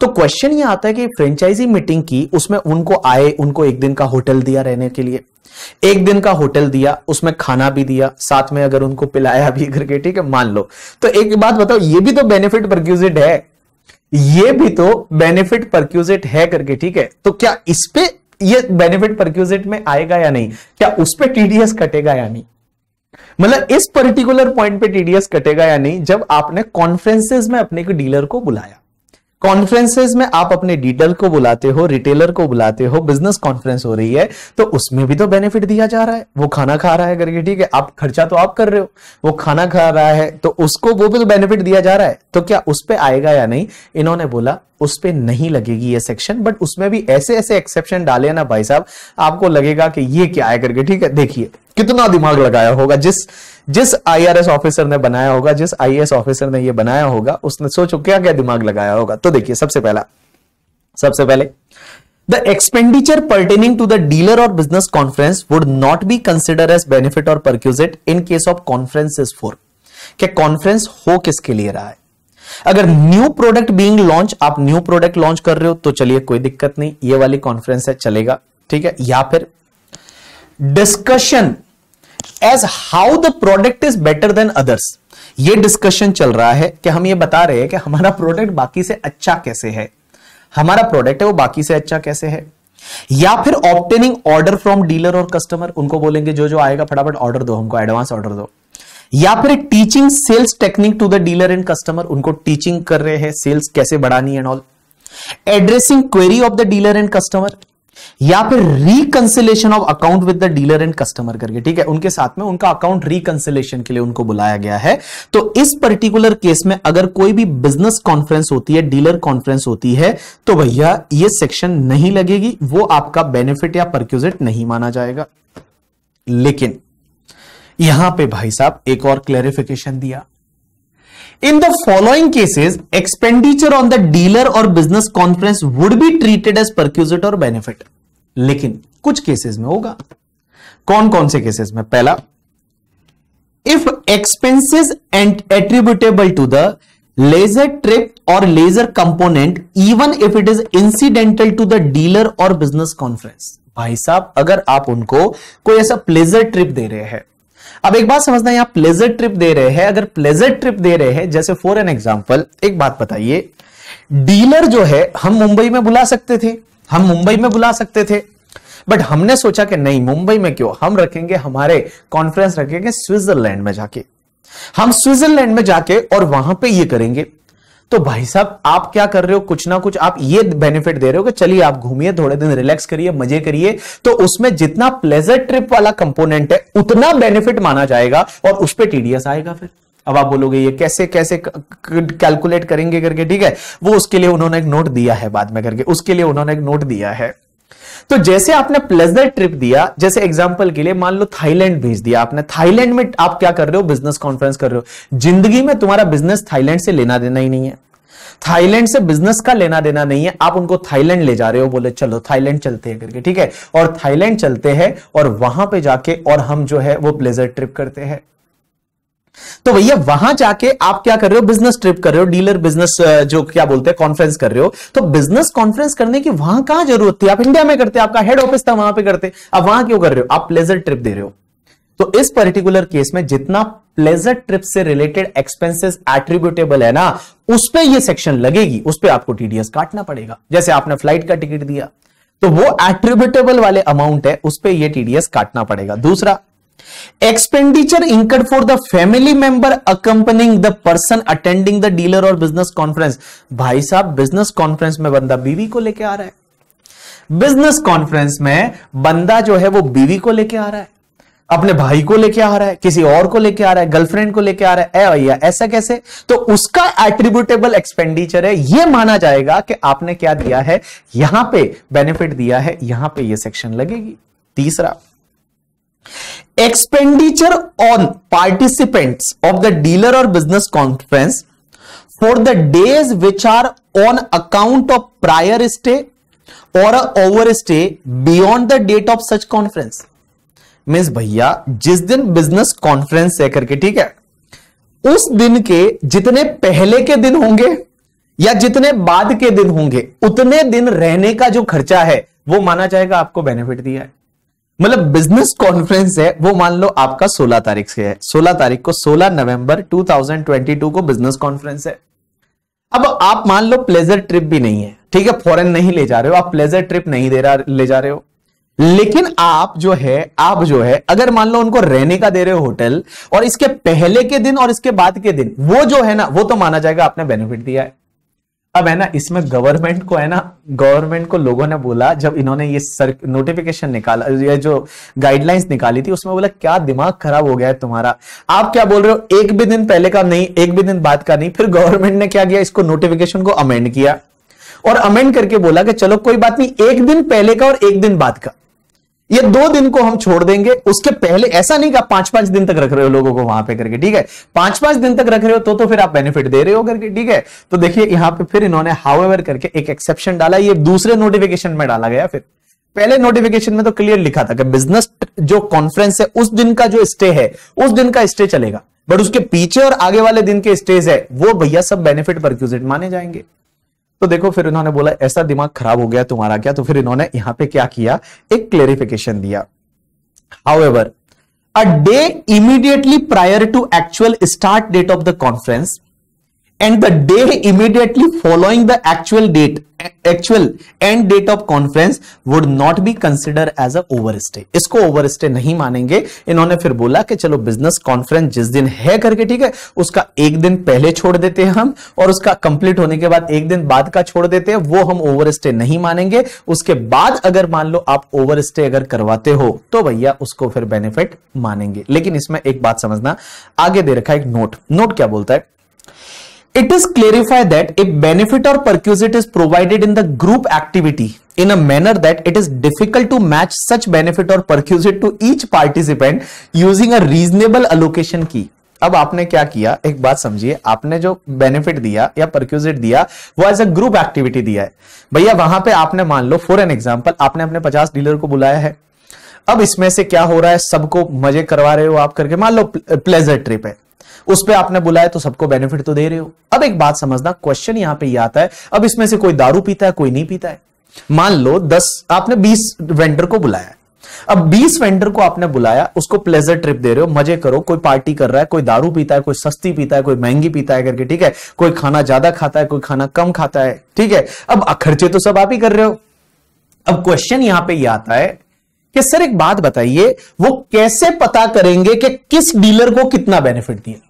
तो क्वेश्चन ये आता है कि फ्रेंचाइजी मीटिंग की उसमें उनको आए उनको एक दिन का होटल दिया रहने के लिए एक दिन का होटल दिया उसमें खाना भी दिया साथ में अगर उनको पिलाया भी करके ठीक है मान लो तो एक बात बताओ ये भी तो बेनिफिट परक्यूजिड है ये भी तो बेनिफिट परक्यूजिट है करके ठीक है तो क्या इस पे ये बेनिफिट परक्यूजिट में आएगा या नहीं क्या उस पर टीडीएस कटेगा या नहीं मतलब इस पर्टिकुलर पॉइंट पे टीडीएस कटेगा या नहीं जब आपने कॉन्फ्रेंसेस में अपने डीलर को बुलाया कॉन्फ्रेंसेज में आप अपने डीडल को बुलाते हो रिटेलर को बुलाते हो बिजनेस कॉन्फ्रेंस हो रही है तो उसमें भी तो बेनिफिट दिया जा रहा है वो खाना खा रहा है करके ठीक है आप खर्चा तो आप कर रहे हो वो खाना खा रहा है तो उसको वो भी तो बेनिफिट दिया जा रहा है तो क्या उस पर आएगा या नहीं इन्होंने बोला उस पर नहीं लगेगी ये सेक्शन बट उसमें भी ऐसे ऐसे एक्सेप्शन डाले ना भाई साहब आपको लगेगा कि ये क्या है करके ठीक है देखिए कितना दिमाग लगाया होगा जिस जिस आईआरएस ऑफिसर ने बनाया होगा जिस आईएएस ऑफिसर ने ये बनाया होगा उसने सोचो क्या क्या दिमाग लगाया होगा तो देखिए सबसे पहला सबसे पहले the expenditure to the dealer और business conference would not be consider as benefit और or in case of conference is for क्या कॉन्फ्रेंस हो किसके लिए रहा है अगर न्यू प्रोडक्ट बीइंग लॉन्च आप न्यू प्रोडक्ट लॉन्च कर रहे हो तो चलिए कोई दिक्कत नहीं ये वाली कॉन्फ्रेंस है चलेगा ठीक है या फिर discussion as how the product is better than others ये डिस्कशन चल रहा है कि हम ये बता रहे हैं कि हमारा प्रोडक्ट बाकी से अच्छा कैसे है हमारा प्रोडक्ट है वो बाकी से अच्छा कैसे है या फिर ऑप्टेनिंग ऑर्डर फ्रॉम डीलर और कस्टमर उनको बोलेंगे जो जो आएगा फटाफट ऑर्डर दो हमको एडवांस ऑर्डर दो या फिर teaching sales technique to the dealer and customer उनको टीचिंग कर रहे हैं सेल्स कैसे बढ़ानी and all addressing query of the dealer and customer या फिर reconciliation of account with the dealer and customer करके ठीक है उनके साथ में उनका अकाउंट रिकंसिलेशन के लिए उनको बुलाया गया है तो इस पर्टिकुलर केस में अगर कोई भी बिजनेस कॉन्फ्रेंस होती है डीलर कॉन्फ्रेंस होती है तो भैया ये सेक्शन नहीं लगेगी वो आपका बेनिफिट या परक्यूजिट नहीं माना जाएगा लेकिन यहां पे भाई साहब एक और क्लैरिफिकेशन दिया in the following cases expenditure on the dealer और business conference would be treated as perquisite और बेनिफिट लेकिन कुछ केसेस में होगा कौन कौन से केसेस में पहला if expenses and attributable to the leisure trip और leisure component even if it is incidental to the dealer और बिजनेस कॉन्फ्रेंस भाई साहब अगर आप उनको कोई ऐसा प्लेजर ट्रिप दे रहे हैं अब एक बात समझना यहां आप प्लेजर ट्रिप दे रहे हैं अगर प्लेजर ट्रिप दे रहे हैं जैसे फॉर एन एग्जाम्पल एक बात बताइए डीलर जो है हम मुंबई में बुला सकते थे हम मुंबई में बुला सकते थे बट हमने सोचा कि नहीं मुंबई में क्यों हम रखेंगे हमारे कॉन्फ्रेंस रखेंगे स्विट्जरलैंड में जाके हम स्विट्जरलैंड में जाके और वहां पे ये करेंगे तो भाई साहब आप क्या कर रहे हो कुछ ना कुछ आप ये बेनिफिट दे रहे हो कि चलिए आप घूमिए थोड़े दिन रिलैक्स करिए मजे करिए तो उसमें जितना प्लेजर ट्रिप वाला कंपोनेंट है उतना बेनिफिट माना जाएगा और उस पर टीडीएस आएगा फिर अब आप बोलोगे ये कैसे कैसे कैलकुलेट करेंगे करके ठीक है वो उसके लिए उन्होंने एक नोट दिया है बाद में करके उसके लिए उन्होंने एक नोट दिया है तो जैसे आपने प्लेजर ट्रिप दिया जैसे एग्जाम्पल के लिए मान लो थाईलैंड भेज दिया आपने थाईलैंड में आप क्या कर रहे हो बिजनेस कॉन्फ्रेंस कर रहे हो जिंदगी में तुम्हारा बिजनेस थाईलैंड से लेना देना ही नहीं है थाईलैंड से बिजनेस का लेना देना नहीं है आप उनको थाईलैंड ले जा रहे हो बोले चलो थाईलैंड चलते हैं करके ठीक है और थाईलैंड चलते हैं और वहां पे जाके और हम जो है वो प्लेजर ट्रिप करते हैं तो भैया वहां जाके आप क्या कर रहे हो बिजनेस ट्रिप कर रहे हो डीलर बिजनेस जो क्या बोलते हैं कॉन्फ्रेंस कर रहे हो तो बिजनेस कॉन्फ्रेंस करने की वहां कहां जरूरत थी आप इंडिया में करते आपका हेड ऑफिस था वहां पे करते अब वहां क्यों कर रहे हो आप प्लेजर ट्रिप दे रहे हो तो इस पर्टिकुलर केस में जितना प्लेजर ट्रिप से रिलेटेड एक्सपेंसेस एट्रीब्यूटेबल है ना उस पर यह सेक्शन लगेगी उस पर आपको टीडीएस काटना पड़ेगा जैसे आपने फ्लाइट का टिकट दिया तो वो एट्रीब्यूटेबल वाले अमाउंट है उस पर यह टीडीएस काटना पड़ेगा दूसरा expenditure incurred for the family member accompanying the person attending the dealer और बिजनेस कॉन्फ्रेंस भाई साहब बिजनेस कॉन्फ्रेंस में बंदा बीवी को लेके आ रहा है बिजनेस कॉन्फ्रेंस में बंदा जो है वो बीवी को लेके आ रहा है अपने भाई को लेके आ रहा है किसी और को लेके आ रहा है गर्लफ्रेंड को लेके आ रहा है ए भैया ऐसा कैसे तो उसका एट्रीब्यूटेबल एक्सपेंडिचर है ये माना जाएगा कि आपने क्या दिया है यहां पे बेनिफिट दिया है यहां पे ये सेक्शन लगेगी तीसरा expenditure on participants of the dealer और business conference for the days which are on account of prior stay और over stay beyond the date of such conference means भैया जिस दिन बिजनेस कॉन्फ्रेंस है करके ठीक है उस दिन के जितने पहले के दिन होंगे या जितने बाद के दिन होंगे उतने दिन रहने का जो खर्चा है वो माना जाएगा आपको बेनिफिट दिया है मतलब बिजनेस कॉन्फ्रेंस है वो मान लो आपका 16 तारीख से है 16 तारीख को 16 नवंबर 2022 को बिजनेस कॉन्फ्रेंस है अब आप मान लो प्लेजर ट्रिप भी नहीं है ठीक है फॉरेन नहीं ले जा रहे हो आप प्लेजर ट्रिप नहीं दे रहा ले जा रहे हो लेकिन आप जो है आप जो है अगर मान लो उनको रहने का दे रहे हो होटल और इसके पहले के दिन और इसके बाद के दिन वो जो है ना वो तो माना जाएगा आपने बेनिफिट दिया है अब है ना इसमें गवर्नमेंट को है ना गवर्नमेंट को लोगों ने बोला जब इन्होंने ये सर नोटिफिकेशन निकाला ये जो गाइडलाइंस निकाली थी उसमें बोला क्या दिमाग खराब हो गया है तुम्हारा आप क्या बोल रहे हो एक भी दिन पहले का नहीं एक भी दिन बाद का नहीं फिर गवर्नमेंट ने क्या किया इसको नोटिफिकेशन को अमेंड किया और अमेंड करके बोला कि चलो कोई बात नहीं एक दिन पहले का और एक दिन बाद का ये दो दिन को हम छोड़ देंगे उसके पहले ऐसा नहीं कि आप पांच पांच दिन तक रख रहे हो लोगों को वहां पे करके ठीक है पांच पांच दिन तक रख रहे हो तो तो फिर आप बेनिफिट दे रहे हो करके ठीक है तो देखिए यहां पे फिर इन्होंने हाउ करके एक एक्सेप्शन डाला ये दूसरे नोटिफिकेशन में डाला गया फिर पहले नोटिफिकेशन में तो क्लियर लिखा था कि बिजनेस जो कॉन्फ्रेंस है उस दिन का जो स्टे है उस दिन का स्टे चलेगा बट उसके पीछे और आगे वाले दिन के स्टेज है वो भैया सब बेनिफिट परक्यूजेट माने जाएंगे तो देखो फिर उन्होंने बोला ऐसा दिमाग खराब हो गया तुम्हारा क्या तो फिर इन्होंने यहां पे क्या किया एक क्लेरिफिकेशन दिया however a day immediately prior to actual start date of the conference and the day immediately following the actual date actual end date of conference would not be considered as a stay इसको over stay नहीं मानेंगे इन्होंने फिर बोला कि चलो business conference जिस दिन है करके ठीक है उसका एक दिन पहले छोड़ देते हैं हम और उसका कंप्लीट होने के बाद एक दिन बाद का छोड़ देते हैं वो हम ओवर स्टे नहीं मानेंगे उसके बाद अगर मान लो आप ओवर स्टे अगर करवाते हो तो भैया उसको फिर बेनिफिट मानेंगे लेकिन इसमें एक बात समझना आगे दे रखा एक नोट नोट क्या बोलता है It is clarified that if benefit or perquisite is provided in the group activity in a manner that it is difficult to match such benefit or perquisite to each participant using a reasonable allocation key. अब आपने क्या किया एक बात समझिए आपने जो benefit दिया या परक्यूजिट दिया वो एज ए ग्रुप एक्टिविटी दिया है भैया वहां पे आपने मान लो फॉर एन एग्जांपल आपने अपने 50 डीलर को बुलाया है अब इसमें से क्या हो रहा है सबको मजे करवा रहे हो आप करके मान लो प्लेजर ट्रिप है उस पर आपने बुलाया तो सबको बेनिफिट तो दे रहे हो अब एक बात समझना क्वेश्चन यहां पर आता है अब इसमें से कोई दारू पीता है कोई नहीं पीता है मान लो दस आपने बीस वेंडर को बुलाया अब 20 वेंडर को आपने बुलाया उसको प्लेजर ट्रिप दे रहे हो मजे करो कोई पार्टी कर रहा है कोई दारू पीता है कोई सस्ती पीता है कोई महंगी पीता है करके ठीक है कोई खाना ज्यादा खाता है कोई खाना कम खाता है ठीक है अब खर्चे तो सब आप ही कर रहे हो अब क्वेश्चन यहां पे ये आता है कि सर एक बात बताइए वो कैसे पता करेंगे कि किस डीलर को कितना बेनिफिट दिया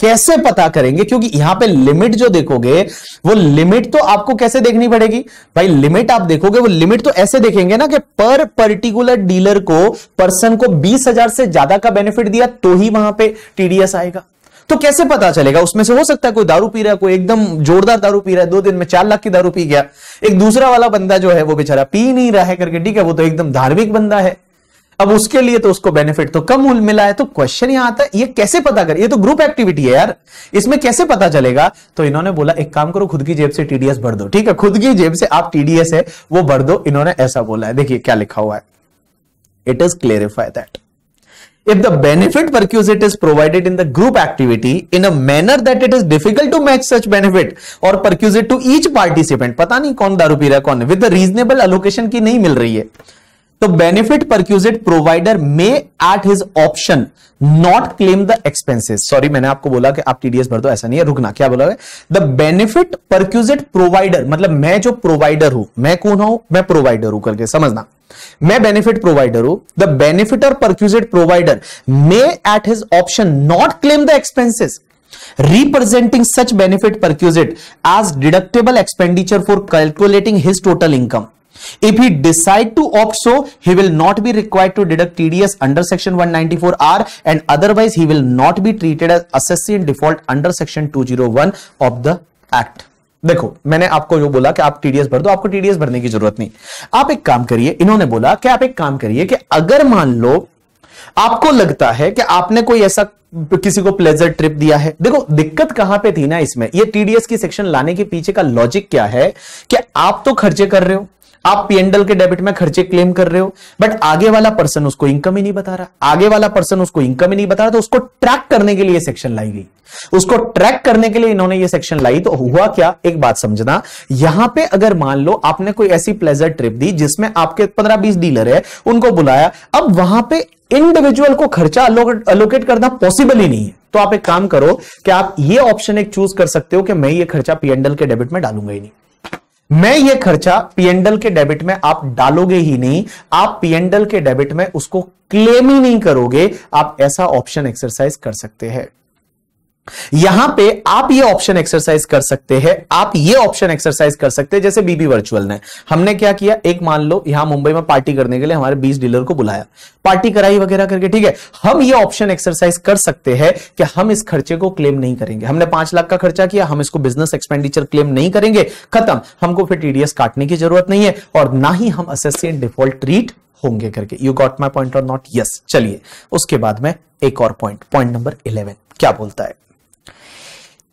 कैसे पता करेंगे क्योंकि यहां पे लिमिट जो देखोगे वो लिमिट तो आपको कैसे देखनी पड़ेगी भाई लिमिट आप देखोगे वो लिमिट तो ऐसे देखेंगे ना कि पर पर्टिकुलर डीलर को पर्सन को बीस हजार से ज्यादा का बेनिफिट दिया तो ही वहां पे टीडीएस आएगा तो कैसे पता चलेगा उसमें से हो सकता है कोई दारू पी रहा है कोई एकदम जोरदार दारू पी रहा है दो दिन में चार लाख की दारू पी गया एक दूसरा वाला बंदा जो है वो बेचारा पी नहीं रहा है करके ठीक है वो तो एकदम धार्मिक बंदा है अब उसके लिए तो उसको बेनिफिट तो कम मिला है तो क्वेश्चन यहां आता है ये कैसे पता कर ये तो ग्रुप एक्टिविटी है यार इसमें कैसे पता चलेगा तो इन्होंने बोला एक काम करो खुद की जेब से टीडीएस भर दो ठीक है खुद की जेब से आप टीडीएस है वो भर दो इन्होंने ऐसा बोला है देखिए क्या लिखा हुआ है it is clarify that If the benefit perquisite is provided in the group activity in a manner that it is difficult to match such benefit or perquisite to each participant, पता नहीं कौन दारू पी रहा है कौन with the reasonable allocation की नहीं मिल रही है तो benefit perquisite provider may at his option not claim the expenses sorry मैंने आपको बोला कि आप टीडीएस भर दो ऐसा नहीं है रुकना क्या बोला द बेनिफिट परक्यूजेट प्रोवाइडर मतलब मैं जो प्रोवाइडर हूं मैं कौन हूं मैं प्रोवाइडर हूं करके समझना मैं बेनिफिट प्रोवाइडर हूं द बेनिफिट और perquisite provider may at his option not claim the expenses representing such benefit perquisite as deductible expenditure for calculating his total income If he decide to opt so, he will not be required to deduct TDS under section 194R and otherwise he will not be treated as assessee in default under section 201 of the act. देखो मैंने आपको जो बोला कि आप TDS भर दो आपको टीडीएस भरने की जरूरत नहीं आप एक काम करिए इन्होंने बोला कि आप एक काम करिए कि अगर मान लो आपको लगता है कि आपने कोई ऐसा किसी को प्लेजर ट्रिप दिया है देखो दिक्कत कहां पे थी ना इसमें ये टीडीएस की सेक्शन लाने के पीछे का लॉजिक क्या है कि आप तो खर्चे कर रहे हो आप पीएनडल के डेबिट में खर्चे क्लेम कर रहे हो बट आगे वाला पर्सन उसको इनकम ही नहीं बता रहा आगे वाला पर्सन उसको इनकम ही नहीं बता रहा तो उसको ट्रैक करने के लिए सेक्शन लाई गई उसको ट्रैक करने के लिए इन्होंने ये सेक्शन लाई तो हुआ क्या एक बात समझना यहां पे अगर मान लो आपने कोई ऐसी प्लेजर ट्रिप दी जिसमें आपके पंद्रह बीस डीलर है उनको बुलाया अब वहां पे इंडिविजुअल को खर्चा अलोकेट करना पॉसिबल ही नहीं है तो आप एक काम करो कि आप ये ऑप्शन एक चूज कर सकते हो कि मैं ये खर्चा पीएनडल के डेबिट में डालूंगा ही नहीं मैं ये खर्चा पीएनडल के डेबिट में आप डालोगे ही नहीं आप पीएनडल के डेबिट में उसको क्लेम ही नहीं करोगे आप ऐसा ऑप्शन एक्सरसाइज कर सकते हैं यहां पे आप ये ऑप्शन एक्सरसाइज कर सकते हैं आप ये ऑप्शन एक्सरसाइज कर सकते हैं जैसे बीबी वर्चुअल ने हमने क्या किया एक मान लो यहां मुंबई में पार्टी करने के लिए हमारे 20 डीलर को बुलाया पार्टी कराई वगैरह करके ठीक है हम ये ऑप्शन एक्सरसाइज कर सकते हैं कि हम इस खर्चे को क्लेम नहीं करेंगे हमने पांच लाख का खर्चा किया हम इसको बिजनेस एक्सपेंडिचर क्लेम नहीं करेंगे खत्म हमको फिर टीडीएस काटने की जरूरत नहीं है और ना ही हम असेसियन डिफॉल्ट ट्रीट होंगे करके यू गॉट माई पॉइंट और नॉट यस चलिए उसके बाद में एक और पॉइंट पॉइंट नंबर इलेवन क्या बोलता है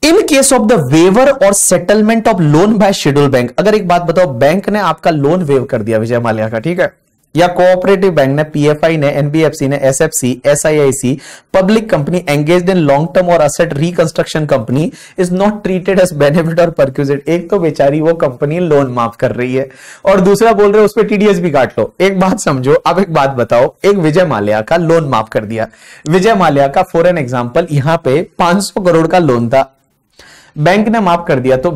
in case of the waiver और settlement of loan by schedule bank अगर एक बात बताओ बैंक ने आपका लोन वेव कर दिया विजय माल्या का ठीक है या कोऑपरेटिव बैंक ने पीएफआई ने एनबीएफसी ने SFC SIIC public company engage in long term और asset reconstruction company is not treated as benefit और परक्यूजेड एक तो बेचारी वो कंपनी लोन माफ कर रही है और दूसरा बोल रहे उस पर टीडीएस भी काट लो एक बात समझो अब एक बात बताओ एक विजय माल्या का लोन माफ कर दिया विजय माल्या का फॉर एन एग्जाम्पल यहाँ पे पांच करोड़ का लोन था बैंक ने माफ कर दिया तो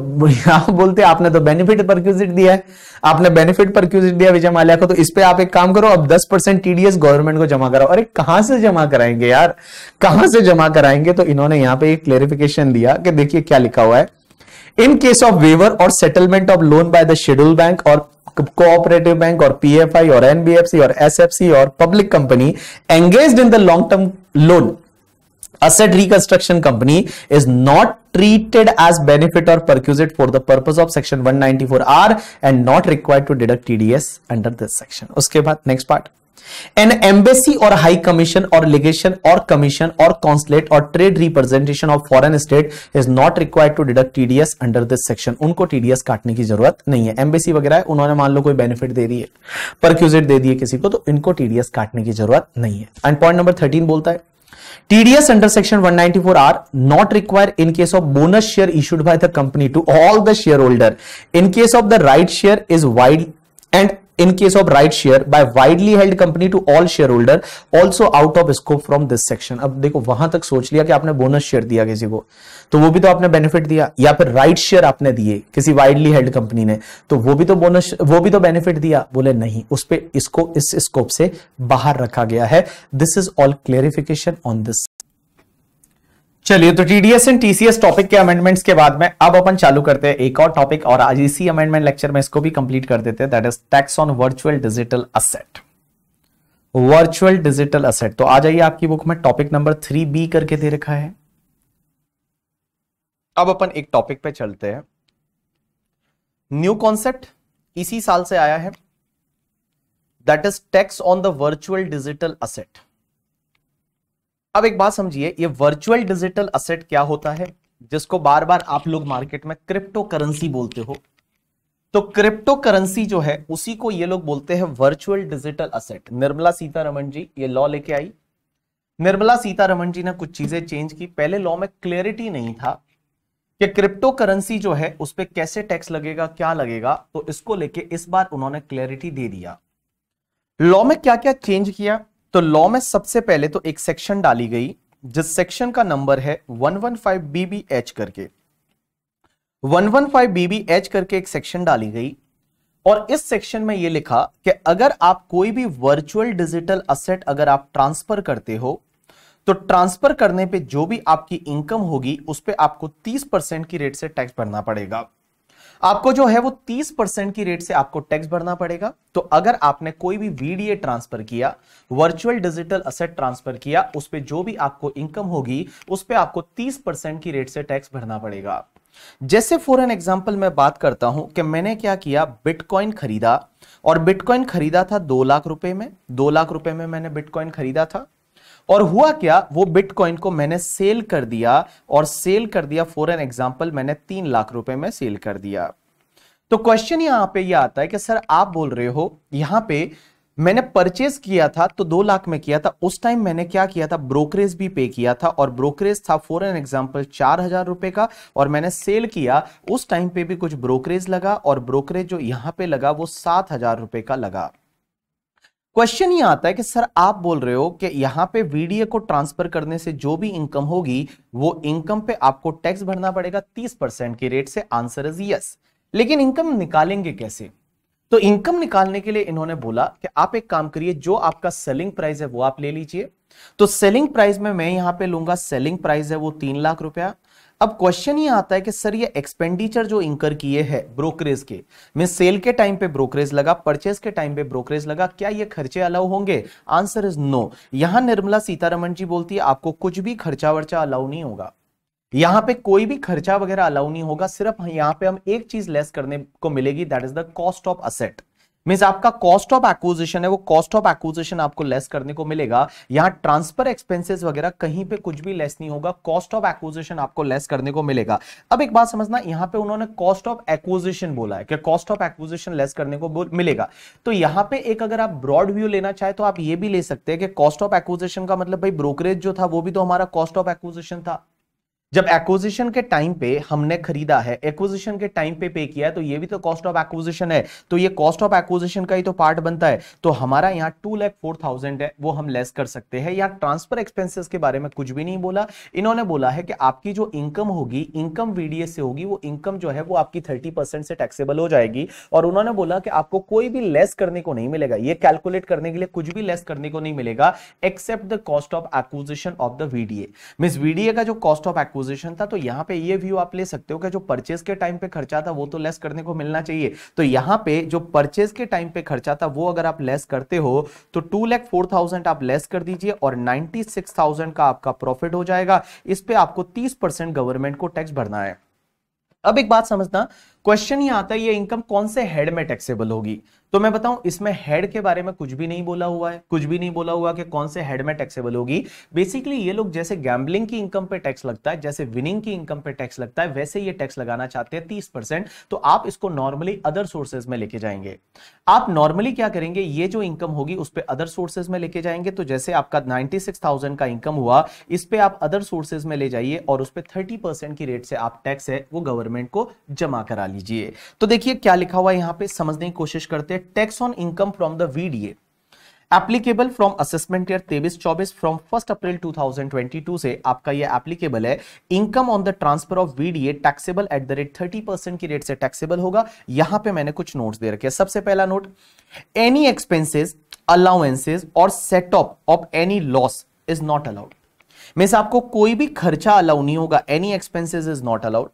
आप <laughs> बोलते आपने तो बेनिफिट पर क्यूजिट दिया है आपने बेनिफिट पर क्यूजिट दिया विजय माल्या को तो इस पे आप एक काम करो अब 10 परसेंट टीडीएस गवर्नमेंट को जमा कराओ अरे कहां से जमा कराएंगे यार कहां से जमा कराएंगे तो इन्होंने यहां पे एक क्लेरिफिकेशन दिया कि देखिए क्या लिखा हुआ है इन केस ऑफ वेवर और settlement of loan by the schedule bank और कोऑपरेटिव बैंक और पीएफआई और एनबीएफसी और एसएफसी और public company engage in the long term loan asset reconstruction company is not treated as benefit or perquisite for the purpose of section 194r and not required to deduct tds under this section uske baad next part an embassy or high commission or legation or commission or consulate or trade representation of foreign state is not required to deduct tds under this section unko tds काटने ki zarurat nahi hai embassy hai unhone maan lo koi benefit de di hai perquisite de diye kisi ko to inko tds काटने ki zarurat nahi hai and point number 13 bolta hai TDS under section 194R not required in case of bonus share issued by the company to all the shareholder. In case of the right share is wide and in case of right share by widely held company to all shareholder also out of scope from this section अब देखो वहां तक सोच लिया कि आपने bonus share दिया किसी को तो वो भी तो आपने बेनिफिट दिया या फिर राइट शेयर आपने दिए किसी वाइडली हेल्ड कंपनी ने तो वो भी तो बोनस वो भी तो बेनिफिट दिया बोले नहीं उस पर इसको इस स्कोप से बाहर रखा गया है this is all clarification on this चलिए तो टीडीएस एंड टीसीएस टॉपिक के अमेंडमेंट्स के बाद में अब अपन चालू करते हैं एक और टॉपिक और आज इसी अमेंडमेंट लेक्चर में इसको भी कंप्लीट कर देते हैं that is tax on virtual digital asset virtual digital asset तो आ जाइए आपकी बुक में टॉपिक नंबर थ्री बी करके दे रखा है अब अपन एक टॉपिक पे चलते हैं न्यू कॉन्सेप्ट इसी साल से आया है that is tax on the virtual digital asset अब एक बात समझिए ये वर्चुअल डिजिटल असेट क्या होता है जिसको बार बार आप लोग मार्केट में क्रिप्टो करेंसी बोलते हो तो क्रिप्टो करेंसी जो है उसी को ये लोग बोलते हैं virtual digital asset Nirmala Sitharaman ji ये लॉ लेके आई निर्मला सीतारमन जी ने कुछ चीजें चेंज की पहले लॉ में क्लियरिटी नहीं था कि क्रिप्टो करेंसी जो है उस पर कैसे टैक्स लगेगा क्या लगेगा तो इसको लेके इस बार उन्होंने क्लैरिटी दे दिया लॉ में क्या क्या चेंज किया तो लॉ में सबसे पहले तो एक सेक्शन डाली गई जिस सेक्शन का नंबर है 115 बीबीएच करके 115 बीबीएच करके एक सेक्शन डाली गई और इस सेक्शन में यह लिखा कि अगर आप कोई भी वर्चुअल डिजिटल असेट अगर आप ट्रांसफर करते हो तो ट्रांसफर करने पे जो भी आपकी इनकम होगी उस पर आपको 30 परसेंट की रेट से टैक्स भरना पड़ेगा आपको जो है वो 30 परसेंट की रेट से आपको टैक्स भरना पड़ेगा तो अगर आपने कोई भी वीडीए ट्रांसफर किया वर्चुअल डिजिटल असेट ट्रांसफर किया उस पर जो भी आपको इनकम होगी उस पर आपको तीस परसेंट की रेट से टैक्स भरना पड़ेगा जैसे फॉर एन एग्जाम्पल मैं बात करता हूं कि मैंने क्या किया बिटकॉइन खरीदा और बिटकॉइन खरीदा था दो लाख रुपए में दो लाख रुपए में मैंने बिटकॉइन खरीदा था और हुआ क्या वो बिटकॉइन को मैंने सेल कर दिया और सेल कर दिया फॉर एन एग्जाम्पल मैंने तीन लाख रुपए में सेल कर दिया तो क्वेश्चन यहां पे ये यह आता है कि सर आप बोल रहे हो यहां पे मैंने परचेज किया था तो दो लाख में किया था उस टाइम मैंने क्या किया था ब्रोकरेज भी पे किया था और ब्रोकरेज था फॉर एन एग्जाम्पल चार हजार रुपए का और मैंने सेल किया उस टाइम पे भी कुछ ब्रोकरेज लगा और ब्रोकरेज जो यहां पे लगा वो सात हजार रुपए का लगा क्वेश्चन ये आता है कि सर आप बोल रहे हो कि यहाँ पे वीडीए को ट्रांसफर करने से जो भी इनकम होगी वो इनकम पे आपको टैक्स भरना पड़ेगा 30 परसेंट की रेट से आंसर इज यस लेकिन इनकम निकालेंगे कैसे तो इनकम निकालने के लिए इन्होंने बोला कि आप एक काम करिए जो आपका सेलिंग प्राइस है वो आप ले लीजिए तो सेलिंग प्राइस में मैं यहाँ पे लूंगा सेलिंग प्राइस है वो तीन लाख रुपया अब क्वेश्चन ये आता है कि सर ये एक्सपेंडिचर जो इंकर किए हैं ब्रोकरेज के मैं सेल के टाइम पे ब्रोकरेज लगा परचेज के टाइम पे ब्रोकरेज लगा क्या ये खर्चे अलाउ होंगे आंसर इज नो यहां निर्मला सीतारमन जी बोलती है आपको कुछ भी खर्चा वर्चा अलाउ नहीं होगा यहां पे कोई भी खर्चा वगैरह अलाउ नहीं होगा सिर्फ यहां पे हम एक चीज लेस करने को मिलेगी that is the cost of asset mean आपका कॉस्ट ऑफ एक्विजिशन है वो कॉस्ट ऑफ एक्विजिशन आपको लेस करने को मिलेगा यहां ट्रांसफर एक्सपेंसेस वगैरह कहीं पे कुछ भी लेस नहीं होगा कॉस्ट ऑफ एक्विजिशन आपको लेस करने को मिलेगा अब एक बात समझना यहाँ पे उन्होंने कॉस्ट ऑफ एक्विजिशन बोला है कि कॉस्ट ऑफ एक्विजिशन लेस करने को मिलेगा तो यहाँ पे एक अगर आप ब्रॉड व्यू लेना चाहे तो आप ये भी ले सकते हैं कि कॉस्ट ऑफ एक्विजिशन का मतलब भाई ब्रोकरेज जो था वो भी तो हमारा कॉस्ट ऑफ एक्विजिशन था जब एक्विजिशन के टाइम पे हमने खरीदा है एक्विजिशन के टाइम पे पे किया है तो ये भी तो कॉस्ट ऑफ एक्विजिशन है तो ये कॉस्ट ऑफ एक्विजिशन का ही तो पार्ट बनता है तो हमारा यहाँ टू लैख फोर थाउजेंड है वो हम लेस कर सकते हैं यहाँ ट्रांसफर एक्सपेंसेस के बारे में कुछ भी नहीं बोला इन्होंने बोला है कि आपकी जो इनकम होगी इनकम वीडीएस से होगी वो इनकम जो है वो आपकी थर्टी से टैक्सेबल हो जाएगी और उन्होंने बोला कि आपको कोई भी लेस करने को नहीं मिलेगा ये कैलकुलेट करने के लिए कुछ भी लेस करने को नहीं मिलेगा except the cost of acquisition of the VDA mean VDA का जो कॉस्ट ऑफ एक्विजिशन पोजिशन था तो यहाँ पे ये व्यू आप ले सकते हो कि जो परचेज के टाइम पे खर्चा था वो तो लेस करने को मिलना चाहिए तो यहाँ पे जो परचेज के टाइम पे खर्चा था वो अगर आप लेस करते हो तो टू लैख फोर थाउजेंड आप लेस कर दीजिए और नाइनटी सिक्स थाउजेंड का आपका प्रॉफिट हो जाएगा इस पे आपको तीस परसेंट गवर्नमेंट को टैक्स भरना है अब एक बात समझना क्वेश्चन ही आता है ये इनकम कौन से हेड में टैक्सेबल होगी तो मैं बताऊं इसमें हेड के बारे में कुछ भी नहीं बोला हुआ है कुछ भी नहीं बोला हुआ कि कौन से हेड में टैक्सेबल होगी बेसिकली ये लोग जैसे गैम्बलिंग की इनकम पे टैक्स लगता है जैसे विनिंग की इनकम पे टैक्स लगता है वैसे ये टैक्स लगाना चाहते हैं तीस परसेंट तो आप इसको नॉर्मली अदर सोर्सेज में लेके जाएंगे आप नॉर्मली क्या करेंगे ये जो इनकम होगी उस पर अदर सोर्सेज में लेके जाएंगे तो जैसे आपका नाइनटी का इनकम हुआ इस पर आप अदर सोर्सेज में ले जाइए और उस पर थर्टी की रेट से आप टैक्स है वो गवर्नमेंट को जमा करा लीजिए तो देखिए क्या लिखा हुआ है यहाँ पे समझने की कोशिश करते हैं tax on income from the VDA applicable from assessment year तेबिस चौबीस फ्रॉम फर्स्ट अप्रैल 2022 से आपका यह एप्लीकेबल है income on the transfer of VDA taxable at the rate thirty percent की रेट से टैक्सेबल होगा यहां पे मैंने कुछ नोट्स दे रखे हैं सबसे पहला नोट एनी एक्सपेंसेस अलाउंसेज और setup of any loss is not allowed means आपको कोई भी खर्चा अलाउ नहीं होगा any expenses is not allowed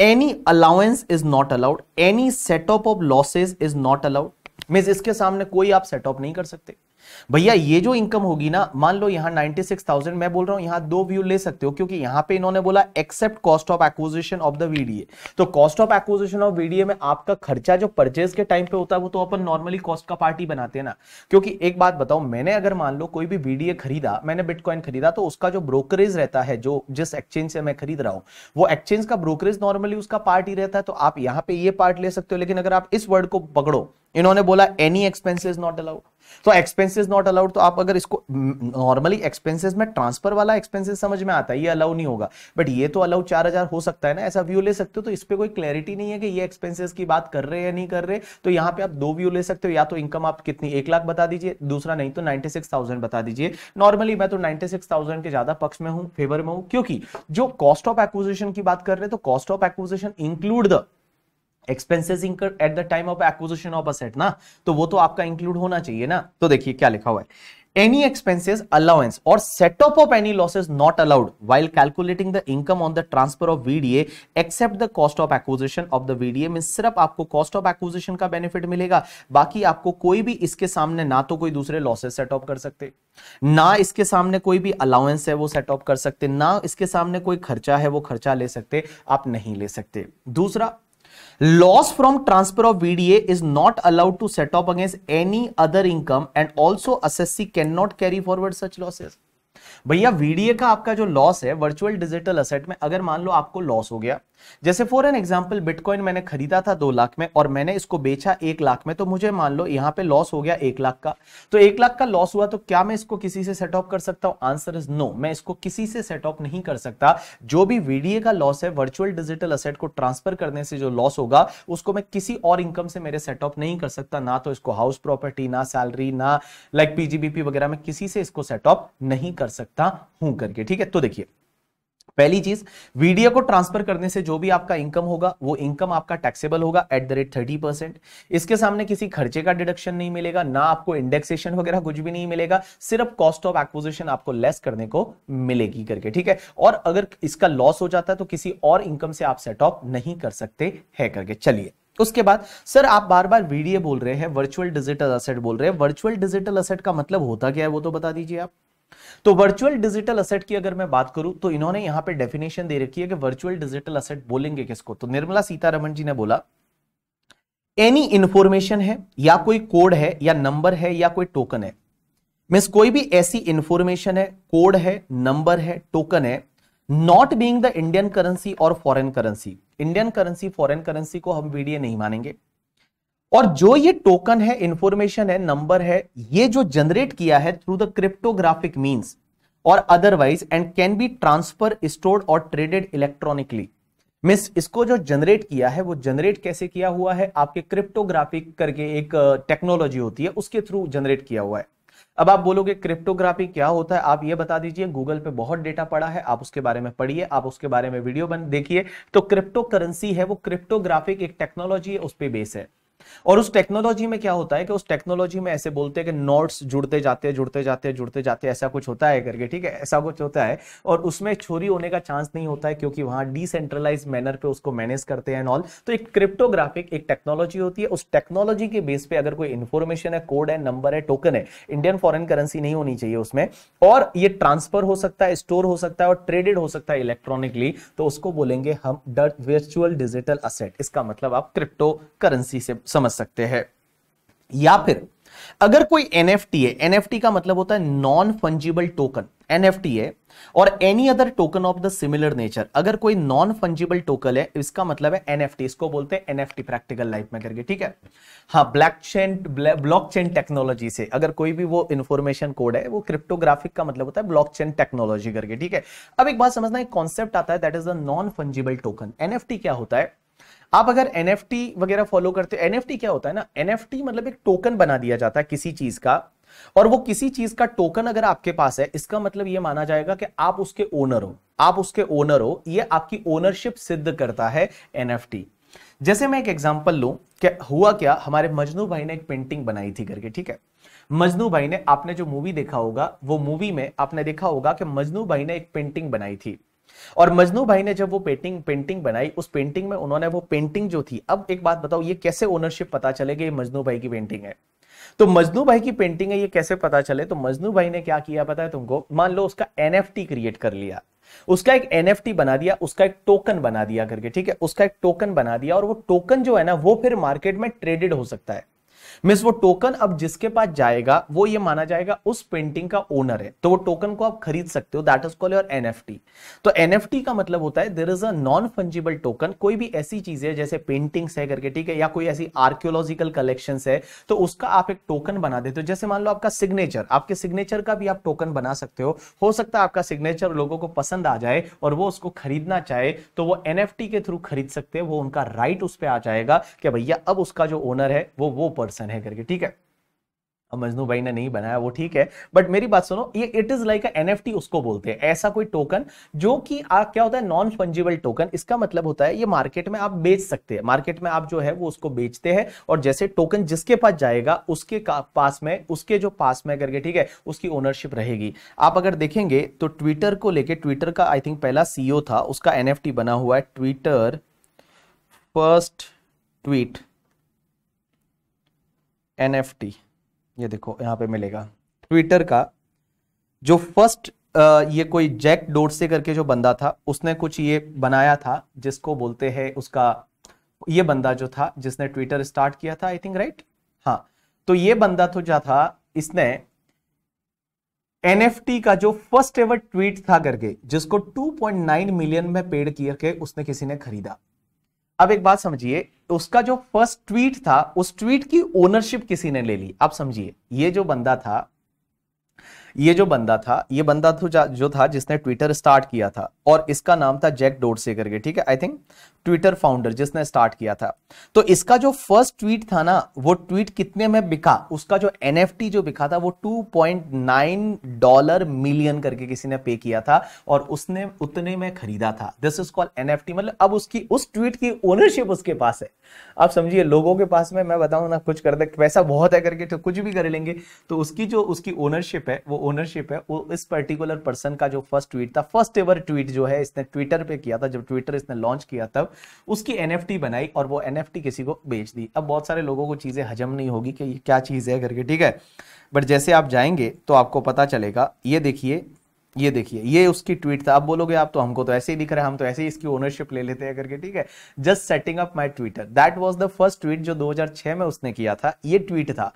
any allowance is not allowed any setup of losses is not allowed mean इसके सामने कोई आप सेटअप नहीं कर सकते भैया ये जो इनकम होगी ना मान लो यहां 96,000 मैं बोल रहा हूं यहां दो व्यू ले सकते हो क्योंकि यहां पे इन्होंने बोला except cost of acquisition of the VDA तो cost of acquisition of VDA में आपका खर्चा जो परचेज के टाइम पे होता है वो तो अपन नॉर्मली कॉस्ट का पार्टी बनाते हैं ना क्योंकि एक बात बताओ मैंने अगर मान लो कोई भी वीडीए खरीदा मैंने बिटकॉइन खरीदा तो उसका जो ब्रोकरेज रहता है जो जिस एक्सचेंज से मैं खरीद रहा हूं वो एक्सचेंज का ब्रोकरेज नॉर्मली उसका पार्ट ही रहता है तो आप यहाँ पे ये पार्ट ले सकते हो लेकिन अगर आप इस वर्ड को पकड़ो इन्होंने बोला एनी एक्सपेंसिस नॉट अलाउड तो एक्सपेंसिस नॉट अलाउड तो आप अगर इसको नॉर्मली एक्सपेंसिस में ट्रांसफर वाला एक्सपेंसिस समझ में आता है ये अलाउ नहीं होगा बट ये तो अलाउ चार हजार हो सकता है ना ऐसा व्यू ले सकते हो तो इस पर कोई क्लैरिटी नहीं है कि ये एक्सपेंसिस की बात कर रहे या नहीं कर रहे तो यहाँ पे आप दो व्यू ले सकते हो या तो इनकम आप कितनी एक लाख बता दीजिए दूसरा नहीं तो नाइन्टी बता दीजिए नॉर्मली मैं तो नाइन्टी के ज्यादा पक्ष में हूँ फेवर में हूँ क्योंकि जो कॉस्ट ऑफ एक्विजिशन की बात कर रहे हैं तो cost of acquisition include the expenses incur at the time of acquisition of asset ना तो वो तो आपका इंक्लूड होना चाहिए ना तो देखिए क्या लिखा हुआ है एनी एक्सपेंसिस अलाउंस और setup of any losses not allowed while calculating the income on the transfer of VDA except the cost of acquisition of the VDA mean सिर्फ आपको कॉस्ट ऑफ एक्विजिशन का बेनिफिट मिलेगा बाकी आपको कोई भी इसके सामने ना तो कोई दूसरे लॉसेज सेटअप कर सकते ना इसके सामने कोई भी अलाउंस है वो सेट सेटअप कर सकते ना इसके सामने कोई खर्चा है वो खर्चा ले सकते आप नहीं ले सकते दूसरा loss from transfer of VDA is not allowed to set up against any other income and also असएससी can not carry forward such losses भैया वीडीए का आपका जो लॉस है वर्चुअल डिजिटल असेट में अगर मान लो आपको लॉस हो गया जैसे फॉर एन एग्जाम्पल बिटकॉइन मैंने खरीदा था दो लाख में और मैंने इसको बेचा एक लाख में तो मुझे मान लो यहां पे लॉस हो गया एक लाख का तो एक लाख का लॉस हुआ तो क्या मैं इसको किसी से सेट ऑफ कर सकता हूं आंसर इज नो मैं इसको किसी से सेट ऑफ नहीं कर सकता जो भी वीडीए का लॉस है वर्चुअल डिजिटल असेट को ट्रांसफर करने से जो लॉस होगा उसको मैं किसी और इनकम से मेरे सेट ऑफ नहीं कर सकता ना तो इसको हाउस प्रॉपर्टी ना सैलरी ना लाइक पीजीबीपी वगैरह में किसी से इसको सेट ऑफ नहीं कर सकता हूं करके ठीक है तो देखिए पहली चीज वीडियो को ट्रांसफर करने से जो भी आपका इनकम होगा वो इनकम आपका टैक्सेबल होगा at the rate thirty percent इसके सामने किसी खर्चे का डिडक्शन नहीं मिलेगा ना आपको इंडेक्सेशन वगैरह कुछ भी नहीं मिलेगा सिर्फ कॉस्ट ऑफ एक्विजिशन आपको लेस करने को मिलेगी करके ठीक है और अगर इसका लॉस हो जाता है तो किसी और इनकम से आप सेट ऑफ नहीं कर सकते है करके चलिए उसके बाद सर आप बार बार वीडियो बोल रहे हैं वर्चुअल डिजिटल असेट बोल रहे हैं वर्चुअल डिजिटल असेट का मतलब होता क्या है वो तो बता दीजिए आप तो वर्चुअल डिजिटल असेट की अगर मैं बात करूं तो इन्होंने यहां पे डेफिनेशन दे रखी है कि वर्चुअल डिजिटल असेट बोलेंगे किसको तो निर्मला सीतारमन जी ने बोला एनी इंफॉर्मेशन है या कोई कोड है या नंबर है या कोई टोकन है मीन कोई भी ऐसी इंफॉर्मेशन है कोड है नंबर है टोकन है not being the Indian currency और foreign currency Indian currency foreign currency को हम वीडियो नहीं मानेंगे और जो ये टोकन है इंफॉर्मेशन है नंबर है ये जो जनरेट किया है थ्रू द क्रिप्टोग्राफिक मींस और otherwise and can be transfer stored और ट्रेडेड इलेक्ट्रॉनिकली मिस इसको जो जनरेट किया है वो जनरेट कैसे किया हुआ है आपके क्रिप्टोग्राफिक करके एक टेक्नोलॉजी होती है उसके थ्रू जनरेट किया हुआ है अब आप बोलोगे क्रिप्टोग्राफी क्या होता है आप ये बता दीजिए गूगल पे बहुत डेटा पड़ा है आप उसके बारे में पढ़िए आप उसके बारे में वीडियो बन देखिए तो क्रिप्टो करेंसी है वो क्रिप्टोग्राफिक एक टेक्नोलॉजी है उस पर बेस है और उस टेक्नोलॉजी में क्या होता है कि उस टेक्नोलॉजी में ऐसे बोलते हैं कि नोट्स जुड़ते जाते हैं जुड़ते जाते हैं जुड़ते जाते हैं ऐसा कुछ होता है करके ठीक है ऐसा कुछ होता है और उसमें चोरी होने का चांस नहीं होता है क्योंकि वहां डिसेंट्रलाइज मैनर पे उसको मैनेज करते हैं एंड ऑल तो एक क्रिप्टोग्राफिक एक टेक्नोलॉजी होती है उस टेक्नोलॉजी के बेस पे अगर कोई इन्फॉर्मेशन है कोड है नंबर है टोकन है इंडियन फॉरन करेंसी नहीं होनी चाहिए उसमें और ये ट्रांसफर हो सकता है स्टोर हो सकता है और ट्रेडेड हो सकता है इलेक्ट्रॉनिकली तो उसको बोलेंगे हम वर्चुअल डिजिटल असेट इसका मतलब आप क्रिप्टो करेंसी से समझ सकते हैं या फिर अगर कोई एन है एन का मतलब होता है नॉन फंजिबल टोकन एन है और any other token of the similar nature अगर कोई नॉन फंजिबल टोकन है इसका मतलब है एन इसको बोलते हैं एन प्रैक्टिकल लाइफ में करके ठीक है हाँ black chain block chain technology से अगर कोई भी वो इन्फॉर्मेशन कोड है वो क्रिप्टोग्राफिक का मतलब होता है ब्लॉक चेन टेक्नोलॉजी करके ठीक है अब एक बात समझना एक कॉन्सेप्ट आता है that is the non fungible token एन क्या होता है आप अगर एन वगैरह फॉलो करते हो एन क्या होता है ना एन मतलब एक टोकन बना दिया जाता है किसी चीज का और वो किसी चीज का टोकन अगर आपके पास है इसका मतलब ये माना जाएगा कि आप उसके ओनर हो आप उसके ओनर हो ये आपकी ओनरशिप सिद्ध करता है एन जैसे मैं एक एग्जाम्पल लू कि हुआ क्या हमारे मजनू भाई ने एक पेंटिंग बनाई थी करके ठीक है मजनू भाई ने आपने जो मूवी देखा होगा वो मूवी में आपने देखा होगा कि मजनू भाई ने एक पेंटिंग बनाई थी और मजनू भाई ने जब वो पेंटिंग पेंटिंग बनाई उस पेंटिंग में उन्होंने वो पेंटिंग जो थी अब एक बात बताओ ये कैसे ओनरशिप पता चलेगी मजनू भाई की पेंटिंग है तो मजनू भाई की पेंटिंग है ये कैसे पता चले तो मजनू भाई ने क्या किया पता है तुमको मान लो उसका एनएफटी क्रिएट कर लिया उसका एक एनएफटी बना दिया उसका एक टोकन बना दिया करके ठीक है उसका एक टोकन बना दिया और वो टोकन जो है ना वो फिर मार्केट में ट्रेडेड हो सकता है मिस वो टोकन अब जिसके पास जाएगा वो ये माना जाएगा उस पेंटिंग का ओनर है तो वो टोकन को आप खरीद सकते हो that is call your NFT तो एनएफटी का मतलब होता है there is a non fungible token कोई भी ऐसी चीज है जैसे पेंटिंग्स है करके ठीक है या कोई ऐसी आर्क्योलॉजिकल कलेक्शन है तो उसका आप एक टोकन बना देते हो जैसे मान लो आपका सिग्नेचर आपके सिग्नेचर का भी आप टोकन बना सकते हो हो सकता है आपका सिग्नेचर लोगों को पसंद आ जाए और वो उसको खरीदना चाहे तो वो एनएफटी के थ्रू खरीद सकते हैं वो उनका राइट उस पर आ जाएगा कि भैया अब उसका जो ओनर है वो वो पर्सन कनेक्शन है करके ठीक है अब मजनू भाई ने नहीं बनाया वो ठीक है बट मेरी बात सुनो ये it is like N F उसको बोलते हैं ऐसा कोई टोकन जो कि क्या होता है नॉन फंजिबल टोकन इसका मतलब होता है ये मार्केट में आप बेच सकते हैं मार्केट में आप जो है वो उसको बेचते हैं और जैसे टोकन जिसके पास जाएगा उसके पास में उसके जो पास में करके ठीक है उसकी ओनरशिप रहेगी आप अगर देखेंगे तो ट्विटर को लेकर ट्विटर का आई थिंक पहला सीईओ e था उसका एन बना हुआ है ट्विटर फर्स्ट ट्वीट एन ये देखो यहाँ पे मिलेगा ट्विटर का जो फर्स्ट ये कोई जैक डोरसे करके जो बंदा था उसने कुछ ये बनाया था जिसको बोलते हैं उसका ये बंदा जो था जिसने ट्विटर स्टार्ट किया था आई थिंक राइट हाँ तो ये बंदा तो जो था इसने एन का जो फर्स्ट एवर ट्वीट था करके जिसको 2.9 मिलियन में पेड किया के उसने किसी ने खरीदा अब एक बात समझिए उसका जो फर्स्ट ट्वीट था उस ट्वीट की ओनरशिप किसी ने ले ली आप समझिए ये जो बंदा था ये जो बंदा था ये बंदा तो जो था जिसने ट्विटर स्टार्ट किया था और इसका नाम था जैक डोडसे करके ठीक है आई थिंक ट्विटर फाउंडर जिसने स्टार्ट किया था तो इसका जो फर्स्ट ट्वीट था ना वो ट्वीट कितने में बिका उसका जो एन जो बिका था वो 2.9 डॉलर मिलियन करके किसी ने पे किया था और उसने उतने में खरीदा था दिस इज कॉल्ड एन मतलब अब उसकी उस ट्वीट की ओनरशिप उसके पास है आप समझिए लोगों के पास में मैं बताऊं ना कुछ कर दे पैसा बहुत है करके तो कुछ भी कर लेंगे तो उसकी जो उसकी ओनरशिप है वो ओनरशिप है वो इस पर्टिकुलर पर्सन का जो फर्स्ट ट्वीट था फर्स्ट एवर ट्वीट जो है इसने ट्विटर पे किया था जब ट्विटर इसने लॉन्च किया तब उसकी एन बनाई और वो एन किसी को बेच दी अब बहुत सारे लोगों को चीज़ें हजम नहीं होगी कि ये क्या चीज़ है करके ठीक है बट जैसे आप जाएंगे तो आपको पता चलेगा ये देखिए ये देखिए ये उसकी ट्वीट था आप बोलोगे आप तो हमको तो ऐसे ही दिख रहा है हम तो ऐसे ही इसकी ओनरशिप ले लेते हैं करके ठीक है just setting up my Twitter that was the first tweet जो 2006 में उसने किया था ये ट्वीट था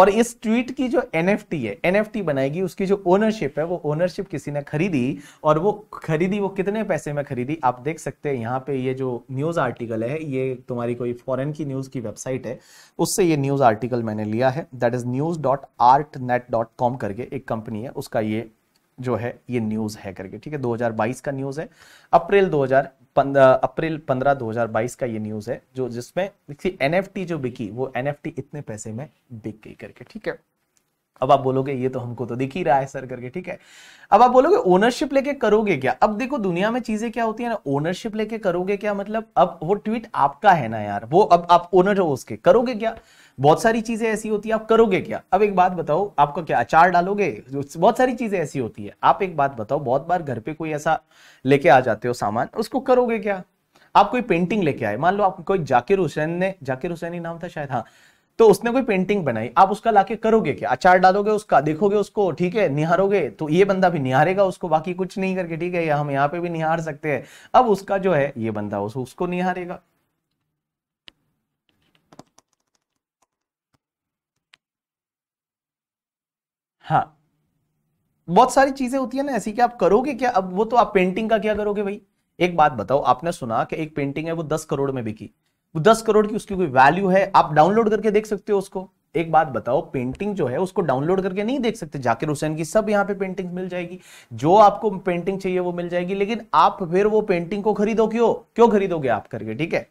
और इस ट्वीट की जो एन है एन बनाएगी उसकी जो ओनरशिप है वो ओनरशिप किसी ने खरीदी और वो खरीदी वो कितने पैसे में खरीदी आप देख सकते हैं यहाँ पे ये जो न्यूज आर्टिकल है ये तुम्हारी कोई फॉरेन की न्यूज की वेबसाइट है उससे ये न्यूज आर्टिकल मैंने लिया है that is news dot dot art net com करके एक कंपनी है उसका ये जो है ये न्यूज़ है करके ठीक है 2022 का न्यूज़ है अप्रैल 2000 पंद्रह अप्रैल 15 2022 का ये न्यूज़ है जो जिसमें देखिए एनएफटी जो बिकी वो एनएफटी इतने पैसे में बिक गई करके ठीक है अब आप बोलोगे ये तो हमको तो दिख ही रहा है सर करके ठीक है अब आप बोलोगे ओनरशिप लेके करोगे क्या अब देखो दुनिया में चीजें क्या होती है ना ओनरशिप लेके करोगे क्या मतलब अब वो ट्वीट आपका है ना यार वो अब आप ओनर हो उसके करोगे क्या बहुत सारी चीजें ऐसी होती है आप करोगे क्या अब एक बात बताओ आपका क्या अचार डालोगे बहुत सारी चीजें ऐसी होती है आप एक बात बताओ बहुत बार घर पे कोई ऐसा लेके आ जाते हो सामान उसको करोगे क्या आप कोई पेंटिंग लेके आए मान लो आप कोई जाकिर हुसैन ने जाकिर हुसैन ही नाम था शायद हाँ तो उसने कोई पेंटिंग बनाई आप उसका लाके करोगे क्या अचार डालोगे उसका देखोगे उसको ठीक है निहारोगे तो ये बंदा भी निहारेगा उसको बाकी कुछ नहीं करके ठीक है या हम यहाँ पे भी निहार सकते हैं अब उसका जो है ये बंदा उस, उसको निहारेगा हाँ बहुत सारी चीजें होती है ना ऐसी कि आप करोगे क्या अब वो तो आप पेंटिंग का क्या करोगे भाई एक बात बताओ आपने सुना कि एक पेंटिंग है वो दस करोड़ में बिकी दस करोड़ की उसकी कोई वैल्यू है आप डाउनलोड करके देख सकते हो उसको एक बात बताओ पेंटिंग जो है उसको डाउनलोड करके नहीं देख सकते जाकिर हुसैन की सब यहाँ पे पेंटिंग मिल जाएगी जो आपको पेंटिंग चाहिए वो मिल जाएगी लेकिन आप फिर वो पेंटिंग को खरीदो क्यों क्यों खरीदोगे आप करके ठीक है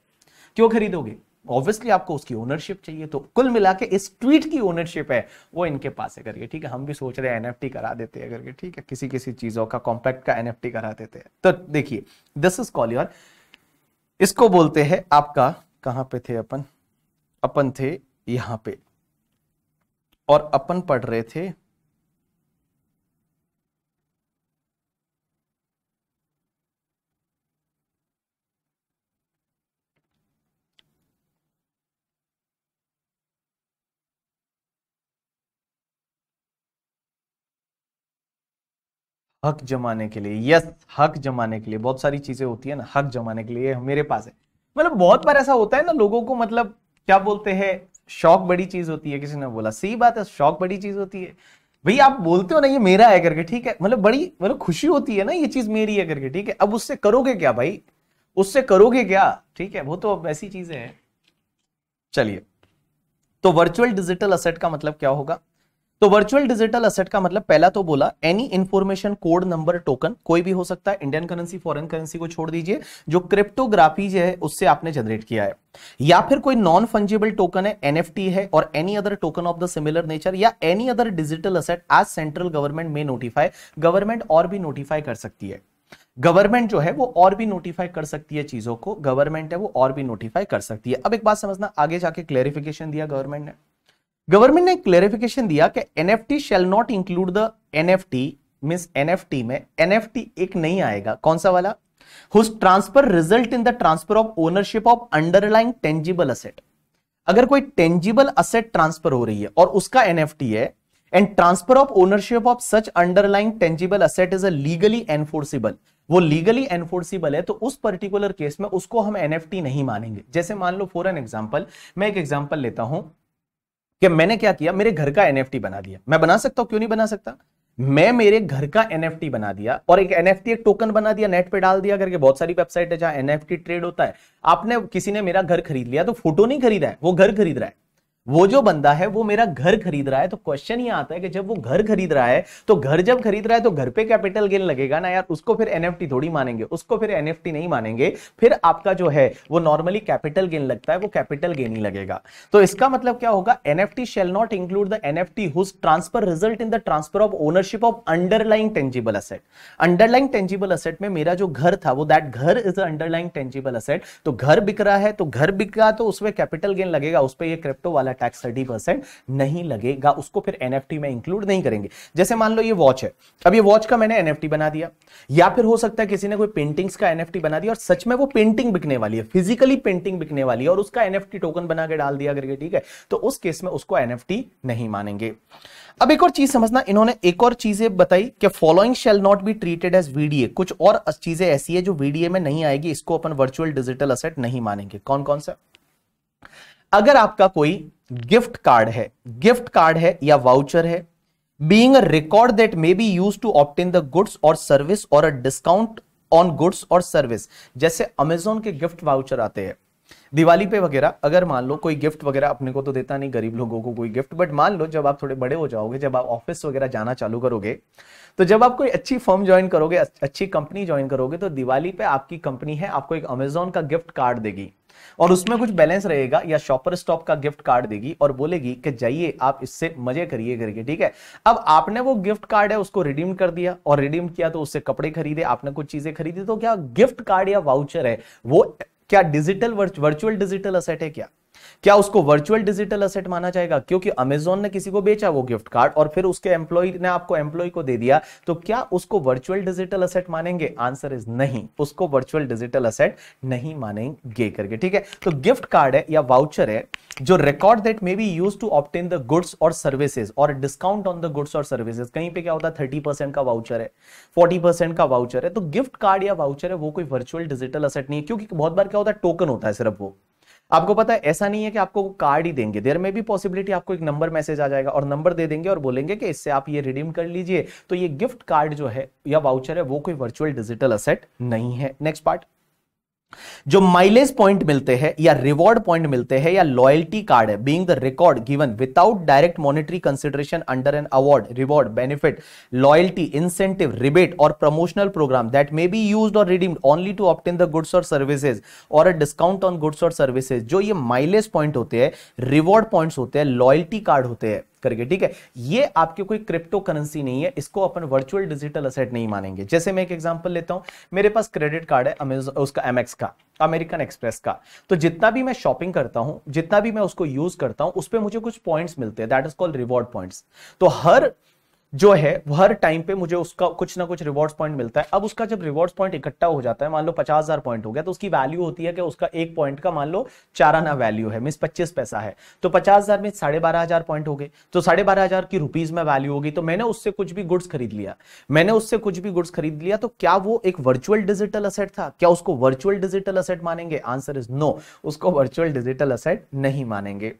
क्यों खरीदोगे ऑब्वियसली आपको उसकी ओनरशिप चाहिए तो कुल मिला के इस ट्वीट की ओनरशिप है वो इनके पास है करके ठीक है हम भी सोच रहे हैं एनएफटी करा देते हैं करके ठीक है किसी किसी चीजों का कॉम्पैक्ट का एनएफटी करा देते हैं तो देखिए दिस इज कॉल योर इसको बोलते हैं आपका कहां पे थे अपन अपन थे यहां पे और अपन पढ़ रहे थे हक जमाने के लिए यस हक जमाने के लिए बहुत सारी चीजें होती है ना हक जमाने के लिए मेरे पास है मतलब बहुत बार ऐसा होता है ना लोगों को मतलब क्या बोलते हैं शौक बड़ी चीज होती है किसी ने बोला सही बात है शौक बड़ी चीज होती है भाई आप बोलते हो ना ये मेरा है करके ठीक है मतलब बड़ी मतलब खुशी होती है ना ये चीज मेरी है करके ठीक है अब उससे करोगे क्या भाई उससे करोगे क्या ठीक है वो तो अब ऐसी चीजें हैं चलिए तो वर्चुअल डिजिटल असेट का मतलब क्या होगा तो वर्चुअल डिजिटल असेट का मतलब पहला तो बोला any information code number token कोई भी हो सकता है इंडियन करेंसी फॉरेन करेंसी को छोड़ दीजिए जो क्रिप्टोग्राफी जो है उससे आपने जनरेट किया है या फिर कोई नॉन फंजिबल टोकन है एनएफटी है और any other token of the similar nature या एनी अदर डिजिटल असेट आज सेंट्रल गवर्नमेंट में नोटिफाई गवर्नमेंट और भी नोटिफाई कर सकती है गवर्नमेंट जो है वो और भी नोटिफाई कर सकती है चीजों को गवर्नमेंट है वो और भी नोटिफाई कर सकती है अब एक बात समझना आगे जाके क्लेरिफिकेशन दिया गवर्नमेंट ने गवर्नमेंट ने क्लेरिफिकेशन दिया कि NFT shall not include the NFT means NFT में एनएफटी एक नहीं आएगा कौन सा वाला whose transfer result in the transfer of ownership of underlying tangible asset अगर कोई टेंजिबल असेट ट्रांसफर हो रही है और उसका एनएफटी है and transfer of ownership of such underlying tangible asset is a legally enforceable वो लीगली एनफोर्सिबल है तो उस पर्टिकुलर केस में उसको हम एनएफटी नहीं मानेंगे जैसे मान लो फॉर एन एग्जांपल मैं एक एग्जांपल लेता हूं कि मैंने क्या किया मेरे घर का एनएफटी बना दिया मैं बना सकता हूं क्यों नहीं बना सकता मैं मेरे घर का एनएफटी बना दिया और एक एनएफटी एक टोकन बना दिया नेट पे डाल दिया करके बहुत सारी वेबसाइट है जहां एनएफटी ट्रेड होता है आपने किसी ने मेरा घर खरीद लिया तो फोटो नहीं खरीदा है वो घर खरीद रहा है वो जो बंदा है वो मेरा घर खरीद रहा है तो क्वेश्चन ये आता है कि जब वो घर खरीद रहा है तो घर जब खरीद रहा है तो घर पे कैपिटल गेन लगेगा ना यार उसको फिर एनएफटी थोड़ी मानेंगे उसको फिर एनएफटी नहीं मानेंगे फिर आपका जो है वो नॉर्मली कैपिटल गेन लगता है वो कैपिटल गेन ही लगेगा तो इसका मतलब क्या होगा NFT shall not include the NFT whose transfer result in the transfer of ownership of underlying tangible asset underlying tangible asset में मेरा जो घर था वो दैट घर इज अंडरलाइंग टेंजिबल असेट तो घर बिक रहा है तो घर बिक रहा तो उसमें कैपिटल गेन लगेगा उस पर क्रिप्टो वाला टैक्स थर्टी परसेंट नहीं लगेगा उसको फिर एनएफटी में इंक्लूड नहीं करेंगे जैसे मान लो ये वॉच है अब ये वॉच का मैंने एनएफटी बना दिया या फिर हो सकता है किसी ने कोई पेंटिंग्स का एनएफटी बना दिया और सच में वो पेंटिंग बिकने वाली है फिजिकली पेंटिंग बिकने वाली है और उसका एनएफटी टोकन बना के डाल दिया करके ठीक है तो उस केस में उसको एनएफटी नहीं मानेंगे अब एक और चीज समझना इन्होंने एक और चीजें बताई कि following shall not be treated as VDA कुछ और चीजें ऐसी है जो वीडीए में नहीं आएगी इसको अपन वर्चुअल डिजिटल असेट नहीं मानेंगे कौन कौन सा अगर आपका कोई गिफ्ट कार्ड है गिफ्ट कार्ड है या वाउचर है being a record that may be use to obtain the goods और सर्विस और अ डिस्काउंट ऑन गुड्स और सर्विस जैसे अमेजोन के गिफ्ट वाउचर आते हैं दिवाली पे वगैरह अगर मान लो कोई गिफ्ट वगैरह अपने को तो देता नहीं गरीब लोगों को कोई गिफ्ट बट मान लो जब आप थोड़े बड़े हो जाओगे जब आप ऑफिस वगैरह जाना चालू करोगे तो जब आप कोई अच्छी फर्म ज्वाइन करोगे अच्छी कंपनी ज्वाइन करोगे तो दिवाली पे आपकी कंपनी है आपको एक अमेजोन का गिफ्ट कार्ड देगी और उसमें कुछ बैलेंस रहेगा या शॉपर स्टॉप का गिफ्ट कार्ड देगी और बोलेगी कि जाइए आप इससे मजे करिए करके ठीक है अब आपने वो गिफ्ट कार्ड है उसको रिडीम कर दिया और रिडीम किया तो उससे कपड़े खरीदे आपने कुछ चीजें खरीदी तो क्या गिफ्ट कार्ड या वाउचर है वो क्या डिजिटल वर्चुअल डिजिटल असेट है क्या क्या उसको वर्चुअल डिजिटल असेट माना जाएगा क्योंकि अमेजोन ने किसी को बेचा वो गिफ्ट कार्ड और फिर उसके एम्प्लॉय ने आपको एम्प्लॉय को दे दिया तो क्या उसको वर्चुअल डिजिटल असेट मानेंगे आंसर इज नहीं उसको वर्चुअल डिजिटल असेट नहीं मानेंगे करके ठीक है तो गिफ्ट कार्ड है या वाउचर है जो record that may be use to obtain the goods और सर्विसेज और डिस्काउंट ऑन द गुड्स और सर्विसेज कहीं पे क्या होता है थर्टी परसेंट का वाउचर है फोर्टी परसेंट का वाउचर है तो गिफ्ट कार्ड या वाउचर है वो कोई वर्चुअल डिजिटल असेट नहीं है क्योंकि बहुत बार क्या होता है टोकन होता है सिर्फ वो आपको पता है ऐसा नहीं है कि आपको कार्ड ही देंगे देर में भी पॉसिबिलिटी आपको एक नंबर मैसेज आ जाएगा और नंबर दे देंगे और बोलेंगे कि इससे आप ये रिडीम कर लीजिए तो ये गिफ्ट कार्ड जो है या वाउचर है वो कोई वर्चुअल डिजिटल असेट नहीं है नेक्स्ट पार्ट जो माइलेज पॉइंट मिलते हैं या रिवॉर्ड पॉइंट मिलते हैं या लॉयल्टी कार्ड है being the record given without direct monetary consideration under an award reward benefit loyalty incentive rebate और promotional program that may be use और redeemed only to obtain the goods और services और a discount on goods और services जो ये mileage point होते हैं reward point होते हैं लॉयल्टी कार्ड होते हैं करके ठीक है ये आपके कोई क्रिप्टो करेंसी नहीं है इसको अपन वर्चुअल डिजिटल असेट नहीं मानेंगे जैसे मैं एक एग्जांपल लेता हूं मेरे पास क्रेडिट कार्ड है उसका एमएक्स का अमेरिकन एक्सप्रेस का तो जितना भी मैं शॉपिंग करता हूं जितना भी मैं उसको यूज करता हूं उस पर मुझे कुछ पॉइंट्स मिलते हैं that is called reward points तो हर जो है हर टाइम पे मुझे उसका कुछ ना कुछ रिवॉर्ड्स पॉइंट मिलता है अब उसका जब रिवॉर्ड्स पॉइंट इकट्ठा हो जाता है मान लो पचास हजार पॉइंट हो गया तो उसकी वैल्यू होती है कि उसका एक पॉइंट का मान लो आना वैल्यू है मीन पच्चीस पैसा है तो पचास हजार में साढ़े बारह हजार पॉइंट हो गए तो साढ़े बारह हजार की रुपीज में वैल्यू होगी तो मैंने उससे कुछ भी गुड्स खरीद लिया मैंने उससे कुछ भी गुड्स खरीद लिया तो क्या वो एक वर्चुअल डिजिटल असेट था क्या उसको वर्चुअल डिजिटल असेट मानेंगे आंसर इज नो उसको वर्चुअल डिजिटल असेट नहीं मानेंगे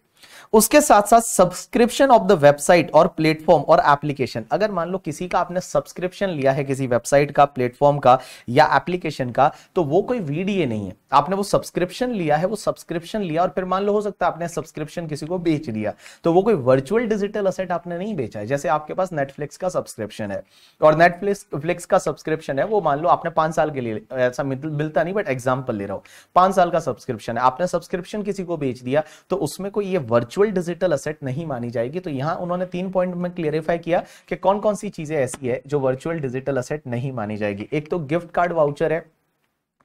उसके साथ साथ सब्सक्रिप्शन ऑफ द वेबसाइट और प्लेटफॉर्म और एप्लीकेशन अगर मान लो किसी का आपने सब्सक्रिप्शन लिया है किसी वेबसाइट का प्लेटफॉर्म का या एप्लीकेशन का तो वो कोई वीडीए नहीं है आपने वो सब्सक्रिप्शन लिया है वो सब्सक्रिप्शन लिया और फिर मान लो हो सकता है आपने सब्सक्रिप्शन किसी को बेच दिया तो वो कोई वर्चुअल डिजिटल असेट आपने नहीं बेचा है जैसे आपके पास नेटफ्लिक्स का सब्सक्रिप्शन है और नेटफ्लिक्स का सब्सक्रिप्शन है वो मान लो आपने पांच साल के लिए ऐसा मिलता नहीं बट एग्जाम्पल ले रहा हूं पांच साल का सब्सक्रिप्शन है आपने सब्सक्रिप्शन किसी को बेच दिया तो उसमें कोई ये वर्चुअल वर्चुअल डिजिटल असेट नहीं मानी जाएगी तो यहां उन्होंने तीन पॉइंट में क्लियरिफाई किया कि कौन कौन सी चीजें ऐसी है जो वर्चुअल डिजिटल असेट नहीं मानी जाएगी एक तो गिफ्ट कार्ड वाउचर है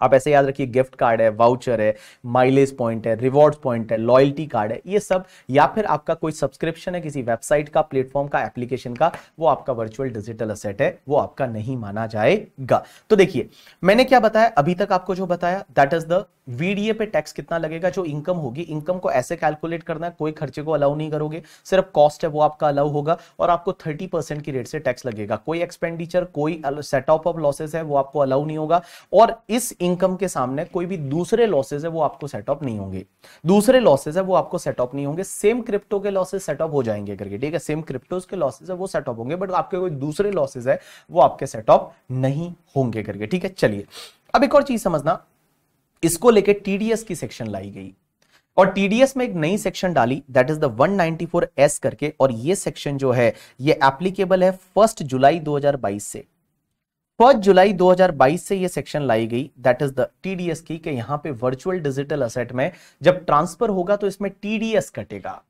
आप ऐसे याद रखिए गिफ्ट कार्ड है वाउचर है माइलेज पॉइंट है रिवॉर्ड पॉइंट है लॉयल्टी कार्ड है ये सब या फिर आपका कोई सब्सक्रिप्शन है किसी वेबसाइट का प्लेटफॉर्म का एप्लीकेशन का वो आपका वर्चुअल डिजिटल असेट है वो आपका नहीं माना जाएगा तो देखिए मैंने क्या बताया अभी तक आपको जो बताया दैट इज द वीडीए पे टैक्स कितना लगेगा जो इनकम होगी इनकम को ऐसे कैलकुलेट करना है कोई खर्चे को अलाउ नहीं करोगे सिर्फ कॉस्ट है वो आपका अलाउ होगा और आपको थर्टी परसेंट की रेट से टैक्स लगेगा कोई एक्सपेंडिचर कोई सेटअप ऑफ लॉसेस है वो आपको अलाउ नहीं होगा और इस income इनकम के सामने कोई भी दूसरे लॉसेज है वो आपको सेटअप नहीं होंगे दूसरे लॉसेज है वो आपको सेटअप नहीं होंगे सेम क्रिप्टो के लॉसेज सेटअप हो जाएंगे करके ठीक है सेम क्रिप्टोज के लॉसेज है वो सेटअप होंगे बट आपके कोई दूसरे लॉसेज है वो आपके सेटअप नहीं होंगे करके ठीक है चलिए अब एक और चीज समझना इसको लेके टीडीएस की सेक्शन लाई गई और टीडीएस में एक नई सेक्शन डाली दैट इज द 194 एस करके और ये सेक्शन जो है ये एप्लीकेबल है फर्स्ट जुलाई 2022 से फर्स्ट जुलाई 2022 से ये सेक्शन लाई गई दैट इज द टीडीएस की कि यहां पे वर्चुअल डिजिटल असेट में जब ट्रांसफर होगा तो इसमें टीडीएस कटेगा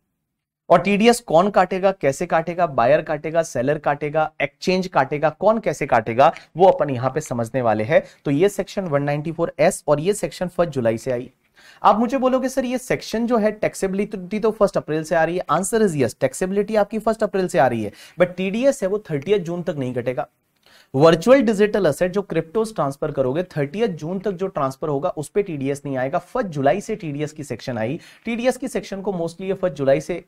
और टीडीएस कौन काटेगा कैसे काटेगा बायर काटेगा सेलर काटेगा एक्सचेंज काटेगा कौन कैसे काटेगा वो अपन यहां पे समझने वाले हैं तो ये सेक्शन 194 एस और ये सेक्शन फर्स्ट जुलाई से आई आप मुझे बोलोगे सर ये सेक्शन जो है टैक्सेबिलिटी तो फर्स्ट अप्रैल से आ रही है आंसर इज यस टैक्सेबिलिटी आपकी फर्स्ट अप्रैल से आ रही है बट टीडीएस है वो थर्टी जून तक नहीं कटेगा वर्चुअल डिजिटल असेट जो क्रिप्टोज ट्रांसफर करोगे थर्टी जून तक जो ट्रांसफर होगा उस पर टीडीएस नहीं आएगा फर्स्ट जुलाई से टीडीएस की सेक्शन आई टीडीएस की सेक्शन को मोस्टली फर्स्ट जुलाई से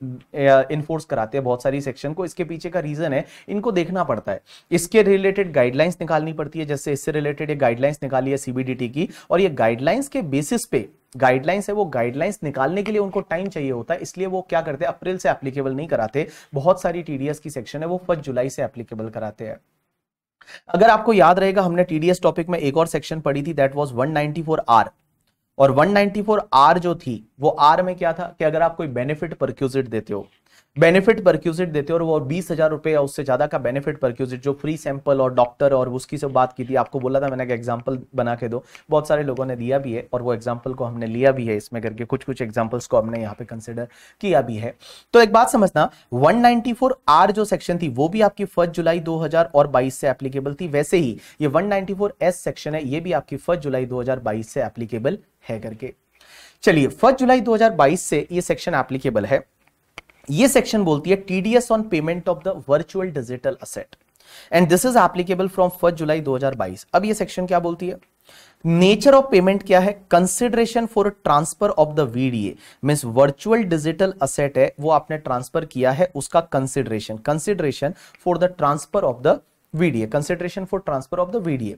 इन्फोर्स कराते हैं बहुत सारी सेक्शन को इसके पीछे का रीजन है इनको देखना पड़ता है इसके रिलेटेड गाइडलाइंस निकालनी पड़ती है जैसे इससे रिलेटेड ये गाइडलाइंस निकाली है सीबीडीटी की और ये गाइडलाइंस के बेसिस पे गाइडलाइंस है वो गाइडलाइंस निकालने के लिए उनको टाइम चाहिए होता है इसलिए वो क्या करते हैं अप्रैल से एप्लीकेबल नहीं कराते बहुत सारी टीडीएस की सेक्शन है वो फर्स्ट जुलाई से एप्लीकेबल कराते हैं अगर आपको याद रहेगा हमने टीडीएस टॉपिक में एक और सेक्शन पढ़ी थी दैट वाज 194 आर और 194 आर जो थी वो आर में क्या था कि अगर आप कोई बेनिफिट परक्यूजिट देते हो बेनिफिट परक्यूजिट देते हो और वो बीस हजार रुपए या उससे ज्यादा का बेनिफिट परक्यूजिट जो फ्री सैंपल और डॉक्टर और उसकी से बात की थी आपको बोला था मैंने एक एग्जाम्पल बना के दो बहुत सारे लोगों ने दिया भी है और वो एग्जाम्पल को हमने लिया भी है इसमें करके कुछ कुछ एग्जाम्पल्स को हमने यहाँ पे कंसिडर किया भी है तो एक बात समझना वन आर जो सेक्शन थी वो भी आपकी फर्स्ट जुलाई दो और बाईस से एप्लीकेबल थी वैसे ही ये वन एस सेक्शन है ये भी आपकी फर्स्ट जुलाई दो से एप्लीकेबल है करके चलिए फर्स्ट जुलाई 2022 से ये सेक्शन एप्लीकेबल है ये सेक्शन बोलती है TDS on payment of the virtual digital asset and this is applicable from first July 2022 अब ये सेक्शन क्या बोलती है नेचर ऑफ पेमेंट क्या है consideration for transfer of the VDA mean virtual digital asset है वो आपने ट्रांसफर किया है उसका consideration consideration for the transfer of the VDA consideration for transfer of the VDA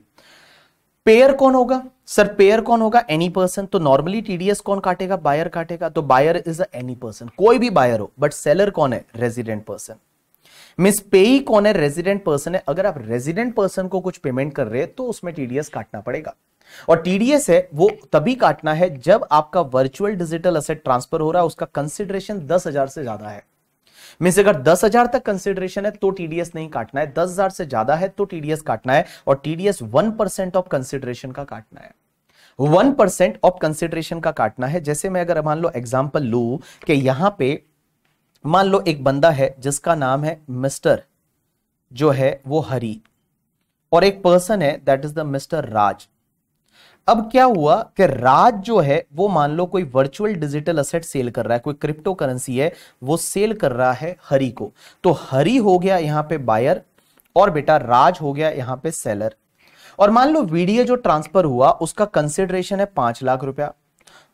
payer कौन होगा सर पेयर कौन होगा एनी पर्सन तो नॉर्मली टीडीएस कौन काटेगा बायर काटेगा तो बायर इज एनी पर्सन कोई भी बायर हो बट सेलर कौन है रेजिडेंट पर्सन मिस पेई कौन है रेजिडेंट पर्सन है अगर आप रेजिडेंट पर्सन को कुछ पेमेंट कर रहे हैं तो उसमें टीडीएस काटना पड़ेगा और टीडीएस है वो तभी काटना है जब आपका वर्चुअल डिजिटल असेट ट्रांसफर हो रहा है उसका कंसिडरेशन दस हजार से ज्यादा है मीन्स अगर दस हजार तक कंसिडरेशन है तो टीडीएस नहीं काटना है दस हजार से ज्यादा है तो टीडीएस काटना है और TDS one percent of consideration का काटना है वन परसेंट ऑफ कंसिडरेशन का काटना है जैसे मैं अगर मान लो एग्जाम्पल लू कि यहां पे मान लो एक बंदा है जिसका नाम है मिस्टर जो है वो हरी और एक पर्सन है that is the mister Raj अब क्या हुआ कि राज जो है वो मान लो कोई वर्चुअल डिजिटल असेट सेल कर रहा है कोई क्रिप्टो करेंसी है वो सेल कर रहा है हरी को तो हरी हो गया यहां पे बायर और बेटा राज हो गया यहां पे सेलर और मान लो वीडियो जो ट्रांसफर हुआ उसका कंसिडरेशन है पांच लाख रुपया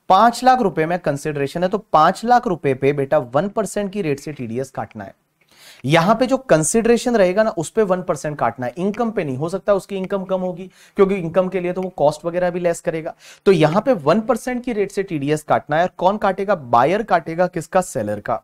पांच लाख रुपए में कंसिडरेशन है तो पांच लाख रुपए पे बेटा वन परसेंट की रेट से टीडीएस काटना है यहां पे जो कंसिडरेशन रहेगा ना उस पर वन परसेंट काटना है इनकम पे नहीं हो सकता उसकी इनकम कम होगी क्योंकि इनकम के लिए तो वो कॉस्ट वगैरह भी लेस करेगा तो यहां पे वन परसेंट की रेट से टीडीएस काटना है और कौन काटेगा बायर काटेगा किसका सेलर का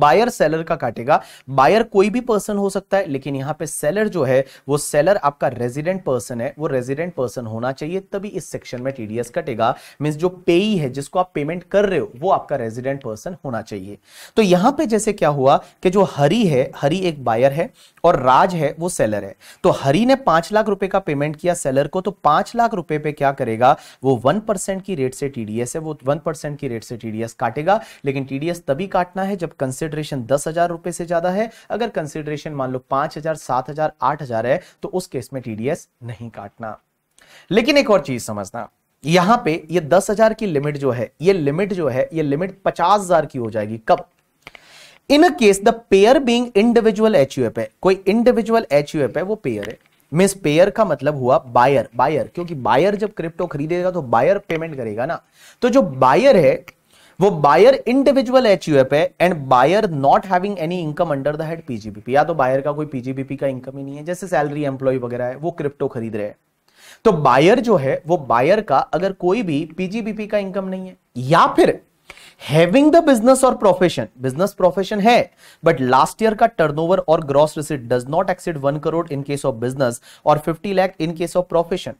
बायर सेलर का काटेगा बायर कोई भी पर्सन हो सकता है लेकिन यहां पे सेलर जो है वो सेलर आपका रेजिडेंट पर्सन है वो रेजिडेंट पर्सन होना चाहिए तभी इस सेक्शन में टीडीएस कटेगा मीन जो पे है जिसको आप पेमेंट कर रहे हो वो आपका रेजिडेंट पर्सन होना चाहिए तो यहां पे जैसे क्या हुआ कि जो हरी है हरी एक बायर है और राज है वो सेलर है तो हरी ने पांच लाख रुपए का पेमेंट किया सेलर को तो पांच लाख रुपए पे क्या करेगा वो वन परसेंट की रेट से टीडीएस है वो वन परसेंट की रेट से टीडीएस काटेगा लेकिन टीडीएस तभी काटना है जब कंसिडर कंसिडरेशन दस हजार रुपए से ज्यादा है अगर कंसिडरेशन मान लो पांच हजार सात हजार आठ हजार है तो उस केस में टीडीएस नहीं काटना लेकिन एक और चीज समझना यहां पे ये यह दस हजार की लिमिट जो है ये लिमिट जो है ये लिमिट पचास हजार की हो जाएगी कब in case the pair being individual H है कोई इंडिविजुअल एच है वो पेयर है मिस पेयर का मतलब हुआ बायर बायर क्योंकि बायर जब क्रिप्टो खरीदेगा तो बायर पेमेंट करेगा ना तो जो बायर है वो बायर इंडिविजुअल एच है and buyer not having any income under the head PGBP या तो बायर का कोई पीजीबीपी का इनकम ही नहीं है जैसे सैलरी एम्प्लॉय वगैरह है वो क्रिप्टो खरीद रहे हैं तो बायर जो है वो बायर का अगर कोई भी पीजीबीपी का इनकम नहीं है या फिर हैविंग द बिजनेस और प्रोफेशन बिजनेस प्रोफेशन है बट लास्ट ईयर का टर्नओवर और gross receipt does not exceed one crore in case of business और fifty lakh in case of profession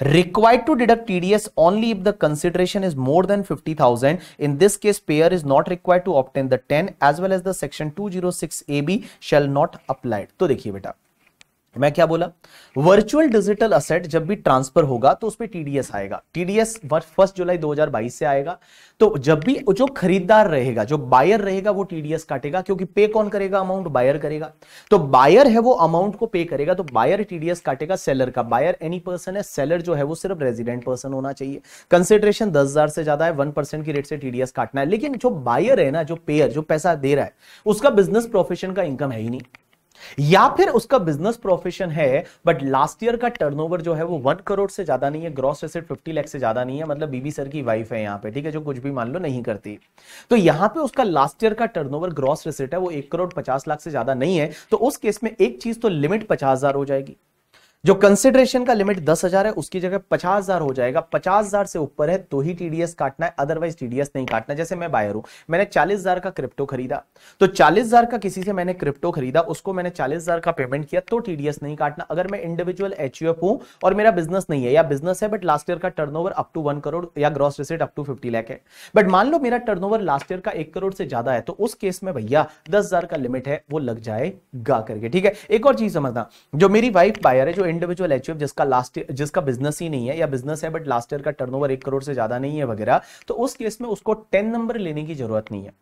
required to deduct TDS only if the consideration is more than 50,000. In this case, payer is not required to obtain the 10 as well as the section 206 AB shall not apply. तो देखिए बेटा मैं क्या बोला virtual digital asset जब भी transfer होगा तो उसमें टीडीएस आएगा टीडीएस फर्स्ट जुलाई 2022 से आएगा तो जब भी जो खरीदार रहेगा जो बायर रहेगा वो टीडीएस काटेगा क्योंकि पे कौन करेगा अमाउंट बायर करेगा तो बायर है वो अमाउंट को पे करेगा तो बायर टीडीएस काटेगा सेलर का बायर एनी पर्सन है सेलर जो है वो सिर्फ रेजिडेंट पर्सन होना चाहिए कंसिडरेशन दस हजार से ज्यादा है वन परसेंट की रेट से टीडीएस काटना है लेकिन जो बायर है ना जो पेयर जो पैसा दे रहा है उसका बिजनेस प्रोफेशन का इनकम है ही नहीं या फिर उसका बिजनेस प्रोफेशन है बट लास्ट ईयर का टर्नओवर जो है वो वन करोड़ से ज्यादा नहीं है ग्रॉस एसेट फिफ्टी लैख से ज्यादा नहीं है मतलब बीबी सर की वाइफ है यहाँ पे ठीक है जो कुछ भी मान लो नहीं करती तो यहां पे उसका लास्ट ईयर का टर्नओवर ग्रॉस एसेट है वो एक करोड़ पचास लाख से ज्यादा नहीं है तो उस केस में एक चीज तो लिमिट पचास हजार हो जाएगी जो कंसिडरेशन का लिमिट दस हजार है उसकी जगह पचास हजार हो जाएगा पचास हजार से ऊपर है तो ही टीडीएस काटना है अदरवाइज टीडीएस नहीं काटना जैसे मैं बायर हूं मैंने चालीस हजार का क्रिप्टो खरीदा तो चालीस हजार का किसी से मैंने क्रिप्टो खरीदा उसको मैंने चालीस हजार का पेमेंट किया तो टीडीएस नहीं काटना अगर मैं इंडिविजुअल एच हूं और मेरा बिजनेस नहीं है या बिजनेस है बट लास्ट ईयर का turn up to one crore या gross reset up to fifty lakh है बट मान लो मेरा टर्न लास्ट ईयर का एक करोड़ से ज्यादा है तो उस केस में भैया दस का लिमिट है वो लग जाएगा करके ठीक है एक और चीज समझना जो मेरी वाइफ बायर है जो इंडिविजुअल एच जिसका लास्ट जिसका बिजनेस ही नहीं है या बिजनेस है बट लास्ट ईयर का टर्न ओवर करोड़ से ज्यादा नहीं है वगैरह तो उस केस में उसको टेन नंबर लेने की जरूरत नहीं है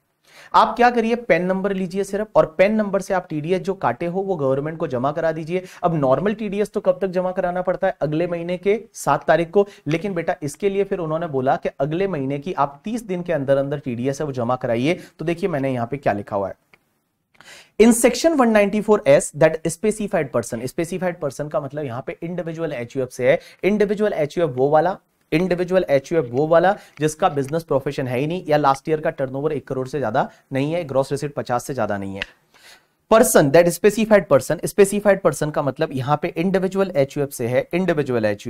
आप क्या करिए पेन नंबर लीजिए सिर्फ और पेन नंबर से आप टीडीएस जो काटे हो वो गवर्नमेंट को जमा करा दीजिए अब नॉर्मल टीडीएस तो कब तक जमा कराना पड़ता है अगले महीने के सात तारीख को लेकिन बेटा इसके लिए फिर उन्होंने बोला कि अगले महीने की आप तीस दिन के अंदर अंदर टीडीएस है वो जमा कराइए तो देखिए मैंने यहां पर क्या लिखा हुआ है in section S that specified person specified person का मतलब यहां पे इंडिविजुअल एच से है इंडिविजुअल एच वो वाला इंडिविजुअल एच वो वाला जिसका बिजनेस प्रोफेशन है ही नहीं या लास्ट ईयर का टर्नओवर एक करोड़ से ज्यादा नहीं है ग्रॉस रिसिट पचास से ज्यादा नहीं है person that specified person specified person का मतलब यहां पे इंडिविजुअल एच से है individual H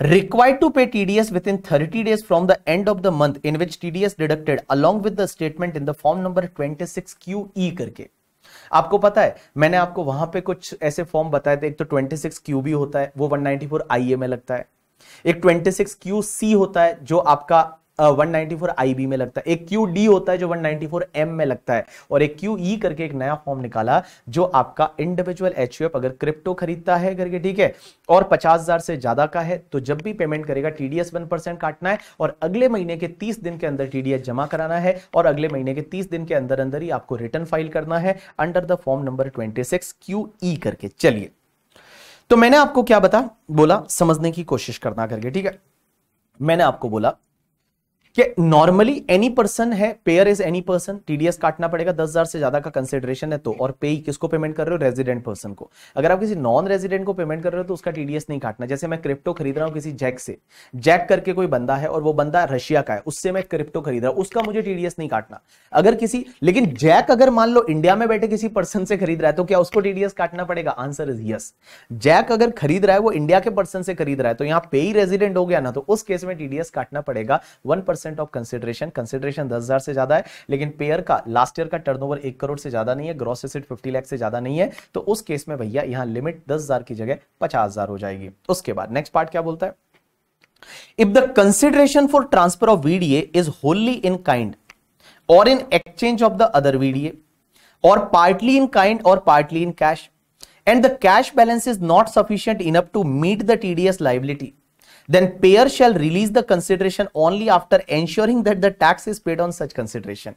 required to pay TDS within 30 days from the end of the month in which TDS deducted along with the statement in the form number 26QE करके आपको पता है मैंने आपको वहां पे कुछ ऐसे फॉर्म बताए थे एक तो 26 क्यू भी होता है वो 194 आईए में लगता है एक 26 क्यू सी होता है जो आपका वन नाइनटी फोर में लगता है एक क्यू डी होता है जो 194 M में लगता है और एक क्यू ई e करके एक नया फॉर्म निकाला जो आपका इंडिविजुअल एच अगर क्रिप्टो खरीदता है करके ठीक है और 50,000 से ज्यादा का है तो जब भी पेमेंट करेगा टीडीएस वन परसेंट काटना है और अगले महीने के 30 दिन के अंदर टीडीएस जमा कराना है और अगले महीने के तीस दिन के अंदर अंदर ही आपको रिटर्न फाइल करना है under the form number twenty six Q E करके चलिए तो मैंने आपको क्या बता बोला समझने की कोशिश करना करके ठीक है मैंने आपको बोला कि नॉर्मली एनी पर्सन है payer is any person TDS काटना पड़ेगा दस हजार से ज्यादा का कंसिडरेशन है तो और पे किसको पेमेंट कर रहे हो रेजिडेंट पर्सन को अगर आप किसी नॉन रेजिडेंट को पेमेंट कर रहे हो तो उसका टीडीएस नहीं काटना जैसे मैं क्रिप्टो खरीद रहा हूँ किसी जैक से जैक करके कोई बंदा है और वो बंदा रशिया का है उससे मैं क्रिप्टो खरीद रहा हूँ उसका मुझे टीडीएस नहीं काटना अगर किसी लेकिन जैक अगर मान लो इंडिया में बैठे किसी पर्सन से खरीद रहा है तो क्या उसको टीडीएस काटना पड़ेगा आंसर इज यस जैक अगर खरीद रहा है वो इंडिया के पर्सन से खरीद रहा है तो यहाँ पे ही रेजिडेंट हो गया ना तो उस केस में टीडीएस काटना पड़ेगा one percent of consideration consideration दस हजार से ज्यादा है लेकिन पेयर का लास्ट ईयर का टर्न ओवर एक करोड़ से ज्यादा नहीं है ग्रॉस एसिड फिफ्टी लैख से ज्यादा नहीं है तो उस केस में भैया यहां लिमिट दस हजार की जगह पचास हजार हो जाएगी उसके बाद नेक्स्ट पार्ट क्या बोलता है if the consideration for transfer of VDA is wholly in kind और in exchange of the other VDA और पार्टली इन काइंड और partly in cash and the cash balance is not sufficient enough to meet the TDS liability then payer shall release the consideration only after ensuring that the tax is paid on such consideration.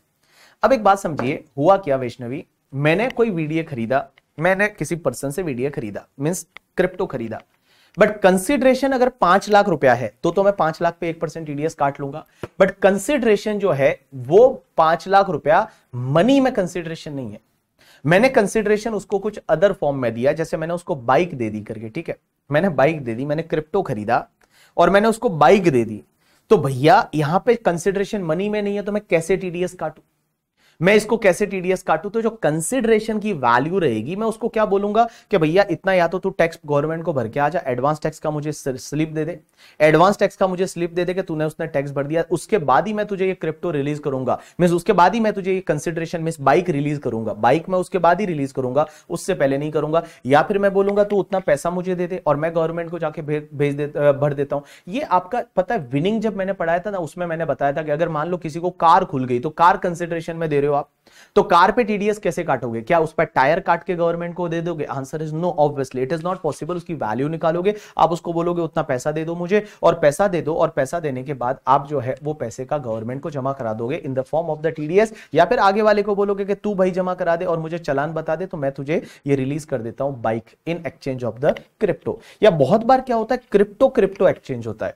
अब एक बात समझिए हुआ क्या वैष्णवी मैंने कोई video खरीदा मैंने किसी पर्सन से वीडियो खरीदा मीन्स क्रिप्टो खरीदा बट कंसिडरेशन अगर पांच लाख रुपया है तो तो मैं पांच लाख पे एक परसेंट टीडीएस e काट लूंगा बट कंसिडरेशन जो है वो पांच लाख रुपया मनी में कंसिडरेशन नहीं है मैंने कंसिडरेशन उसको कुछ अदर फॉर्म में दिया जैसे मैंने उसको बाइक दे दी करके ठीक है मैंने बाइक दे दी मैंने क्रिप्टो खरीदा और मैंने उसको बाइक दे दी तो भैया यहां पे कंसिडरेशन मनी में नहीं है तो मैं कैसे टीडीएस काटू मैं इसको कैसे टीडीएस काटू तो जो कंसिडरेशन की वैल्यू रहेगी मैं उसको क्या बोलूंगा कि भैया इतना या तो तू टैक्स गवर्नमेंट को भर के आ जा एडवांस टैक्स का मुझे स्लिप दे दे एडवांस टैक्स का मुझे स्लिप दे दे कि तूने उसने टैक्स भर दिया उसके बाद ही मैं तुझे ये क्रिप्टो रिलीज करूंगा मीन उसके बाद ही मैं तुझे ये कंसिडरेशन मीन बाइक रिलीज करूंगा बाइक मैं उसके बाद ही रिलीज करूंगा उससे पहले नहीं करूंगा या फिर मैं बोलूंगा तू उतना पैसा मुझे दे दे और मैं गवर्नमेंट को जाके भेज दे भर देता हूं ये आपका पता है विनिंग जब मैंने पढ़ाया था ना उसमें मैंने बताया था कि अगर मान लो किसी को कार खुल गई तो कार कंसिडरेशन में दे रहे हो आप तो कार पे टीडीएस कैसे काटोगे क्या उस पर टायर काट के गवर्नमेंट को दे दोगे answer is no obviously it is not possible उसकी वैल्यू निकालोगे आप उसको बोलोगे उतना पैसा दे दो मुझे और पैसा दे दो और पैसा देने के बाद आप जो है वो पैसे का गवर्नमेंट को जमा करा दोगे in the form of the TDS या फिर आगे वाले को बोलोगे कि तू भाई जमा करा दे और मुझे चलान बता दे तो मैं तुझे ये रिलीज कर देता हूं bike in exchange of the crypto या बहुत बार क्या होता है क्रिप्टो क्रिप्टो एक्सचेंज होता है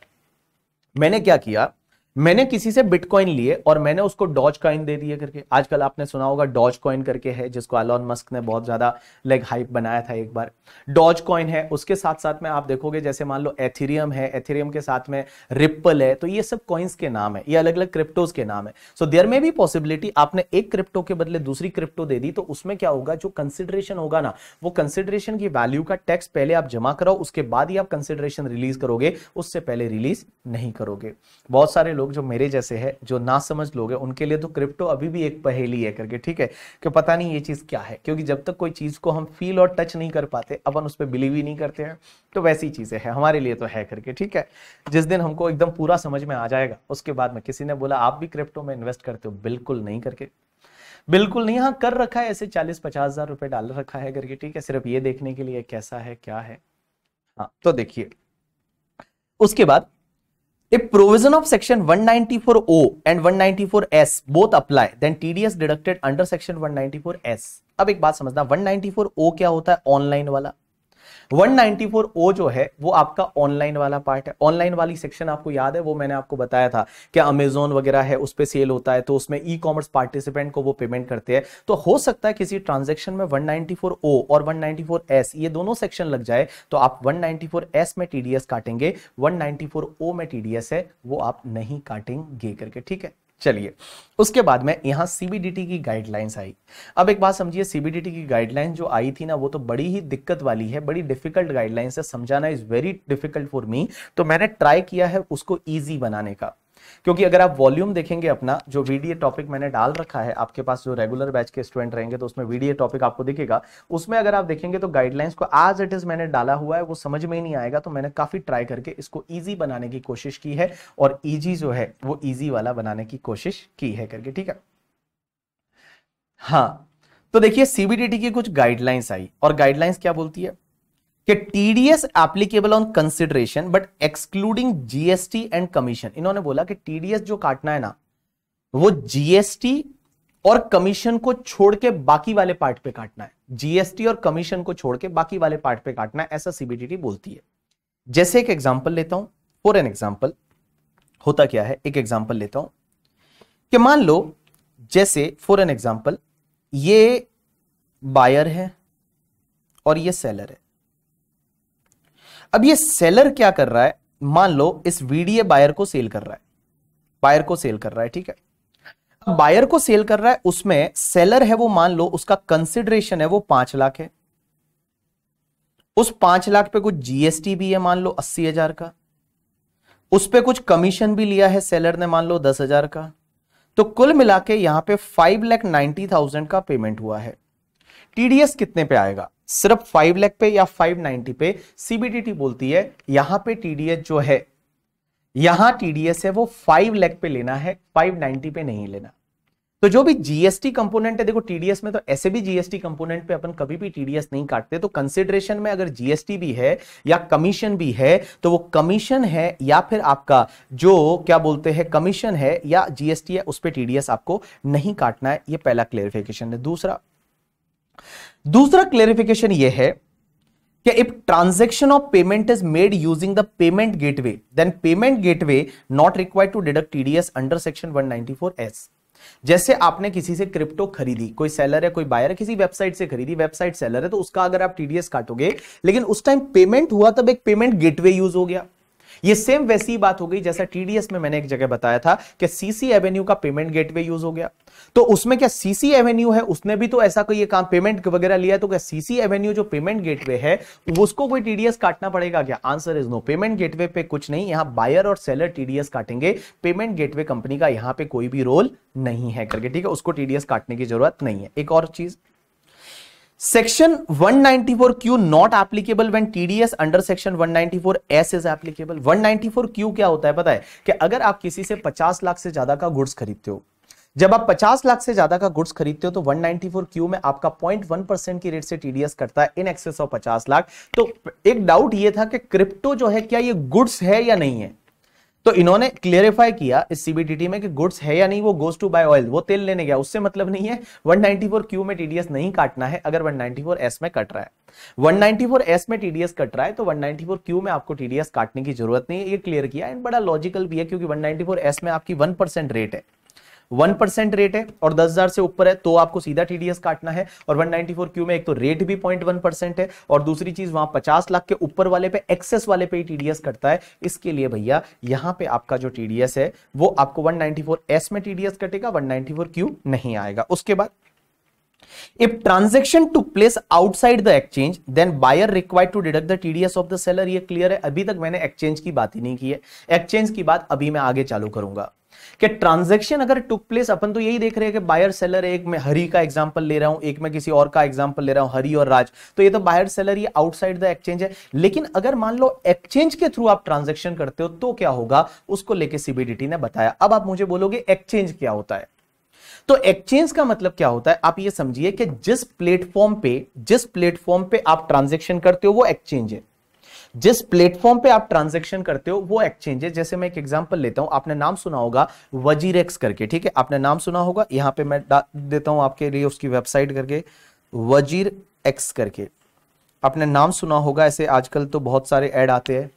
मैंने क्या किया मैंने किसी से बिटकॉइन लिए और मैंने उसको डॉज कॉइन दे दिए करके आजकल आपने सुना होगा डॉज कॉइन करके है जिसको एलोन मस्क ने बहुत ज्यादा लाइक हाइप बनाया था एक बार डॉज कॉइन है उसके साथ साथ में आप देखोगे जैसे मान लो एथेरियम है एथेरियम के साथ में रिप्पल है तो ये सब कॉइन्स के नाम है ये अलग अलग क्रिप्टोज के नाम है सो देयर में भी पॉसिबिलिटी आपने एक क्रिप्टो के बदले दूसरी क्रिप्टो दे दी तो उसमें क्या होगा जो कंसिडरेशन होगा ना वो कंसिडरेशन की वैल्यू का टैक्स पहले आप जमा कराओ उसके बाद ही आप कंसिडरेशन रिलीज करोगे उससे पहले रिलीज नहीं करोगे बहुत सारे लोग लोग जो मेरे जैसे हैं जो ना समझ लोग हैं उनके लिए तो क्रिप्टो अभी भी एक पहेली है करके ठीक है कि पता नहीं ये चीज़ क्या है क्योंकि जब तक कोई चीज़ को हम फील और टच नहीं कर पाते अपन उस पर बिलीव ही नहीं करते हैं तो वैसी चीज़ें हैं हमारे लिए तो है करके ठीक है जिस दिन हमको एकदम पूरा समझ में आ जाएगा उसके बाद में किसी ने बोला आप भी क्रिप्टो में इन्वेस्ट करते हो बिल्कुल नहीं करके बिल्कुल नहीं हाँ कर रखा है ऐसे चालीस पचास हजार रुपए डाल रखा है करके ठीक है सिर्फ ये देखने के लिए कैसा है क्या है हाँ तो देखिए उसके बाद A provision of section 194O and 194S both apply, then TDS deducted under section 194S. अब एक बात समझना 194O क्या होता है ऑनलाइन वाला 194 ओ जो है वो आपका ऑनलाइन वाला पार्ट है ऑनलाइन वाली सेक्शन आपको याद है वो मैंने आपको बताया था कि अमेजोन वगैरह है उस पर सेल होता है तो उसमें ई कॉमर्स पार्टिसिपेंट को वो पेमेंट करते हैं तो हो सकता है किसी ट्रांजेक्शन में वन ओ और वन एस ये दोनों सेक्शन लग जाए तो आप वन एस में टीडीएस काटेंगे वन ओ में टीडीएस है वो आप नहीं काटेंगे करके ठीक है चलिए उसके बाद में यहां सीबीडीटी की गाइडलाइंस आई अब एक बात समझिए सीबीडीटी की गाइडलाइंस जो आई थी ना वो तो बड़ी ही दिक्कत वाली है बड़ी डिफिकल्ट गाइडलाइंस है समझाना is very difficult for me तो मैंने ट्राई किया है उसको ईजी बनाने का क्योंकि अगर आप वॉल्यूम देखेंगे अपना जो वीडियो टॉपिक मैंने डाल रखा है आपके पास जो रेगुलर बैच के स्टूडेंट रहेंगे तो उसमें वीडियो टॉपिक आपको दिखेगा उसमें अगर आप देखेंगे तो गाइडलाइंस को आज इट इज मैंने डाला हुआ है वो समझ में ही नहीं आएगा तो मैंने काफी ट्राई करके इसको ईजी बनाने की कोशिश की है और ईजी जो है वो ईजी वाला बनाने की कोशिश की है करके ठीक है हाँ तो देखिए सीबीडीटी की कुछ गाइडलाइंस आई और गाइडलाइंस क्या बोलती है कि TDS applicable on consideration but excluding GST and commission इन्होंने बोला कि टीडीएस जो काटना है ना वो जीएसटी और कमीशन को छोड़ के बाकी वाले पार्ट पे काटना है जीएसटी और कमीशन को छोड़ के बाकी वाले पार्ट पे काटना है ऐसा सीबीडीटी बोलती है जैसे एक एग्जाम्पल लेता हूं फॉर एन एग्जाम्पल होता क्या है एक एग्जाम्पल लेता हूं कि मान लो जैसे फॉर एन एग्जाम्पल ये बायर है और ये सेलर है अब ये सेलर क्या कर रहा है मान लो इस वीडीए बायर को सेल कर रहा है बायर को सेल कर रहा है ठीक है बायर को सेल कर रहा है उसमें सेलर है वो मान लो उसका कंसिडरेशन है वो पांच लाख है उस पांच लाख पे कुछ जीएसटी भी है मान लो अस्सी हजार का उस पे कुछ कमीशन भी लिया है सेलर ने मान लो दस हजार का तो कुल मिला के यहां पर फाइव लैख नाइनटी थाउजेंड का पेमेंट हुआ है टीडीएस कितने पे आएगा सिर्फ फाइव लैख पे या फाइव नाइनटी पे सीबीडीटी बोलती है यहां पे टीडीएस जो है यहां टीडीएस है वो फाइव लैख पे लेना है फाइव नाइनटी पे नहीं लेना तो जो भी जीएसटी कंपोनेंट है देखो टीडीएस में तो ऐसे भी जीएसटी कंपोनेंट पे अपन कभी भी टीडीएस नहीं काटते तो कंसिडरेशन में अगर जीएसटी भी है या कमीशन भी है तो वो कमीशन है या फिर आपका जो क्या बोलते हैं कमीशन है या जीएसटी है उस पर टीडीएस आपको नहीं काटना है ये पहला क्लेरिफिकेशन है दूसरा दूसरा क्लेरिफिकेशन ये है कि if transaction of payment is made using the payment gateway then payment gateway not required to deduct TDS under section 194 S जैसे आपने किसी से क्रिप्टो खरीदी कोई सेलर है कोई बायर है किसी वेबसाइट से खरीदी वेबसाइट सेलर है तो उसका अगर आप टीडीएस काटोगे लेकिन उस टाइम पेमेंट हुआ तब एक पेमेंट गेटवे यूज हो गया ये सेम वैसी बात हो गई जैसा टीडीएस में मैंने एक जगह बताया था कि सीसी एवेन्यू का पेमेंट गेटवे यूज हो गया तो उसमें क्या सीसी एवेन्यू है उसने भी तो ऐसा कोई काम पेमेंट वगैरह लिया तो क्या सीसी एवेन्यू जो पेमेंट गेटवे है उसको कोई टीडीएस काटना पड़ेगा क्या answer is no payment gateway पे कुछ नहीं यहां बायर और सेलर टीडीएस काटेंगे पेमेंट गेटवे कंपनी का यहां पे कोई भी रोल नहीं है करके ठीक है उसको टीडीएस काटने की जरूरत नहीं है एक और चीज section Q not applicable when TDS under section 194 S is applicable 194 Q क्या होता है पता है कि अगर आप किसी से 50 लाख से ज्यादा का गुड्स खरीदते हो जब आप 50 लाख से ज्यादा का गुड्स खरीदते हो तो क्यू में आपका 0.1 परसेंट की रेट से टीडीएस करता है इन एक्सेस ऑफ 50 लाख तो एक डाउट ये था कि क्रिप्टो जो है क्या ये गुड्स है या नहीं है तो इन्होंने क्लियरिफाई किया इस सीबीटीटी में कि गुड्स है या नहीं वो गोस टू बाय ऑयल वो तेल लेने गया उससे मतलब नहीं है 194 क्यू में टीडीएस नहीं काटना है अगर 194 एस में कट रहा है 194 एस में टीडीएस कट रहा है तो 194 क्यू में आपको टीडीएस काटने की जरूरत नहीं है ये क्लियर किया एंड बड़ा लॉजिकल भी है क्योंकि 194 एस में आपकी 1% रेट है वन परसेंट रेट है और दस हजार से ऊपर है तो आपको सीधा टीडीएस काटना है और 194 क्यू में एक तो रेट भी पॉइंट वन परसेंट है और दूसरी चीज वहां पचास लाख के ऊपर वाले पे एक्सेस वाले पे टीडीएस कटता है इसके लिए भैया यहाँ पे आपका जो टीडीएस है वो आपको फोर एस में टीडीएस कटेगा फोर क्यू नहीं आएगा उसके बाद if transaction took place outside the exchange then buyer required to deduct the tds of the seller ये clear है अभी तक मैंने exchange की बात ही नहीं की है exchange की बात अभी मैं आगे चालू करूंगा कि ट्रांजेक्शन अगर टुक प्लेस अपन तो यही देख रहे हैं कि बायर सेलर एक मैं हरी का एग्जांपल ले रहा हूं एक मैं किसी और का एग्जांपल ले रहा हूं हरी और राज तो ये तो बायर सेलर ये आउटसाइड द एक्सचेंज है लेकिन अगर मान लो एक्सचेंज के थ्रू आप ट्रांजेक्शन करते हो तो क्या होगा उसको लेके सीबीडीटी ने बताया अब आप मुझे बोलोगे एक्सचेंज क्या होता है तो एक्सचेंज का मतलब क्या होता है आप ये समझिए कि जिस प्लेटफॉर्म पे जिस प्लेटफॉर्म पे आप ट्रांजेक्शन करते हो वो एक्सचेंज है जिस प्लेटफॉर्म पे आप ट्रांजेक्शन करते हो वो एक्सचेंज है जैसे मैं एक एग्जांपल लेता हूं आपने नाम सुना होगा वजीरेक्स करके ठीक है आपने नाम सुना होगा यहां पे मैं देता हूं आपके लिए उसकी वेबसाइट करके वजीर एक्स करके आपने नाम सुना होगा ऐसे आजकल तो बहुत सारे एड आते हैं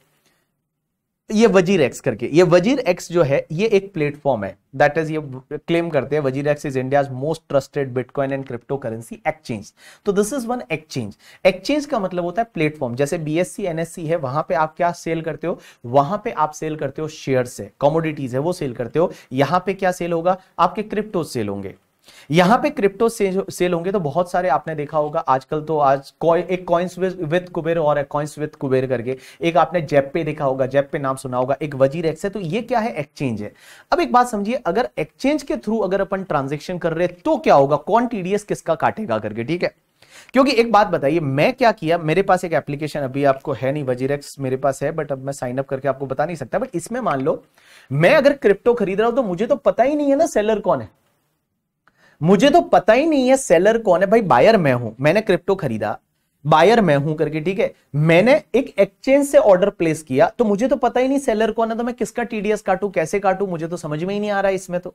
ये वजीर एक्स करके ये वजीर एक्स जो है ये एक प्लेटफॉर्म है दैट इज ये क्लेम करते हैं WazirX is India most trusted bitcoin and cryptocurrency exchange तो this is one exchange exchange का मतलब होता है प्लेटफॉर्म जैसे बीएससी एनएससी है वहां पे आप क्या सेल करते हो वहां पे आप सेल करते हो शेयर से कॉमोडिटीज है वो सेल करते हो यहां पे क्या सेल होगा आपके क्रिप्टो सेल होंगे यहां पे क्रिप्टो से, सेल होंगे तो बहुत सारे आपने देखा होगा आजकल तो आज कॉइ, एक कॉइंस विद कुबेर और एक कॉइंस विद कुबेर करके एक आपने जेपे देखा होगा जेप पे नाम सुना होगा एक वजीर एक्स है तो ये क्या है एक्सचेंज है अब एक बात समझिए अगर एक्सचेंज के थ्रू अगर अपन ट्रांजेक्शन कर रहे तो क्या होगा कौन टीडीएस किसका काटेगा करके ठीक है क्योंकि एक बात बताइए मैं क्या किया मेरे पास एक एप्लीकेशन अभी आपको है नहीं वजीरेक्स मेरे पास है बट अब मैं साइन अप करके आपको बता नहीं सकता बट इसमें मान लो मैं अगर क्रिप्टो खरीद रहा हूं तो मुझे तो पता ही नहीं है ना सेलर कौन है मुझे तो पता ही नहीं है सेलर कौन है भाई बायर मैं हूं मैंने क्रिप्टो खरीदा बायर मैं हूं करके ठीक है मैंने एक एक्सचेंज से ऑर्डर प्लेस किया तो मुझे तो पता ही नहीं सेलर कौन है तो मैं किसका टीडीएस काटू कैसे काटू मुझे तो समझ में ही नहीं आ रहा है इसमें तो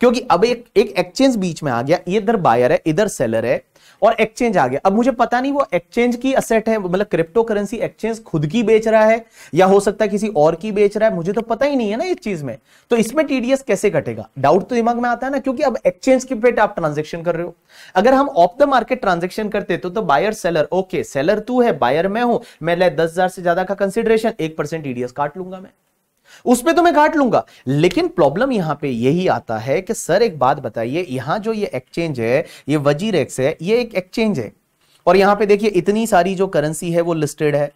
क्योंकि अब एक एक एक्सचेंज बीच में आ गया इधर बायर है इधर सेलर है और एक्सचेंज आ गया अब मुझे पता नहीं वो एक्सचेंज की असेट है मतलब क्रिप्टो करेंसी एक्सचेंज खुद की बेच रहा है या हो सकता है किसी और की बेच रहा है मुझे तो पता ही नहीं है ना इस चीज में तो इसमें टीडीएस कैसे कटेगा डाउट तो दिमाग में आता है ना क्योंकि अब एक्सचेंज की पेट आप ट्रांजेक्शन कर रहे हो अगर हम ऑफ द मार्केट ट्रांजेक्शन करते तो, तो बायर सेलर ओके सेलर तू है बायर मैं हूं मैं ले दस हजार से ज्यादा का कंसिडरेशन एक परसेंट टीडीएस काट लूंगा मैं उसमें तो मैं काट लूंगा लेकिन प्रॉब्लम यहां पे यही आता है कि सर एक बात बताइए यहां जो ये एक्सचेंज है ये वजीर एक्स है ये एक एक्सचेंज है और यहां पे देखिए इतनी सारी जो करेंसी है वो लिस्टेड है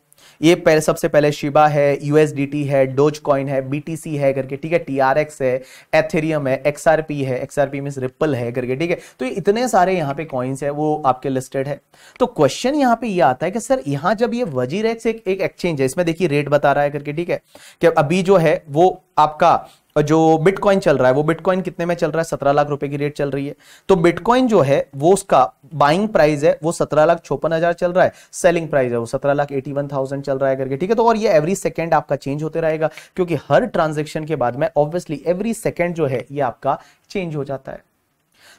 ये पहले सबसे पहले शिबा है यूएसडीटी है डोज कॉइन है बीटीसी है करके ठीक है टीआरएक्स है एथेरियम है एक्सआरपी है एक्सआरपी मीन रिपल है करके ठीक है तो इतने सारे यहाँ पे कॉइन्स है वो आपके लिस्टेड है तो क्वेश्चन यहाँ पे ये यह आता है कि सर यहाँ जब ये वजीरेक्स एक एक्सचेंज है इसमें देखिए रेट बता रहा है करके ठीक है कि अभी जो है वो आपका जो बिटकॉइन चल रहा है वो बिटकॉइन कितने में चल रहा है सत्रह लाख रुपए की रेट चल रही है तो बिटकॉइन जो है वो उसका बाइंग प्राइस है वो सत्रह लाख छोपन हजार चल रहा है सेलिंग प्राइस है वो सत्रह लाख एटी वन थाउजेंड चल रहा है करके ठीक है तो और ये एवरी सेकेंड आपका चेंज होते रहेगा क्योंकि हर ट्रांजेक्शन के बाद में ऑब्वियसली एवरी सेकेंड जो है ये आपका चेंज हो जाता है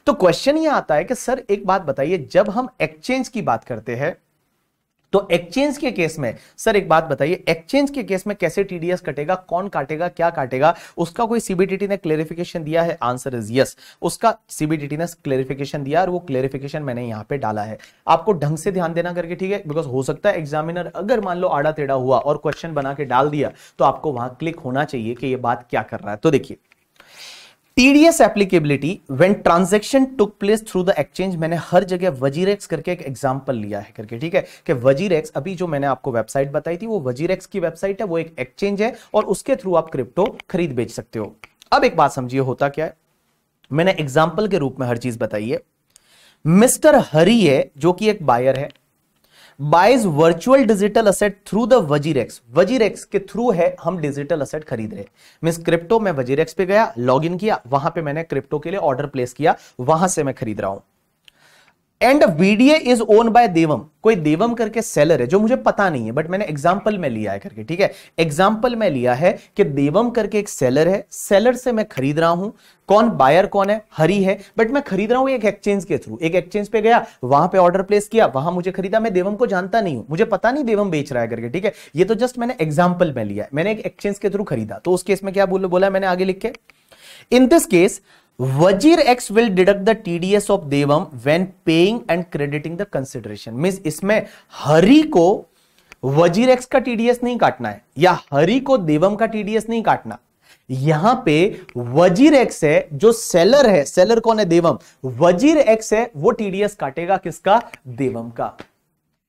तो क्वेश्चन ये आता है कि सर एक बात बताइए जब हम एक्सचेंज की बात करते हैं तो एक्सचेंज के केस में सर एक बात बताइए एक्सचेंज के केस में कैसे टीडीएस कटेगा कौन काटेगा क्या काटेगा उसका कोई सीबीटीटी ने क्लेरिफिकेशन दिया है आंसर इज यस उसका सीबीटीटी ने क्लेरिफिकेशन दिया और वो क्लेरिफिकेशन मैंने यहां पे डाला है आपको ढंग से ध्यान देना करके ठीक है बिकॉज हो सकता है एग्जामिनर अगर मान लो आड़ा टेढ़ा हुआ और क्वेश्चन बना के डाल दिया तो आपको वहां क्लिक होना चाहिए कि ये बात क्या कर रहा है तो देखिए TDS applicability when transaction took place through the exchange मैंने हर जगह वजीरेक्स करके एक एग्जांपल लिया है करके ठीक है कि वजीरेक्स अभी जो मैंने आपको वेबसाइट बताई थी वो वजीरेक्स की वेबसाइट है वो एक एक्सचेंज है और उसके थ्रू आप क्रिप्टो खरीद बेच सकते हो अब एक बात समझिए होता क्या है मैंने एग्जाम्पल के रूप में हर चीज बताई है मिस्टर हरी है जो कि एक बायर है buys virtual digital asset through the WazirX WazirX के थ्रू है हम डिजिटल असेट खरीद रहे मीन क्रिप्टो में वजीरेक्स पे गया लॉग इन किया वहां पे मैंने क्रिप्टो के लिए ऑर्डर प्लेस किया वहां से मैं खरीद रहा हूं and VDA is owned by Devam कोई देवम करके सेलर है जो मुझे पता नहीं है बट मैंने एग्जाम्पल में लिया है करके ठीक है एग्जाम्पल में लिया है कि देवम करके एक सेलर है सेलर से मैं खरीद रहा हूं कौन बायर कौन है हरी है बट मैं खरीद रहा हूं एक एक्सचेंज के थ्रू एक एक्सचेंज पे गया वहां पे ऑर्डर प्लेस किया वहां मुझे खरीदा मैं देवम को जानता नहीं हूं मुझे पता नहीं देवम बेच रहा है करके ठीक है ये तो जस्ट मैंने एग्जाम्पल में लिया है मैंने एक एक्सचेंज के थ्रू खरीदा तो उस केस में क्या बोला मैंने आगे लिख के in this case WazirX will deduct the TDS of Devam when paying and crediting the consideration mean इसमें हरी को वजीर एक्स का टीडीएस नहीं काटना है या हरी को देवम का टीडीएस नहीं काटना यहां पे वजीर एक्स है जो सेलर है सेलर कौन है देवम वजीर एक्स है वो टीडीएस काटेगा किसका देवम का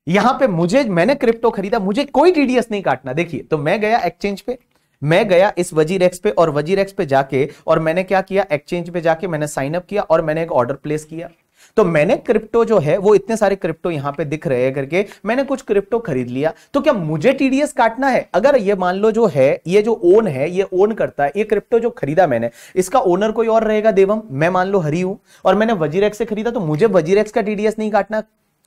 यहां पे मुझे मैंने क्रिप्टो खरीदा मुझे कोई टीडीएस नहीं काटना देखिए तो मैं गया एक्सचेंज पे मैं गया इस वजीर एक्स पे और वजीर एक्स पे जाके और मैंने क्या किया एक्सचेंज पे जाके मैंने साइन अप किया और मैंने एक ऑर्डर प्लेस किया तो मैंने क्रिप्टो जो है वो इतने सारे क्रिप्टो यहां पे दिख रहे हैं करके मैंने कुछ क्रिप्टो खरीद लिया तो क्या मुझे टीडीएस काटना है अगर ये मान लो जो है ये जो ओन है ये ओन करता है ये क्रिप्टो जो खरीदा मैंने इसका ओनर कोई और रहेगा देवम मैं मान लो हरी हूं और मैंने वजीरेक्स से खरीदा तो मुझे वजीरेक्स का टीडीएस नहीं काटना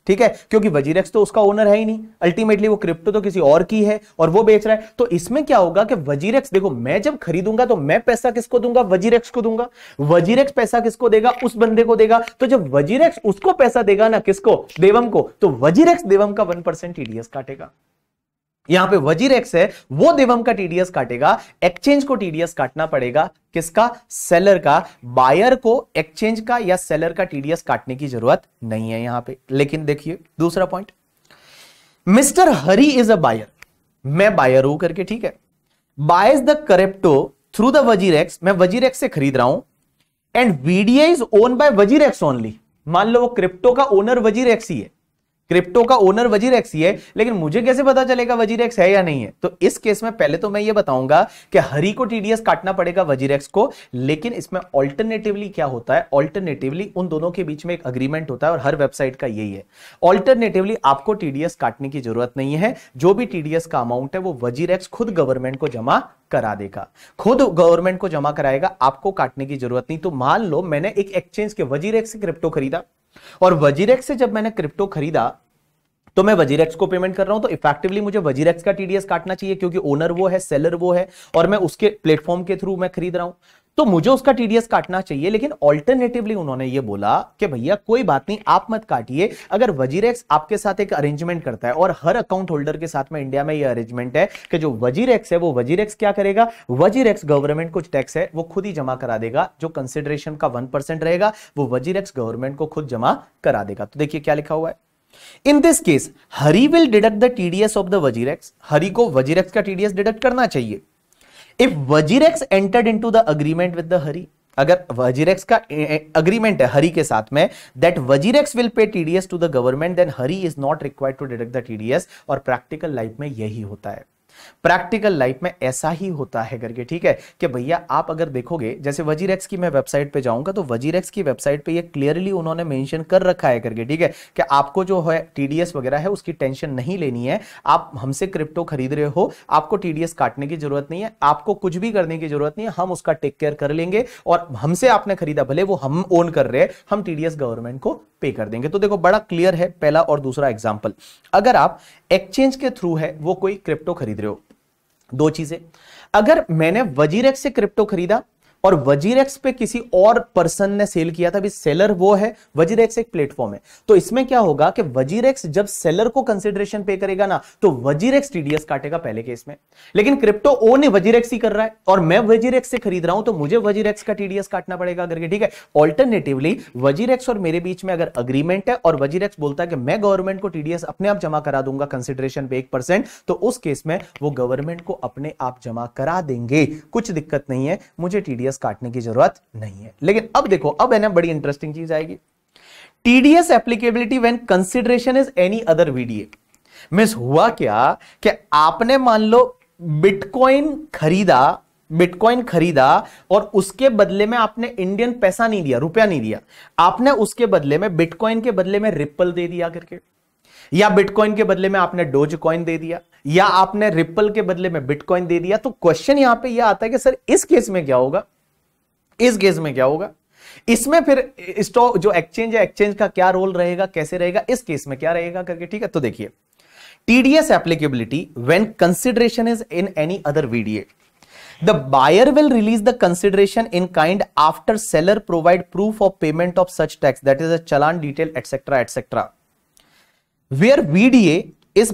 ठीक है क्योंकि वजीरेक्स तो उसका ओनर है ही नहीं अल्टीमेटली वो क्रिप्टो तो किसी और की है और वो बेच रहा है तो इसमें क्या होगा कि वजीरेक्स देखो मैं जब खरीदूंगा तो मैं पैसा किसको दूंगा वजीरेक्स को दूंगा वजीरेक्स पैसा किसको देगा उस बंदे को देगा तो जब वजीरेक्स उसको पैसा देगा ना किसको देवम को तो वजीरेक्स देवम का वन परसेंट e काटेगा यहां पे वजीर एक्स है वो देवम का टीडीएस काटेगा एक्सचेंज को टीडीएस काटना पड़ेगा किसका सेलर का बायर को एक्सचेंज का या सेलर का टीडीएस काटने की जरूरत नहीं है यहां पे लेकिन देखिए दूसरा point mister Hari is a buyer मैं बायर हूं करके ठीक है buys the crypto through the WazirX मैं वजीर एक्स से खरीद रहा हूं and VDA is owned by WazirX only मान लो वो क्रिप्टो का ओनर वजीर एक्स ही है क्रिप्टो का ओनर वजीर एक्स ही है लेकिन मुझे कैसे पता चलेगा वजीर एक्स है या नहीं है तो इस केस में पहले तो मैं ये बताऊंगा कि हरी को टीडीएस काटना पड़ेगा वजीर एक्स को लेकिन इसमें ऑल्टरनेटिवली क्या होता है ऑल्टरनेटिवली उन दोनों के बीच में एक अग्रीमेंट होता है और हर वेबसाइट का यही है ऑल्टरनेटिवली आपको टीडीएस काटने की जरूरत नहीं है जो भी टीडीएस का अमाउंट है वो वजीर एक्स खुद गवर्नमेंट को जमा करा देगा खुद गवर्नमेंट को जमा कराएगा आपको काटने की जरूरत नहीं तो मान लो मैंने एक एक्सचेंज के वजीर एक्स से क्रिप्टो खरीदा और वजीरेक्स से जब मैंने क्रिप्टो खरीदा तो मैं वजीरेक्स को पेमेंट कर रहा हूं तो इफेक्टिवली मुझे वजीरेक्स का टीडीएस काटना चाहिए क्योंकि ओनर वो है सेलर वो है और मैं उसके प्लेटफॉर्म के थ्रू मैं खरीद रहा हूं तो मुझे उसका टीडीएस काटना चाहिए लेकिन ऑल्टरनेटिवली उन्होंने ये बोला कि भैया कोई बात नहीं आप मत काटिए अगर वजीरेक्स आपके साथ एक अरेंजमेंट करता है और हर अकाउंट होल्डर के साथ में इंडिया में ये अरेंजमेंट है कि जो वजीरेक्स है वो वजीरेक्स क्या करेगा वजीरेक्स गवर्नमेंट कुछ टैक्स है वो खुद ही जमा करा देगा जो कंसिडरेशन का वन रहेगा वो वजीरेक्स गवर्नमेंट को खुद जमा करा देगा तो देखिए क्या लिखा हुआ है in this case Hari will deduct the TDS of the WazirX Hari को वजीरेक्स का टीडीएस डिडक्ट करना चाहिए if WazirX entered to the agreement with the Hari अगर वजीरेक्स का अग्रीमेंट है हरी के साथ में that WazirX will pay TDS to the government then Hari is not required to deduct the TDS और प्रैक्टिकल लाइफ में यही होता है प्रैक्टिकल लाइफ में ऐसा ही होता है करके ठीक है कि भैया आप अगर देखोगे जैसे वजीर एक्स की मैं वेबसाइट पे जाऊंगा तो वजीर एक्स की वेबसाइट पे ये क्लियरली उन्होंने मेंशन कर रखा है करके ठीक है कि आपको जो है टीडीएस वगैरह है उसकी टेंशन नहीं लेनी है आप हमसे क्रिप्टो खरीद रहे हो आपको टीडीएस काटने की जरूरत नहीं है आपको कुछ भी करने की जरूरत नहीं है हम उसका टेक केयर कर लेंगे और हमसे आपने खरीदा भले वो हम ओन कर रहे हैं हम टीडीएस गवर्नमेंट को पे कर देंगे तो देखो बड़ा क्लियर है पहला और दूसरा एग्जाम्पल अगर आप एक्सचेंज के थ्रू है वो कोई क्रिप्टो खरीद रहे हो दो चीजें अगर मैंने वजीरेक से क्रिप्टो खरीदा और वजीर एक्स पे किसी और पर्सन ने सेल किया था सेलर वो है वजीर एक्स एक प्लेटफॉर्म है तो इसमें क्या होगा कि वजीर एक्स जब सेलर को कंसिडरेशन पे करेगा ना तो वजीर एक्स टीडीएस काटेगा पहले केस में लेकिन क्रिप्टो ओ ने वजीर एक्स ही कर रहा है और मैं वजीर एक्स से खरीद रहा हूं तो मुझे वजीर एक्स का टीडीएस काटना पड़ेगा करके ठीक है ऑल्टरनेटिवली वजीर एक्स और मेरे बीच में अगर अग्रीमेंट है और वजीर एक्स बोलता है कि मैं गवर्नमेंट को टीडीएस अपने आप जमा करा दूंगा कंसिडरेशन पे एक परसेंट तो उस केस में वो गवर्नमेंट को अपने आप जमा करा देंगे कुछ दिक्कत नहीं है मुझे टीडीएस टीडीएस काटने की जरूरत नहीं है लेकिन अब देखो अब है ना बड़ी इंटरेस्टिंग चीज आएगी TDS applicability when consideration is any other VDA miss हुआ क्या कि आपने मान लो बिटकॉइन खरीदा बिटकॉइन खरीदा और उसके बदले में आपने इंडियन पैसा नहीं दिया रुपया नहीं दिया आपने उसके बदले में बिटकॉइन के बदले में रिप्पल दे दिया करके या बिटकॉइन के बदले में आपने डोज कॉइन दे दिया या आपने रिप्पल के बदले में बिटकॉइन दे दिया तो क्वेश्चन यहां पे यह आता है कि सर इस केस में क्या होगा इस गेज में क्या होगा इसमें फिर स्टॉक जो एक्सचेंज है एक्सचेंज का क्या रोल रहेगा कैसे रहेगा इस केस में क्या रहेगा करके ठीक है तो देखिए TDS applicability when consideration is in any other VDA the buyer will release the consideration in kind after seller provide proof of payment of such tax that is a challan detail etcetera etcetera where VDA is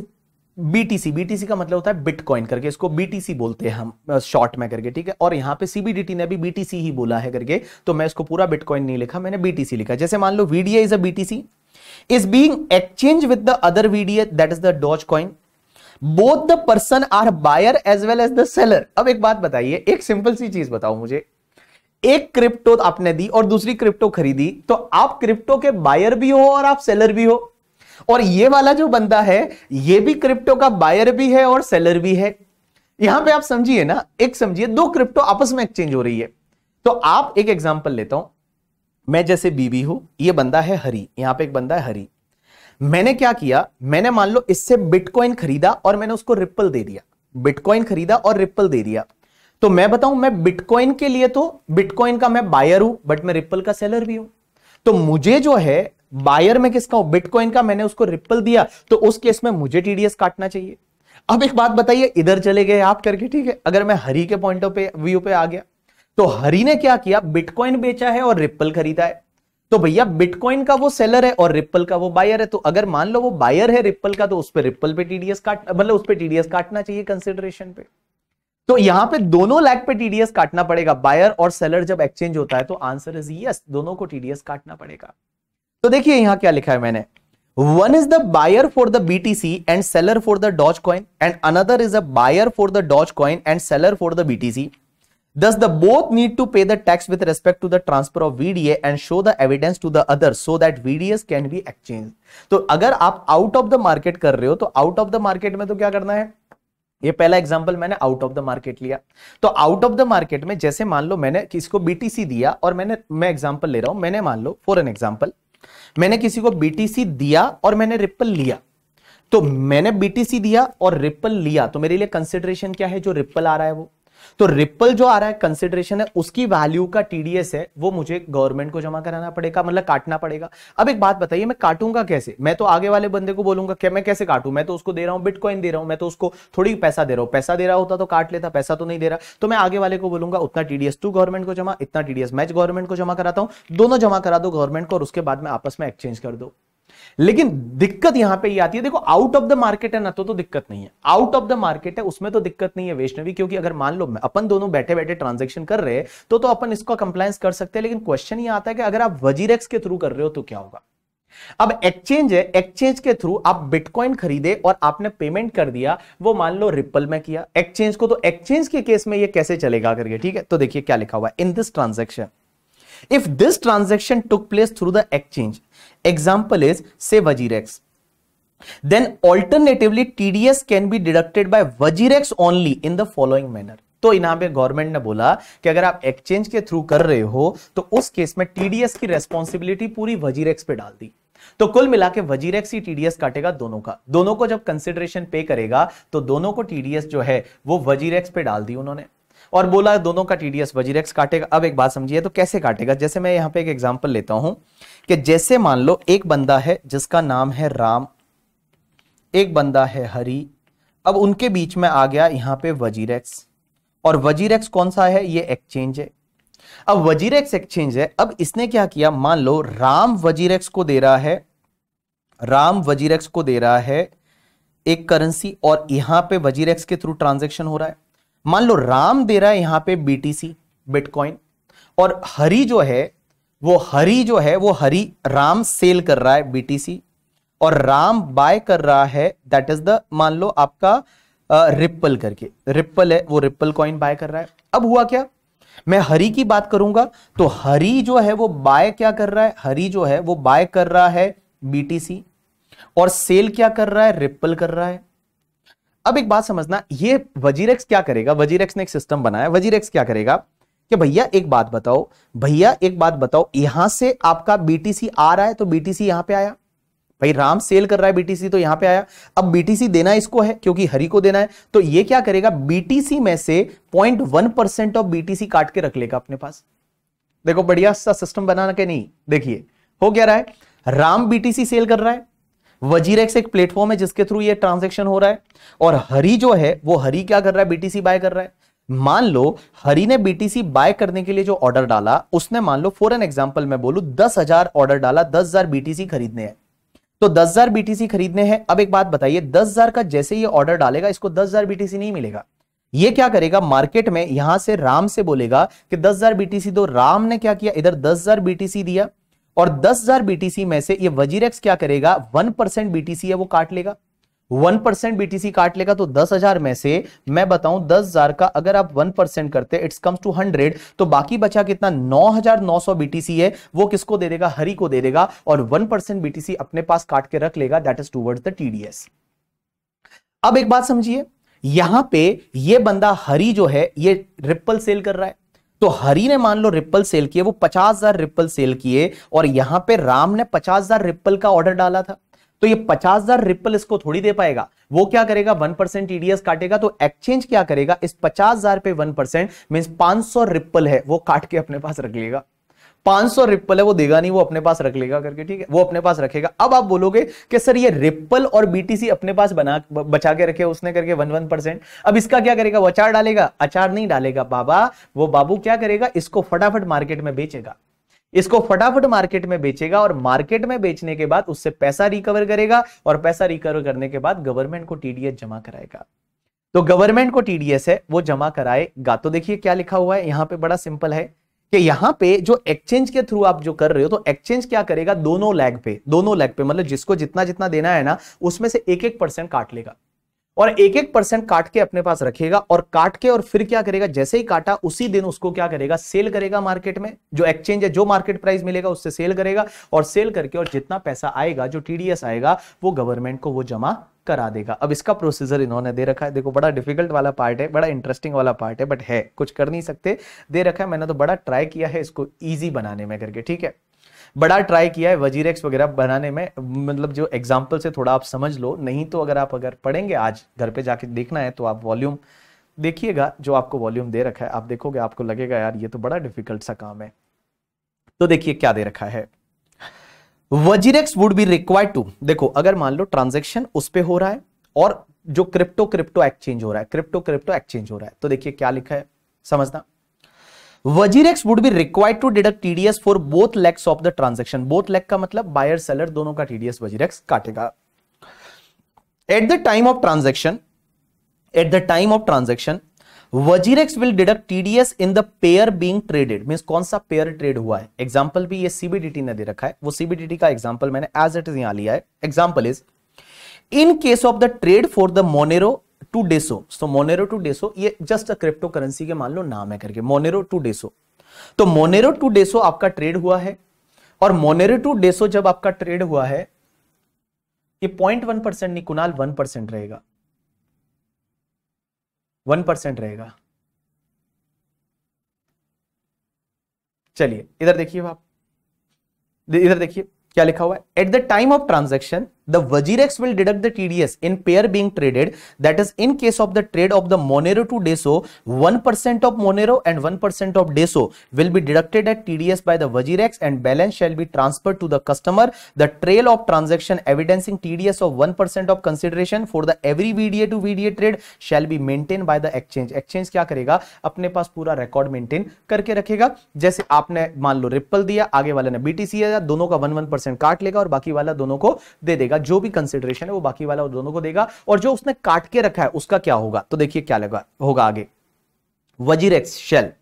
BTC BTC का मतलब होता है bitcoin करके इसको BTC बोलते हैं हम short में करके ठीक है और यहां पे सीबीडीटी ने भी बीटीसी ही बोला है करके तो मैं इसको पूरा बिटकॉइन नहीं लिखा मैंने बीटीसी लिखा जैसे मान लो VDA is a BTC is being exchange with the other VDA that is the Dogecoin both the person are buyer as well as the seller अब एक बात बताइए एक सिंपल सी चीज बताओ मुझे एक क्रिप्टो आपने दी और दूसरी क्रिप्टो खरीदी तो आप क्रिप्टो के बायर भी हो और आप सेलर भी हो और ये वाला जो बंदा है ये भी क्रिप्टो का बायर भी है और सेलर भी है यहां पे आप समझिए ना एक समझिए दो क्रिप्टो आपस में एक्सचेंज हो रही है तो आप एक एग्जाम्पल लेता हूं मैं जैसे बीबी हूं ये बंदा है हरी यहां पे एक बंदा है हरी मैंने क्या किया मैंने मान लो इससे बिटकॉइन खरीदा और मैंने उसको रिप्पल दे दिया बिटकॉइन खरीदा और रिप्पल दे दिया तो मैं बताऊं मैं बिटकॉइन के लिए तो बिटकॉइन का मैं बायर हूं बट मैं रिप्पल का सेलर भी हूं तो मुझे जो है बायर में किसका हूं बिटकॉइन का मैंने उसको रिपल दिया तो उस केस में मुझे टीडीएस काटना चाहिए अब एक बात बताइए इधर चले गए आप करके ठीक है अगर मैं हरी के पॉइंट ऑफ व्यू पे आ गया तो हरी ने क्या किया बिटकॉइन बेचा है और रिपल खरीदा है तो भैया बिटकॉइन का वो सेलर है और रिपल का वो बायर है तो अगर मान लो वो बायर है रिपल का तो उस पर रिपल पे टीडीएस काट मतलब उस पर टीडीएस काटना चाहिए कंसिडरेशन पे तो यहां पे दोनों लैग पे टीडीएस काटना पड़ेगा बायर और सेलर जब एक्सचेंज होता है तो आंसर इज यस दोनों को टीडीएस काटना पड़ेगा तो देखिए यहां क्या लिखा है मैंने one is the buyer for the BTC and seller for the Dogecoin and another is a buyer for the Dogecoin and seller for the BTC Thus, the both need to pay the tax with respect to the transfer of VDA and show the evidence to the other so that VDAs can be exchanged. तो अगर आप out of the market कर रहे हो तो out of the market में तो क्या करना है ये पहला एग्जाम्पल मैंने आउट ऑफ द मार्केट लिया तो आउट ऑफ द मार्केट में जैसे मान लो मैंने किसको बीटीसी दिया और मैंने मैं एग्जाम्पल ले रहा हूं मैंने मान लो फॉर एन एग्जाम्पल मैंने किसी को बीटीसी दिया और मैंने रिपल लिया तो मैंने बीटीसी दिया और रिपल लिया तो मेरे लिए कंसिडरेशन क्या है जो रिपल आ रहा है वो तो रिपल जो आ रहा है कंसिडरेशन है उसकी वैल्यू का टीडीएस है वो मुझे गवर्नमेंट को जमा कराना पड़ेगा मतलब काटना पड़ेगा अब एक बात बताइए मैं काटूंगा कैसे मैं तो आगे वाले बंदे को बोलूंगा क्या मैं कैसे काटू मैं तो उसको दे रहा हूं बिटकॉइन दे रहा हूं मैं तो उसको थोड़ी पैसा दे रहा हूं पैसा दे रहा होता तो काट लेता पैसा तो नहीं दे रहा तो मैं आगे वाले को बोलूंगा उतना टीडीएस टू गवर्नमेंट को जमा इतना टीडीएस मैच गवर्नमेंट को जमा कराता हूं दोनों जमा करा दो गवर्नमेंट को और उसके बाद में आपस में एक्सचेंज कर दो लेकिन दिक्कत यहां पे ये यह आती है देखो आउट ऑफ द मार्केट है ना तो तो दिक्कत नहीं है आउट ऑफ द मार्केट है उसमें तो दिक्कत नहीं है वैष्णवी क्योंकि अगर मान लो अपन दोनों बैठे बैठे ट्रांजेक्शन कर रहे हैं तो तो अपन इसको कंप्लायंस कर सकते हैं लेकिन क्वेश्चन ये आता है कि अगर आप वजीरेक्स के थ्रू कर रहे हो तो क्या होगा अब एक्सचेंज है एक्सचेंज के थ्रू आप बिटकॉइन खरीदे और आपने पेमेंट कर दिया वो मान लो रिपल में किया एक्सचेंज को तो एक्सचेंज के केस में ये कैसे चलेगा करके ठीक है तो देखिए क्या लिखा हुआ in this transaction if this transaction took place through the exchange Example is say Vagirex. Then alternatively TDS can be deducted by Vagirex only in the following manner. तो यहां पे गवर्नमेंट ने बोला कि अगर आप एक्सचेंज के थ्रू कर रहे हो तो उस केस में टीडीएस की रेस्पॉन्सिबिलिटी पूरी वजीरेक्स पे डाल दी तो कुल मिला के वजीरेक्स ही टीडीएस काटेगा दोनों का दोनों को जब कंसिडरेशन पे करेगा तो दोनों को टीडीएस जो है वो वजीरेक्स पे डाल दी उन्होंने और बोला दोनों का टीडीएस वजीरेक्स काटेगा अब एक बात समझिए तो कैसे काटेगा जैसे मैं यहां पे एक एग्जांपल लेता हूं कि जैसे मान लो एक बंदा है जिसका नाम है राम एक बंदा है हरी अब उनके बीच में आ गया यहां पे वजीरेक्स और वजीरेक्स कौन सा है ये एक्सचेंज है अब वजीरेक्स एक्सचेंज है अब इसने क्या किया मान लो राम वजीरेक्स को दे रहा है राम वजीरेक्स को दे रहा है एक करेंसी और यहां पे वजीरेक्स के थ्रू ट्रांजेक्शन हो रहा है मान लो राम दे रहा है यहां पे बीटीसी बिटकॉइन और हरी जो है वो हरी जो है वो हरी राम सेल कर रहा है बीटीसी और राम बाय कर रहा है दैट इज द मान लो आपका रिप्पल करके रिप्पल है वो रिप्पल कॉइन बाय कर रहा है अब हुआ क्या मैं हरी की बात करूंगा तो हरी जो है वो बाय क्या कर रहा है हरी जो है वो बाय कर रहा है बीटीसी और सेल क्या कर रहा है रिप्पल कर रहा है अब एक बात समझना ये वजीरेक्स क्या करेगा वजीरेक्स ने एक सिस्टम बनाया वजीरेक्स क्या करेगा कि भैया एक बात बताओ भैया एक बात बताओ यहां से आपका बीटीसी आ रहा है तो बीटीसी यहां पे आया भाई राम सेल कर रहा है बीटीसी तो यहां पे आया अब बीटीसी देना इसको है क्योंकि हरि को देना है तो ये क्या करेगा बीटीसी में से point one percent of BTC काट के रख लेगा अपने पास देखो बढ़िया सा सिस्टम बनाना के नहीं देखिए हो क्या रहा है राम बीटीसी सेल कर रहा है वजीर एक प्लेटफॉर्म है जिसके थ्रू ये ट्रांजेक्शन हो रहा है और हरी जो है वो हरी क्या कर रहा है बीटीसी बाय कर रहा है मान लो हरि ने बीटीसी बाय करने के लिए जो ऑर्डर डाला उसने मान लो फॉर एन एग्जाम्पल मैं बोलू दस हजार ऑर्डर डाला दस हजार बीटीसी खरीदने हैं तो दस हजार बीटीसी खरीदने हैं अब एक बात बताइए दस हजार का जैसे ये ऑर्डर डालेगा इसको दस हजार बीटीसी नहीं मिलेगा ये क्या करेगा मार्केट में यहां से राम से बोलेगा कि दस हजार बीटीसी दो राम ने क्या किया इधर दस हजार बीटीसी दिया और दस हजार बीटीसी में से ये वजीरेक्स क्या करेगा वन परसेंट बीटीसी है वो काट लेगा वन परसेंट बीटीसी काट लेगा तो दस हजार में से मैं बताऊं दस हजार का अगर आप वन परसेंट करते इट्स कम्स टू हंड्रेड तो बाकी बचा कितना नौ हजार नौ सौ बीटीसी है वो किसको दे देगा हरी को दे देगा और वन परसेंट बीटीसी अपने पास काट के रख लेगा that is towards the TDS अब एक बात समझिए यहां पे ये बंदा हरी जो है ये रिप्पल सेल कर रहा है तो हरी ने मान लो रिप्पल सेल किए वो पचास हजार रिप्पल सेल किए और यहां पे राम ने पचास हजार रिप्पल का ऑर्डर डाला था तो ये पचास हजार रिपल इसको थोड़ी दे पाएगा वो क्या करेगा वन परसेंट टीडीएस e काटेगा तो एक्सचेंज क्या करेगा इस पचास हजार पे वन परसेंट मीन पांच सौ रिपल है वो काट के अपने पास रख लेगा 500 रिप्पल है वो देगा नहीं वो अपने पास रख लेगा करके ठीक है वो अपने पास रखेगा अब आप बोलोगे कि सर ये रिप्पल और बीटीसी अपने पास बना बचा के रखे उसने करके वन वन परसेंट अब इसका क्या करेगा वो अचार डालेगा अचार नहीं डालेगा बाबा वो बाबू क्या करेगा इसको फटाफट मार्केट में बेचेगा इसको फटाफट मार्केट में बेचेगा और मार्केट में बेचने के बाद उससे पैसा रिकवर करेगा और पैसा रिकवर करने के बाद गवर्नमेंट को टीडीएस जमा कराएगा तो गवर्नमेंट को टीडीएस है वो जमा कराएगा तो देखिए क्या लिखा हुआ है यहां पे बड़ा सिंपल है कि यहां पे जो एक्सचेंज के थ्रू आप जो कर रहे हो तो एक्सचेंज क्या करेगा दोनों लैग पे दोनों लैग पे मतलब जिसको जितना जितना देना है ना उसमें से एक एक परसेंट काट लेगा और एक एक परसेंट काट के अपने पास रखेगा और काट के और फिर क्या करेगा जैसे ही काटा उसी दिन उसको क्या करेगा सेल करेगा मार्केट में जो एक्सचेंज है जो मार्केट प्राइस मिलेगा उससे सेल करेगा और सेल करके और जितना पैसा आएगा जो टीडीएस आएगा वो गवर्नमेंट को वो जमा करा देगा अब इसका प्रोसीजर इन्होंने दे रखा है देखो बड़ा डिफिकल्ट वाला पार्ट है बड़ा इंटरेस्टिंग वाला पार्ट है बट है कुछ कर नहीं सकते दे रखा है मैंने तो बड़ा ट्राई किया है इसको ईजी बनाने में करके ठीक है बड़ा ट्राई किया है वजीर एक्स वगैरह बनाने में मतलब जो एग्जाम्पल से थोड़ा आप समझ लो नहीं तो अगर आप अगर पढ़ेंगे आज घर पे जाके देखना है तो आप वॉल्यूम देखिएगा जो आपको वॉल्यूम दे रखा है आप देखोगे आपको लगेगा यार ये तो बड़ा डिफिकल्ट सा काम है तो देखिए क्या दे रखा है WazirX would be required to देखो अगर मान लो ट्रांजेक्शन उस पर हो रहा है और जो क्रिप्टो क्रिप्टो एक्सचेंज हो रहा है क्रिप्टो क्रिप्टो एक्सचेंज हो रहा है तो देखिए क्या लिखा है समझना WazirX would be required to deduct TDS for both legs of the transaction both leg का मतलब बायर सेलर दोनों का टीडीएस वजीरेक्स काटेगा at the time of transaction at the time of transaction WazirX will deduct TDS in the pair being traded means कौन सा pair trade हुआ है example भी ये सीबीडीटी ने दे रखा है वो सीबीडीटी का एग्जांपल मैंने एज इट इज यहां लिया है example is in case of the trade for the Monero to DeSo so तो मोनेरो टू डेसो ये जस्ट क्रिप्टो करेंसी के मान लो नाम है करके मोनेरो टू डेसो तो मोनेरो टू डेसो आपका ट्रेड हुआ है और मोनेरो टू डेसो जब आपका ट्रेड हुआ है ये पॉइंट वन परसेंट नहीं कुनाल वन परसेंट रहेगा वन परसेंट रहेगा चलिए इधर देखिए आप इधर देखिए क्या लिखा हुआ है at the time of transaction the Vagirex will deduct the TDS in pair being traded. That is, in case of the trade of the Monero to Deso, 1% of Monero and 1% of Deso will be deducted at TDS by the Vagirex and balance shall be transferred to the customer. The trail of transaction evidencing TDS of 1% of consideration for the every VDA to VDA trade shall be maintained by the exchange. Exchange kya karega apne paas pura record maintain karke rakhega jaise aapne maan lo ripple diya aage wale ne btc diya dono ka 1 1% kaat lega aur baki wala dono ko de dega देगा जो भी consideration है वो बाकी वाला दोनों को देगा और जो उसने काट के रखा है उसका क्या होगा तो देखिए क्या लगा होगा आगे वजीर शेल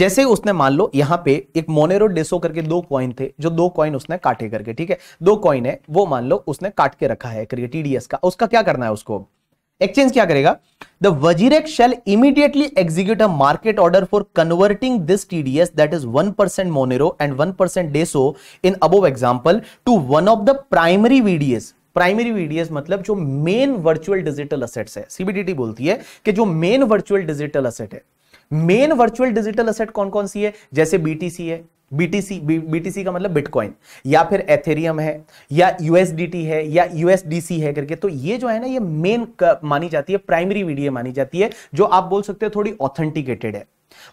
जैसे ही उसने मान लो यहां पे एक मोनेरो डेसो करके दो कॉइन थे जो दो कॉइन उसने काटे करके ठीक है दो कॉइन है वो मान लो उसने काट के रखा है करके टीडीएस का उसका क्या करना है उसको एक्सचेंज क्या करेगा the WazirX shall immediately execute a market order for converting this TDS that is 1% Monero and 1% DeSo in above example to one of the primary VDAs primary VDAs मतलब जो मेन वर्चुअल डिजिटल असेट्स है CBDT बोलती है कि जो main virtual digital asset है main virtual digital asset कौन कौन सी है जैसे बीटीसी है बीटीसी बीटीसी का मतलब बिटकॉइन या फिर एथेरियम है या यूएसडीटी है या यूएसडीसी है करके तो ये जो है ना ये मेन मानी जाती है प्राइमरी मीडिया मानी जाती है जो आप बोल सकते हो थोड़ी ऑथेंटिकेटेड है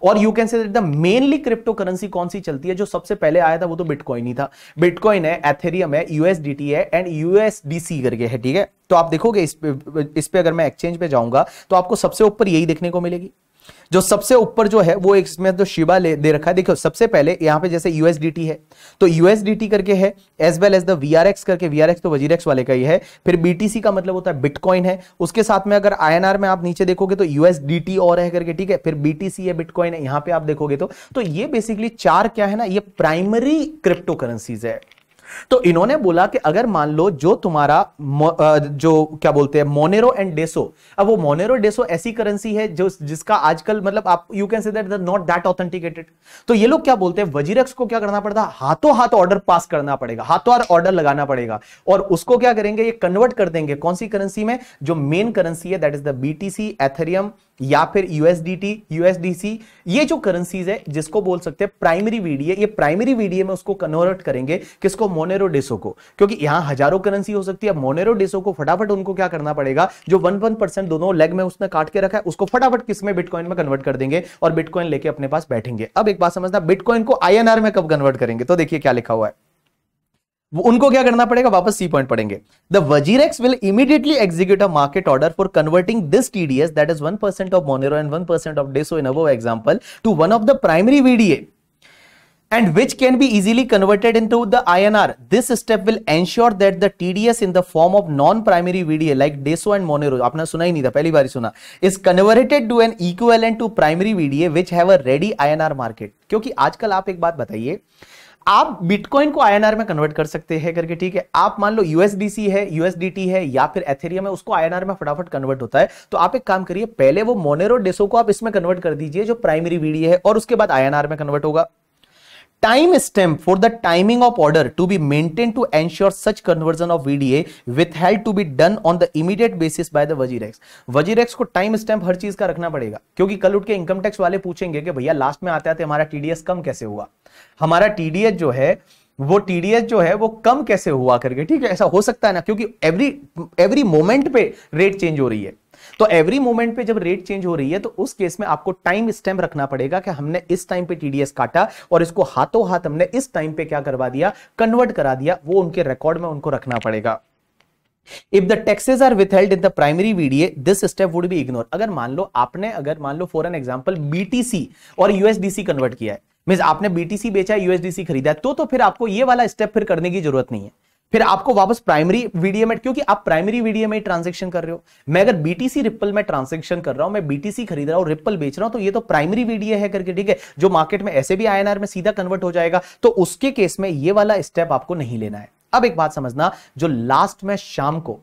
और you can say the mainly cryptocurrency कौन सी चलती है जो सबसे पहले आया था वो तो बिटकॉइन ही था बिटकॉइन है एथेरियम है यूएसडीटी है एंड यूएसडीसी करके है ठीक है तो आप देखोगे इस पे इस पे अगर मैं एक्सचेंज पे जाऊंगा तो आपको सबसे ऊपर यही देखने को मिलेगी जो सबसे ऊपर जो है वो इसमें जो तो शिवा ले दे रखा है देखो सबसे पहले यहाँ पे जैसे USDT है तो USDT करके है as well as the WRX करके वीआरएक्स तो वजीरेक्स वाले का ही है फिर बीटीसी का मतलब होता है बिटकॉइन है उसके साथ में अगर आईएनआर में आप नीचे देखोगे तो USDT और है करके ठीक है फिर बीटीसी है बिटकॉइन है यहाँ पे आप देखोगे तो, तो ये बेसिकली चार क्या है ना ये प्राइमरी क्रिप्टो करेंसीज है तो इन्होंने बोला कि अगर मान लो जो तुम्हारा जो क्या बोलते हैं मोनेरो एंड डेसो अब वो मोनेरो डेसो ऐसी करेंसी है जो जिसका आजकल मतलब आप you can say that not that authenticated तो ये लोग क्या बोलते हैं वजीरक्स को क्या करना पड़ता है हाथों हाथ ऑर्डर पास करना पड़ेगा हाथों हाथ ऑर्डर लगाना पड़ेगा और उसको क्या करेंगे ये कन्वर्ट कर देंगे कौन सी करेंसी में जो मेन करेंसी है that is the BTC Ethereum या फिर यूएसडीटी यूएसडीसी ये जो करेंसीज है जिसको बोल सकते हैं प्राइमरी वीडियो ये प्राइमरी वीडियो में उसको कन्वर्ट करेंगे किसको मोनेरो डिसो को क्योंकि यहां हजारों करेंसी हो सकती है मोनेरो डिसो को फटाफट उनको क्या करना पड़ेगा जो वन वन परसेंट दोनों लेग में उसने काट के रखा है उसको फटाफट किस में बिटकॉइन में कन्वर्ट कर देंगे और बिटकॉइन लेके अपने पास बैठेंगे अब एक बात समझना बिटकॉइन को आई में कब कन्वर्ट करेंगे तो देखिए क्या लिखा हुआ है उनको क्या करना पड़ेगा वापस सी पॉइंट पढ़ेंगे the WazirX will immediately execute a market order for converting this TDS that is one percent of Monero and one percent of DeSo in above example to one of the primary VDA and which can be easily converted in to the I N R this step will ensure that the TDS in the form of non primary video like DeSo and Monero आपने सुना ही नहीं था पहली बार सुना is converted to an equal to primary video which have a ready I N R market क्योंकि आजकल आप एक बात बताइए आप बिटकॉइन को आईएनआर में कन्वर्ट कर सकते हैं करके ठीक है आप मान लो यूएसडीसी है यूएसडीटी है या फिर एथेरियम है उसको आईएनआर में फटाफट कन्वर्ट होता है तो आप एक काम करिए पहले वो मोनेरो डेसो को आप इसमें कन्वर्ट कर दीजिए जो प्राइमरी वीडियो है और उसके बाद आईएनआर में कन्वर्ट होगा stem for the timing of order to be maintain to ensure such conversion of VDA with withheld to be done on the immediate basis by the WazirX WazirX को टाइम स्टैम्प हर चीज का रखना पड़ेगा क्योंकि कल उठ के इनकम टैक्स वाले पूछेंगे कि भैया लास्ट में आते आते हमारा टीडीएस कम कैसे हुआ हमारा टीडीएस जो है वो टीडीएस जो है वो कम कैसे हुआ करके ठीक है ऐसा हो सकता है ना क्योंकि एवरी एवरी मोमेंट पे रेट चेंज हो रही है तो एवरी मोमेंट पे जब रेट चेंज हो रही है तो उस केस में आपको टाइम स्टैम्प रखना पड़ेगा कि हमने इस टाइम पे टीडीएस काटा और इसको हाथों हाथ हमने इस टाइम पे क्या करवा दिया कन्वर्ट करा दिया वो उनके रिकॉर्ड में उनको रखना पड़ेगा if the taxes are withheld in the primary VDA this step would be ignore अगर मान लो आपने अगर मान लो फॉर एन एग्जाम्पल बीटीसी और यूएसडीसी कन्वर्ट किया है मीन आपने बीटीसी बेचा यूएसडीसी खरीदा है तो, तो फिर आपको ये वाला स्टेप फिर करने की जरूरत नहीं है फिर आपको वापस प्राइमरी में क्योंकि आप प्राइमरी में ट्रांजेक्शन कर रहे हो मैं अगर बीटीसी रिपल में ट्रांजेक्शन कर रहा हूं मैं बीटीसी खरीद रहा हूं रिपल बेच रहा हूं तो ये तो प्राइमरी वीडियो है करके ठीक है जो मार्केट में ऐसे भी आईएनआर में सीधा कन्वर्ट हो जाएगा तो उसके केस में ये वाला स्टेप आपको नहीं लेना है अब एक बात समझना जो लास्ट में शाम को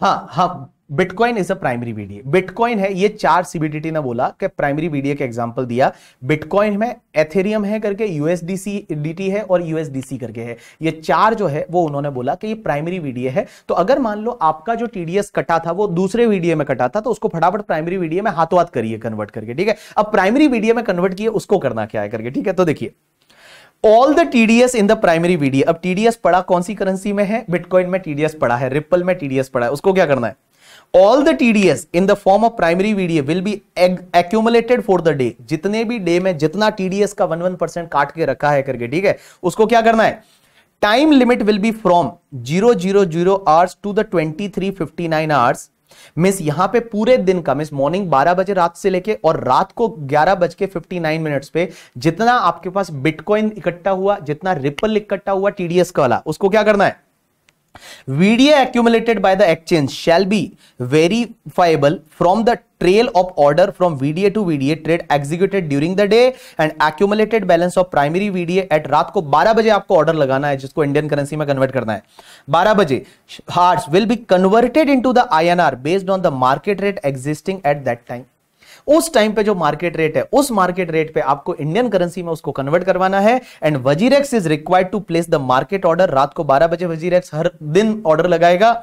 हाँ हाँ bitcoin is a primary video bitcoin है ये चार सीबीडीटी ने बोला कि प्राइमरी वीडियो का एग्जांपल दिया बिटकॉइन में एथेरियम है करके यूएसडीसी डीटी है और यूएसडीसी करके है ये चार जो है वो उन्होंने बोला कि ये प्राइमरी वीडियो है तो अगर मान लो आपका जो टीडीएस कटा था वो दूसरे वीडियो में कटा था तो उसको फटाफट प्राइमरी वीडियो में हाथों हाथ करिए कन्वर्ट करके ठीक है अब प्राइमरी वीडियो में कन्वर्ट किए उसको करना क्या है करके ठीक है तो देखिए all the TDS in the primary VDA अब टीडीएस पड़ा कौन सी करेंसी में है बिटकॉइन में टीडीएस पड़ा है रिपल में टीडीएस पड़ा है उसको क्या करना है all the T D S in the form of primary video will be accumulated for the day जितने भी डे में जितना टीडीएस का वन वन परसेंट काट के रखा है करके ठीक है उसको क्या करना है time limit will be from zero zero zero hours to the twenty three fifty nine hours miss यहां पे पूरे दिन का मिस मॉर्निंग 12 बजे रात से लेके और रात को ग्यारह बज के फिफ्टी मिनट्स पे जितना आपके पास बिटकॉइन इकट्ठा हुआ जितना रिपल इकट्ठा हुआ टीडीएस का वाला उसको क्या करना है VDA accumulated by the exchange shall be verifiable from the trail of order from VDA to VDA trade executed during the day and accumulated balance of primary VDA at रात को 12 बजे आपको ऑर्डर लगाना है जिसको इंडियन करेंसी में convert करना है 12 बजे hearts will be converted into the INR based on the market rate existing at that time उस टाइम पे जो मार्केट रेट है उस मार्केट रेट पे आपको इंडियन करेंसी में उसको कन्वर्ट करवाना है and WazirX is required to place the market order रात को बारह बजे वजीरेक्स हर दिन ऑर्डर लगाएगा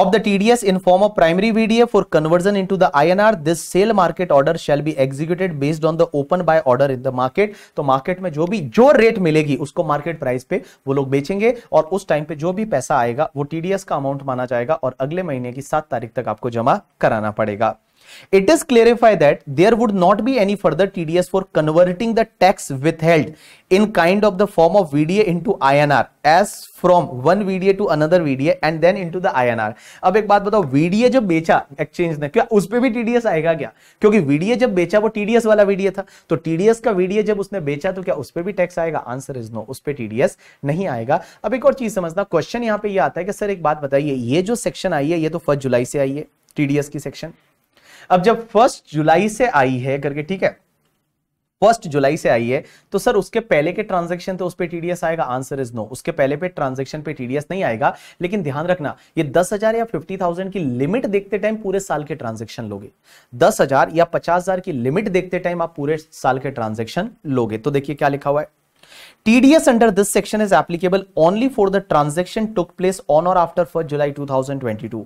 of the TDS in form of primary VDF for conversion into the INR. This sale market order shall be executed based on the open buy order in the market. तो market में जो भी जो rate मिलेगी उसको market price पे वो लोग बेचेंगे और उस टाइम पे जो भी पैसा आएगा वो TDS का अमाउंट माना जाएगा और अगले महीने की सात तारीख तक आपको जमा कराना पड़ेगा It is clarified that there would not be any further TDS for converting the tax withheld in kind of the form of VDA into INR as from one VDA to another VDA and then into the INR. अब एक बात बताओ VDA जब बेचा exchange ने क्या उस पर भी TDS आएगा क्या क्योंकि VDA जब बेचा वो TDS वाला VDA था तो TDS का VDA जब उसने बेचा तो क्या उस पर भी टैक्स आएगा आंसर इज नो उस पर TDS नहीं आएगा अब एक और चीज समझना क्वेश्चन यहाँ पे ये यह आता है कि सर एक बात बताइए ये जो सेक्शन आई है ये तो फर्स्ट जुलाई से आई है टीडीएस की सेक्शन अब जब फर्स्ट जुलाई से आई है करके ठीक है फर्स्ट जुलाई से आई है तो सर उसके पहले के ट्रांजेक्शन तो उस पर टीडीएस आएगा आंसर इज नो उसके पहले पे ट्रांजेक्शन पे टीडीएस नहीं आएगा लेकिन ध्यान रखना ये दस हजार या फिफ्टी थाउजेंड की लिमिट देखते टाइम पूरे साल के ट्रांजेक्शन लोगे दस हजार या पचास हजार की लिमिट देखते टाइम आप पूरे साल के ट्रांजेक्शन लोगे तो देखिए क्या लिखा हुआ है TDS under this section is applicable only for the transaction took place on or after 1st July 2022.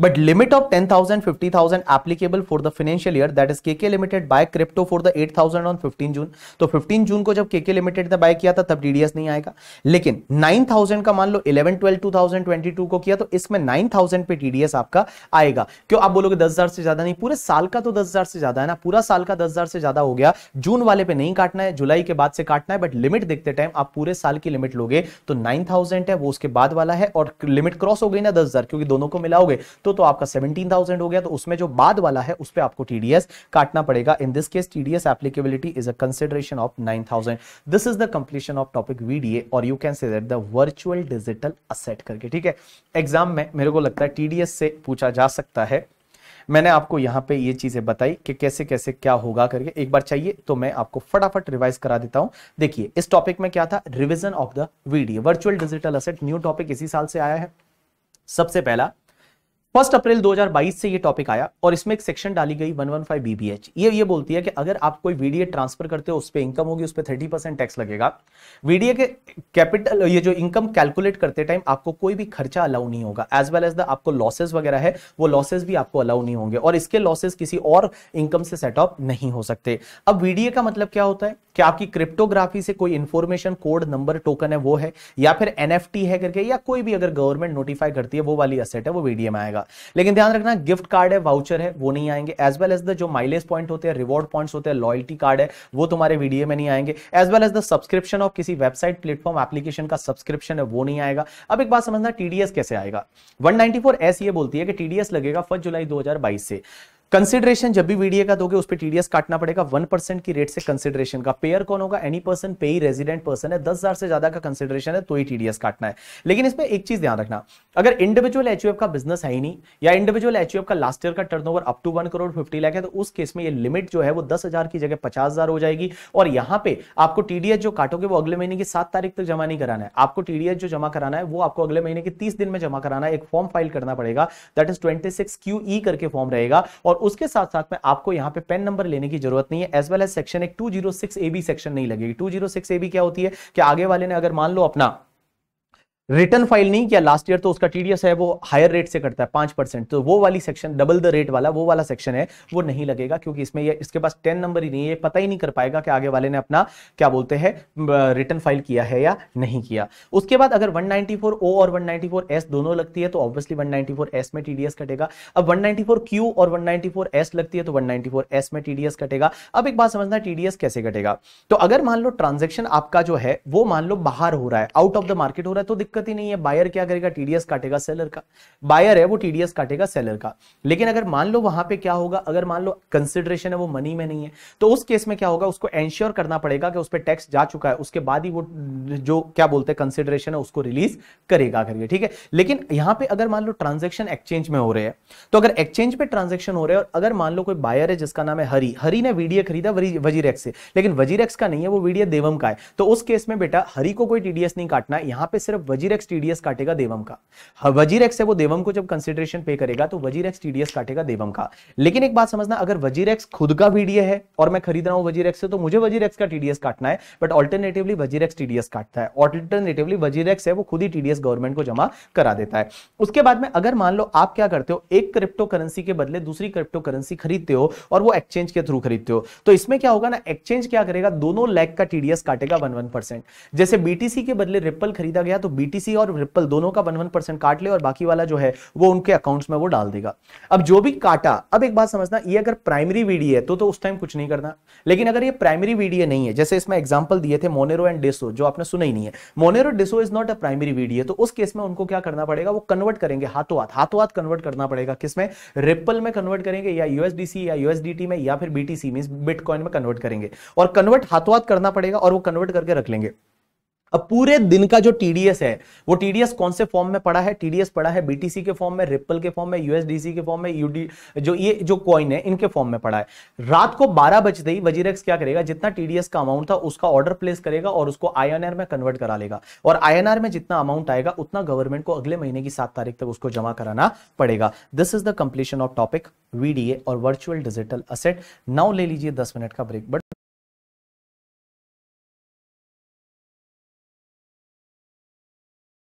But limit of ten thousand fifty thousand applicable for the financial year year is केके limited by crypto for the eight thousand on fifteen June तो fifteen जून को जब KK limited ने bye किया था तब DDS नहीं आएगा लेकिन 9000 का मान लो eleven twelve two thousand twenty two को किया तो इसमें नाइन थाउजेंड पे टीडीएस आपका आएगा क्यों आप बोलोगे 10000 से ज्यादा नहीं पूरे साल का तो 10000 से ज्यादा है ना पूरा साल का 10000 से ज्यादा हो गया जून वाले पे नहीं काटना है जुलाई के बाद से काटना है बट लिमिट देखते टाइम आप पूरे साल की लिमिट लोगे तो 9000 है वो उसके बाद वाला है और लिमिट क्रॉस हो गई ना 10000 क्योंकि दोनों को मिलाओगे तो तो आपका 17,000 हो गया तो उसमें जो बाद वाला है उस पर आपको टीडीएस काटना पड़ेगा in this case TDS applicability is a consideration of 9,000 this is the completion of topic VDA और you can say the virtual digital asset करके ठीक है एग्जाम में मेरे को लगता है टीडीएस से पूछा जा सकता है मैंने आपको यहाँ पे ये चीजें बताई कि कैसे कैसे क्या होगा करके एक बार चाहिए तो मैं आपको फटाफट रिवाइज करा देता हूं देखिए इस टॉपिक में क्या था revision of the video virtual digital asset new topic इसी साल से आया है सबसे पहला फर्स्ट अप्रैल 2022 से ये टॉपिक आया और इसमें एक सेक्शन डाली गई 115 बीबीएच ये ये बोलती है कि अगर आप कोई वीडीए ट्रांसफर करते हो उस पर इनकम होगी उस पर थर्टी परसेंट टैक्स लगेगा वीडीए के कैपिटल ये जो इनकम कैलकुलेट करते टाइम आपको कोई भी खर्चा अलाउ नहीं होगा एज वेल एज द आपको लॉसेज वगैरह है वो लॉसेज भी आपको अलाउ नहीं होंगे और इसके लॉसेज किसी और इनकम से सेट ऑफ नहीं हो सकते अब वीडीए का मतलब क्या होता है कि आपकी क्रिप्टोग्राफी से कोई इंफॉर्मेशन कोड नंबर टोकन है वो है या फिर एनएफटी है करके या कोई भी अगर गवर्नमेंट नोटिफाई करती है वो वाली असेट है वो वीडीए में आएगा मिलेगा लेकिन ध्यान रखना गिफ्ट कार्ड है वाउचर है वो नहीं आएंगे एज वेल एज द जो माइलेज पॉइंट होते हैं रिवॉर्ड पॉइंट्स होते हैं लॉयल्टी कार्ड है वो तुम्हारे वीडियो में नहीं आएंगे as well as the subscription of किसी वेबसाइट प्लेटफॉर्म एप्लीकेशन का सब्सक्रिप्शन है वो नहीं आएगा अब एक बात समझना टीडीएस कैसे आएगा वन 194 एस ये बोलती है कि टीडीएस लगेगा फर्स्ट जुलाई दो से कंसिडरेशन जब भी वीडियो का दोगे उस पर टीडीएस काटना पड़ेगा वन परसेंट की रेट से कंसिडरेशन का पेयर कौन होगा एनी पर्सन पे ही रेजिडेंट पर्सन है दस हजार से ज्यादा का कंसिडरेशन है तो ही टीडीएस काटना है लेकिन इसमें एक चीज ध्यान रखना अगर इंडिविजुअल एच का बिजनेस है ही नहीं या इंडिविजुअल एच का लास्ट ईयर का turn up to one crore fifty lakh है तो उस केस में ये लिमिट जो है वो दस हजार की जगह पचास हजार हो जाएगी और यहां पर आपको टीडीएस जो काटोगे वो अगले महीने की सात तारीख तक जमा नहीं कराना है आपको टीडीएस जो जमा कराना है वो आपको अगले महीने की तीस दिन में जमा कराना है एक फॉर्म फाइल करना पड़ेगा that is twenty six Q E करके फॉर्म रहेगा और उसके साथ साथ में आपको यहाँ पे पेन नंबर लेने की जरूरत नहीं है एज वेल एज सेक्शन एक two zero six A B section नहीं लगेगी two zero six A B क्या होती है कि आगे वाले ने अगर मान लो अपना रिटर्न फाइल नहीं किया लास्ट ईयर तो उसका टीडीएस है वो हायर रेट से करता है पांच परसेंट तो वो वाली सेक्शन डबल द रेट वाला वो वाला सेक्शन है वो नहीं लगेगा क्योंकि इसमें ये इसके पास टेन नंबर ही नहीं है पता ही नहीं कर पाएगा कि आगे वाले ने अपना क्या बोलते हैं रिटर्न फाइल किया है या नहीं किया उसके बाद अगर वन ओ और वन एस दोनों लगती है तो ऑब्वियसली वन एस में टीडीएस कटेगा अब वन क्यू और वन एस लगती है तो वन एस में टीडीएस कटेगा अब एक बात समझना टीडीएस कैसे कटेगा तो अगर मान लो ट्रांजेक्शन आपका जो है वो मान लो बाहर हो रहा है आउट ऑफ द मार्केट हो रहा है तो दिक्कत दिक्कत ही नहीं है बायर क्या करेगा टीडीएस काटेगा सेलर का बायर है वो टीडीएस काटेगा सेलर का लेकिन अगर मान लो वहां पे क्या होगा अगर मान लो कंसिडरेशन है वो मनी में नहीं है तो उस केस में क्या होगा उसको एंश्योर करना पड़ेगा कि उस पर टैक्स जा चुका है उसके बाद ही वो जो क्या बोलते हैं कंसिडरेशन है उसको रिलीज करेगा करके ठीक है लेकिन यहां पर अगर मान लो ट्रांजेक्शन एक्सचेंज में हो रहे हैं तो अगर एक्सचेंज पे ट्रांजेक्शन हो रहे हैं और अगर मान लो कोई बायर है जिसका नाम है हरी हरी ने वीडियो खरीदा वजीरेक्स से लेकिन वजीरेक्स का नहीं है वो वीडियो देवम का है तो उस केस में बेटा हरी को कोई टीडीएस नहीं काटना यहाँ पे सिर्फ वजीर वजीर एक्स टीडीएस काटेगा देवम का हाँ, वजीर एक्स है वो देवम को जब कंसिडरेशन पे करेगा तो वजीर एक्स टीडीएस काटेगा देवम का लेकिन एक बात समझना अगर वजीर एक्स खुद का वीडीए है और मैं खरीद रहा हूं वजीर एक्स से तो मुझे वजीर एक्स का टीडीएस काटना है but alternatively WazirX TDS काटता है ऑल्टरनेटिवली वजीर एक्स है वो खुद ही टीडीएस गवर्नमेंट को जमा करा देता है उसके बाद में अगर मान लो आप क्या करते हो एक क्रिप्टो करेंसी के बदले दूसरी क्रिप्टो करेंसी खरीदते हो और वो एक्सचेंज के थ्रू खरीदते हो तो इसमें क्या होगा ना एक्सचेंज क्या करेगा दोनों लैक का टीडीएस काटेगा वन वन परसेंट जैसे बीटीसी के बदले रिपल खरीदा गया तो बी बीटीसी और रिपल दोनों का वन वन परसेंट काट ले और बाकी वाला जो है वो उनके अकाउंट्स में वो डाल देगा अब जो भी काटा अब एक बात समझना ये अगर प्राइमरी वीडी है तो, तो उस टाइम कुछ नहीं करना लेकिन अगर ये प्राइमरी वीडियो नहीं है जैसे इसमें एग्जाम्पल दिए थे मोनेरो एंड डेसो जो आपने सुना ही नहीं है Monero DeSo is not a primary video तो उस केस में उनको क्या करना पड़ेगा वो कन्वर्ट करेंगे हाथों हाथ हाथों हाथ कन्वर्ट करना पड़ेगा किसमें रिपल में कन्वर्ट करेंगे या यूएसडीसी या यूएसडीटी में या फिर बीटीसी मीन बिटकॉइन में कन्वर्ट करेंगे और कन्वर्ट हाथों हाथ करना पड़ेगा और वो कन्वर्ट करके रख लेंगे अब पूरे दिन का जो टीडीएस है वो टीडीएस कौन से फॉर्म में पड़ा है टीडीएस पड़ा है बीटीसी के फॉर्म में रिपल के फॉर्म में यूएसडीसी के फॉर्म में यूडी जो ये जो कॉइन है इनके फॉर्म में पड़ा है रात को बारह बजते ही वजीरेक्स क्या करेगा जितना टीडीएस का अमाउंट था उसका ऑर्डर प्लेस करेगा और उसको आई में कन्वर्ट करा लेगा और आई में जितना अमाउंट आएगा उतना गवर्नमेंट को अगले महीने की सात तारीख तक उसको जमा कराना पड़ेगा this is the completion of topic VDA और वर्चुअल डिजिटल असेट नाउ ले लीजिए दस मिनट का ब्रेक बट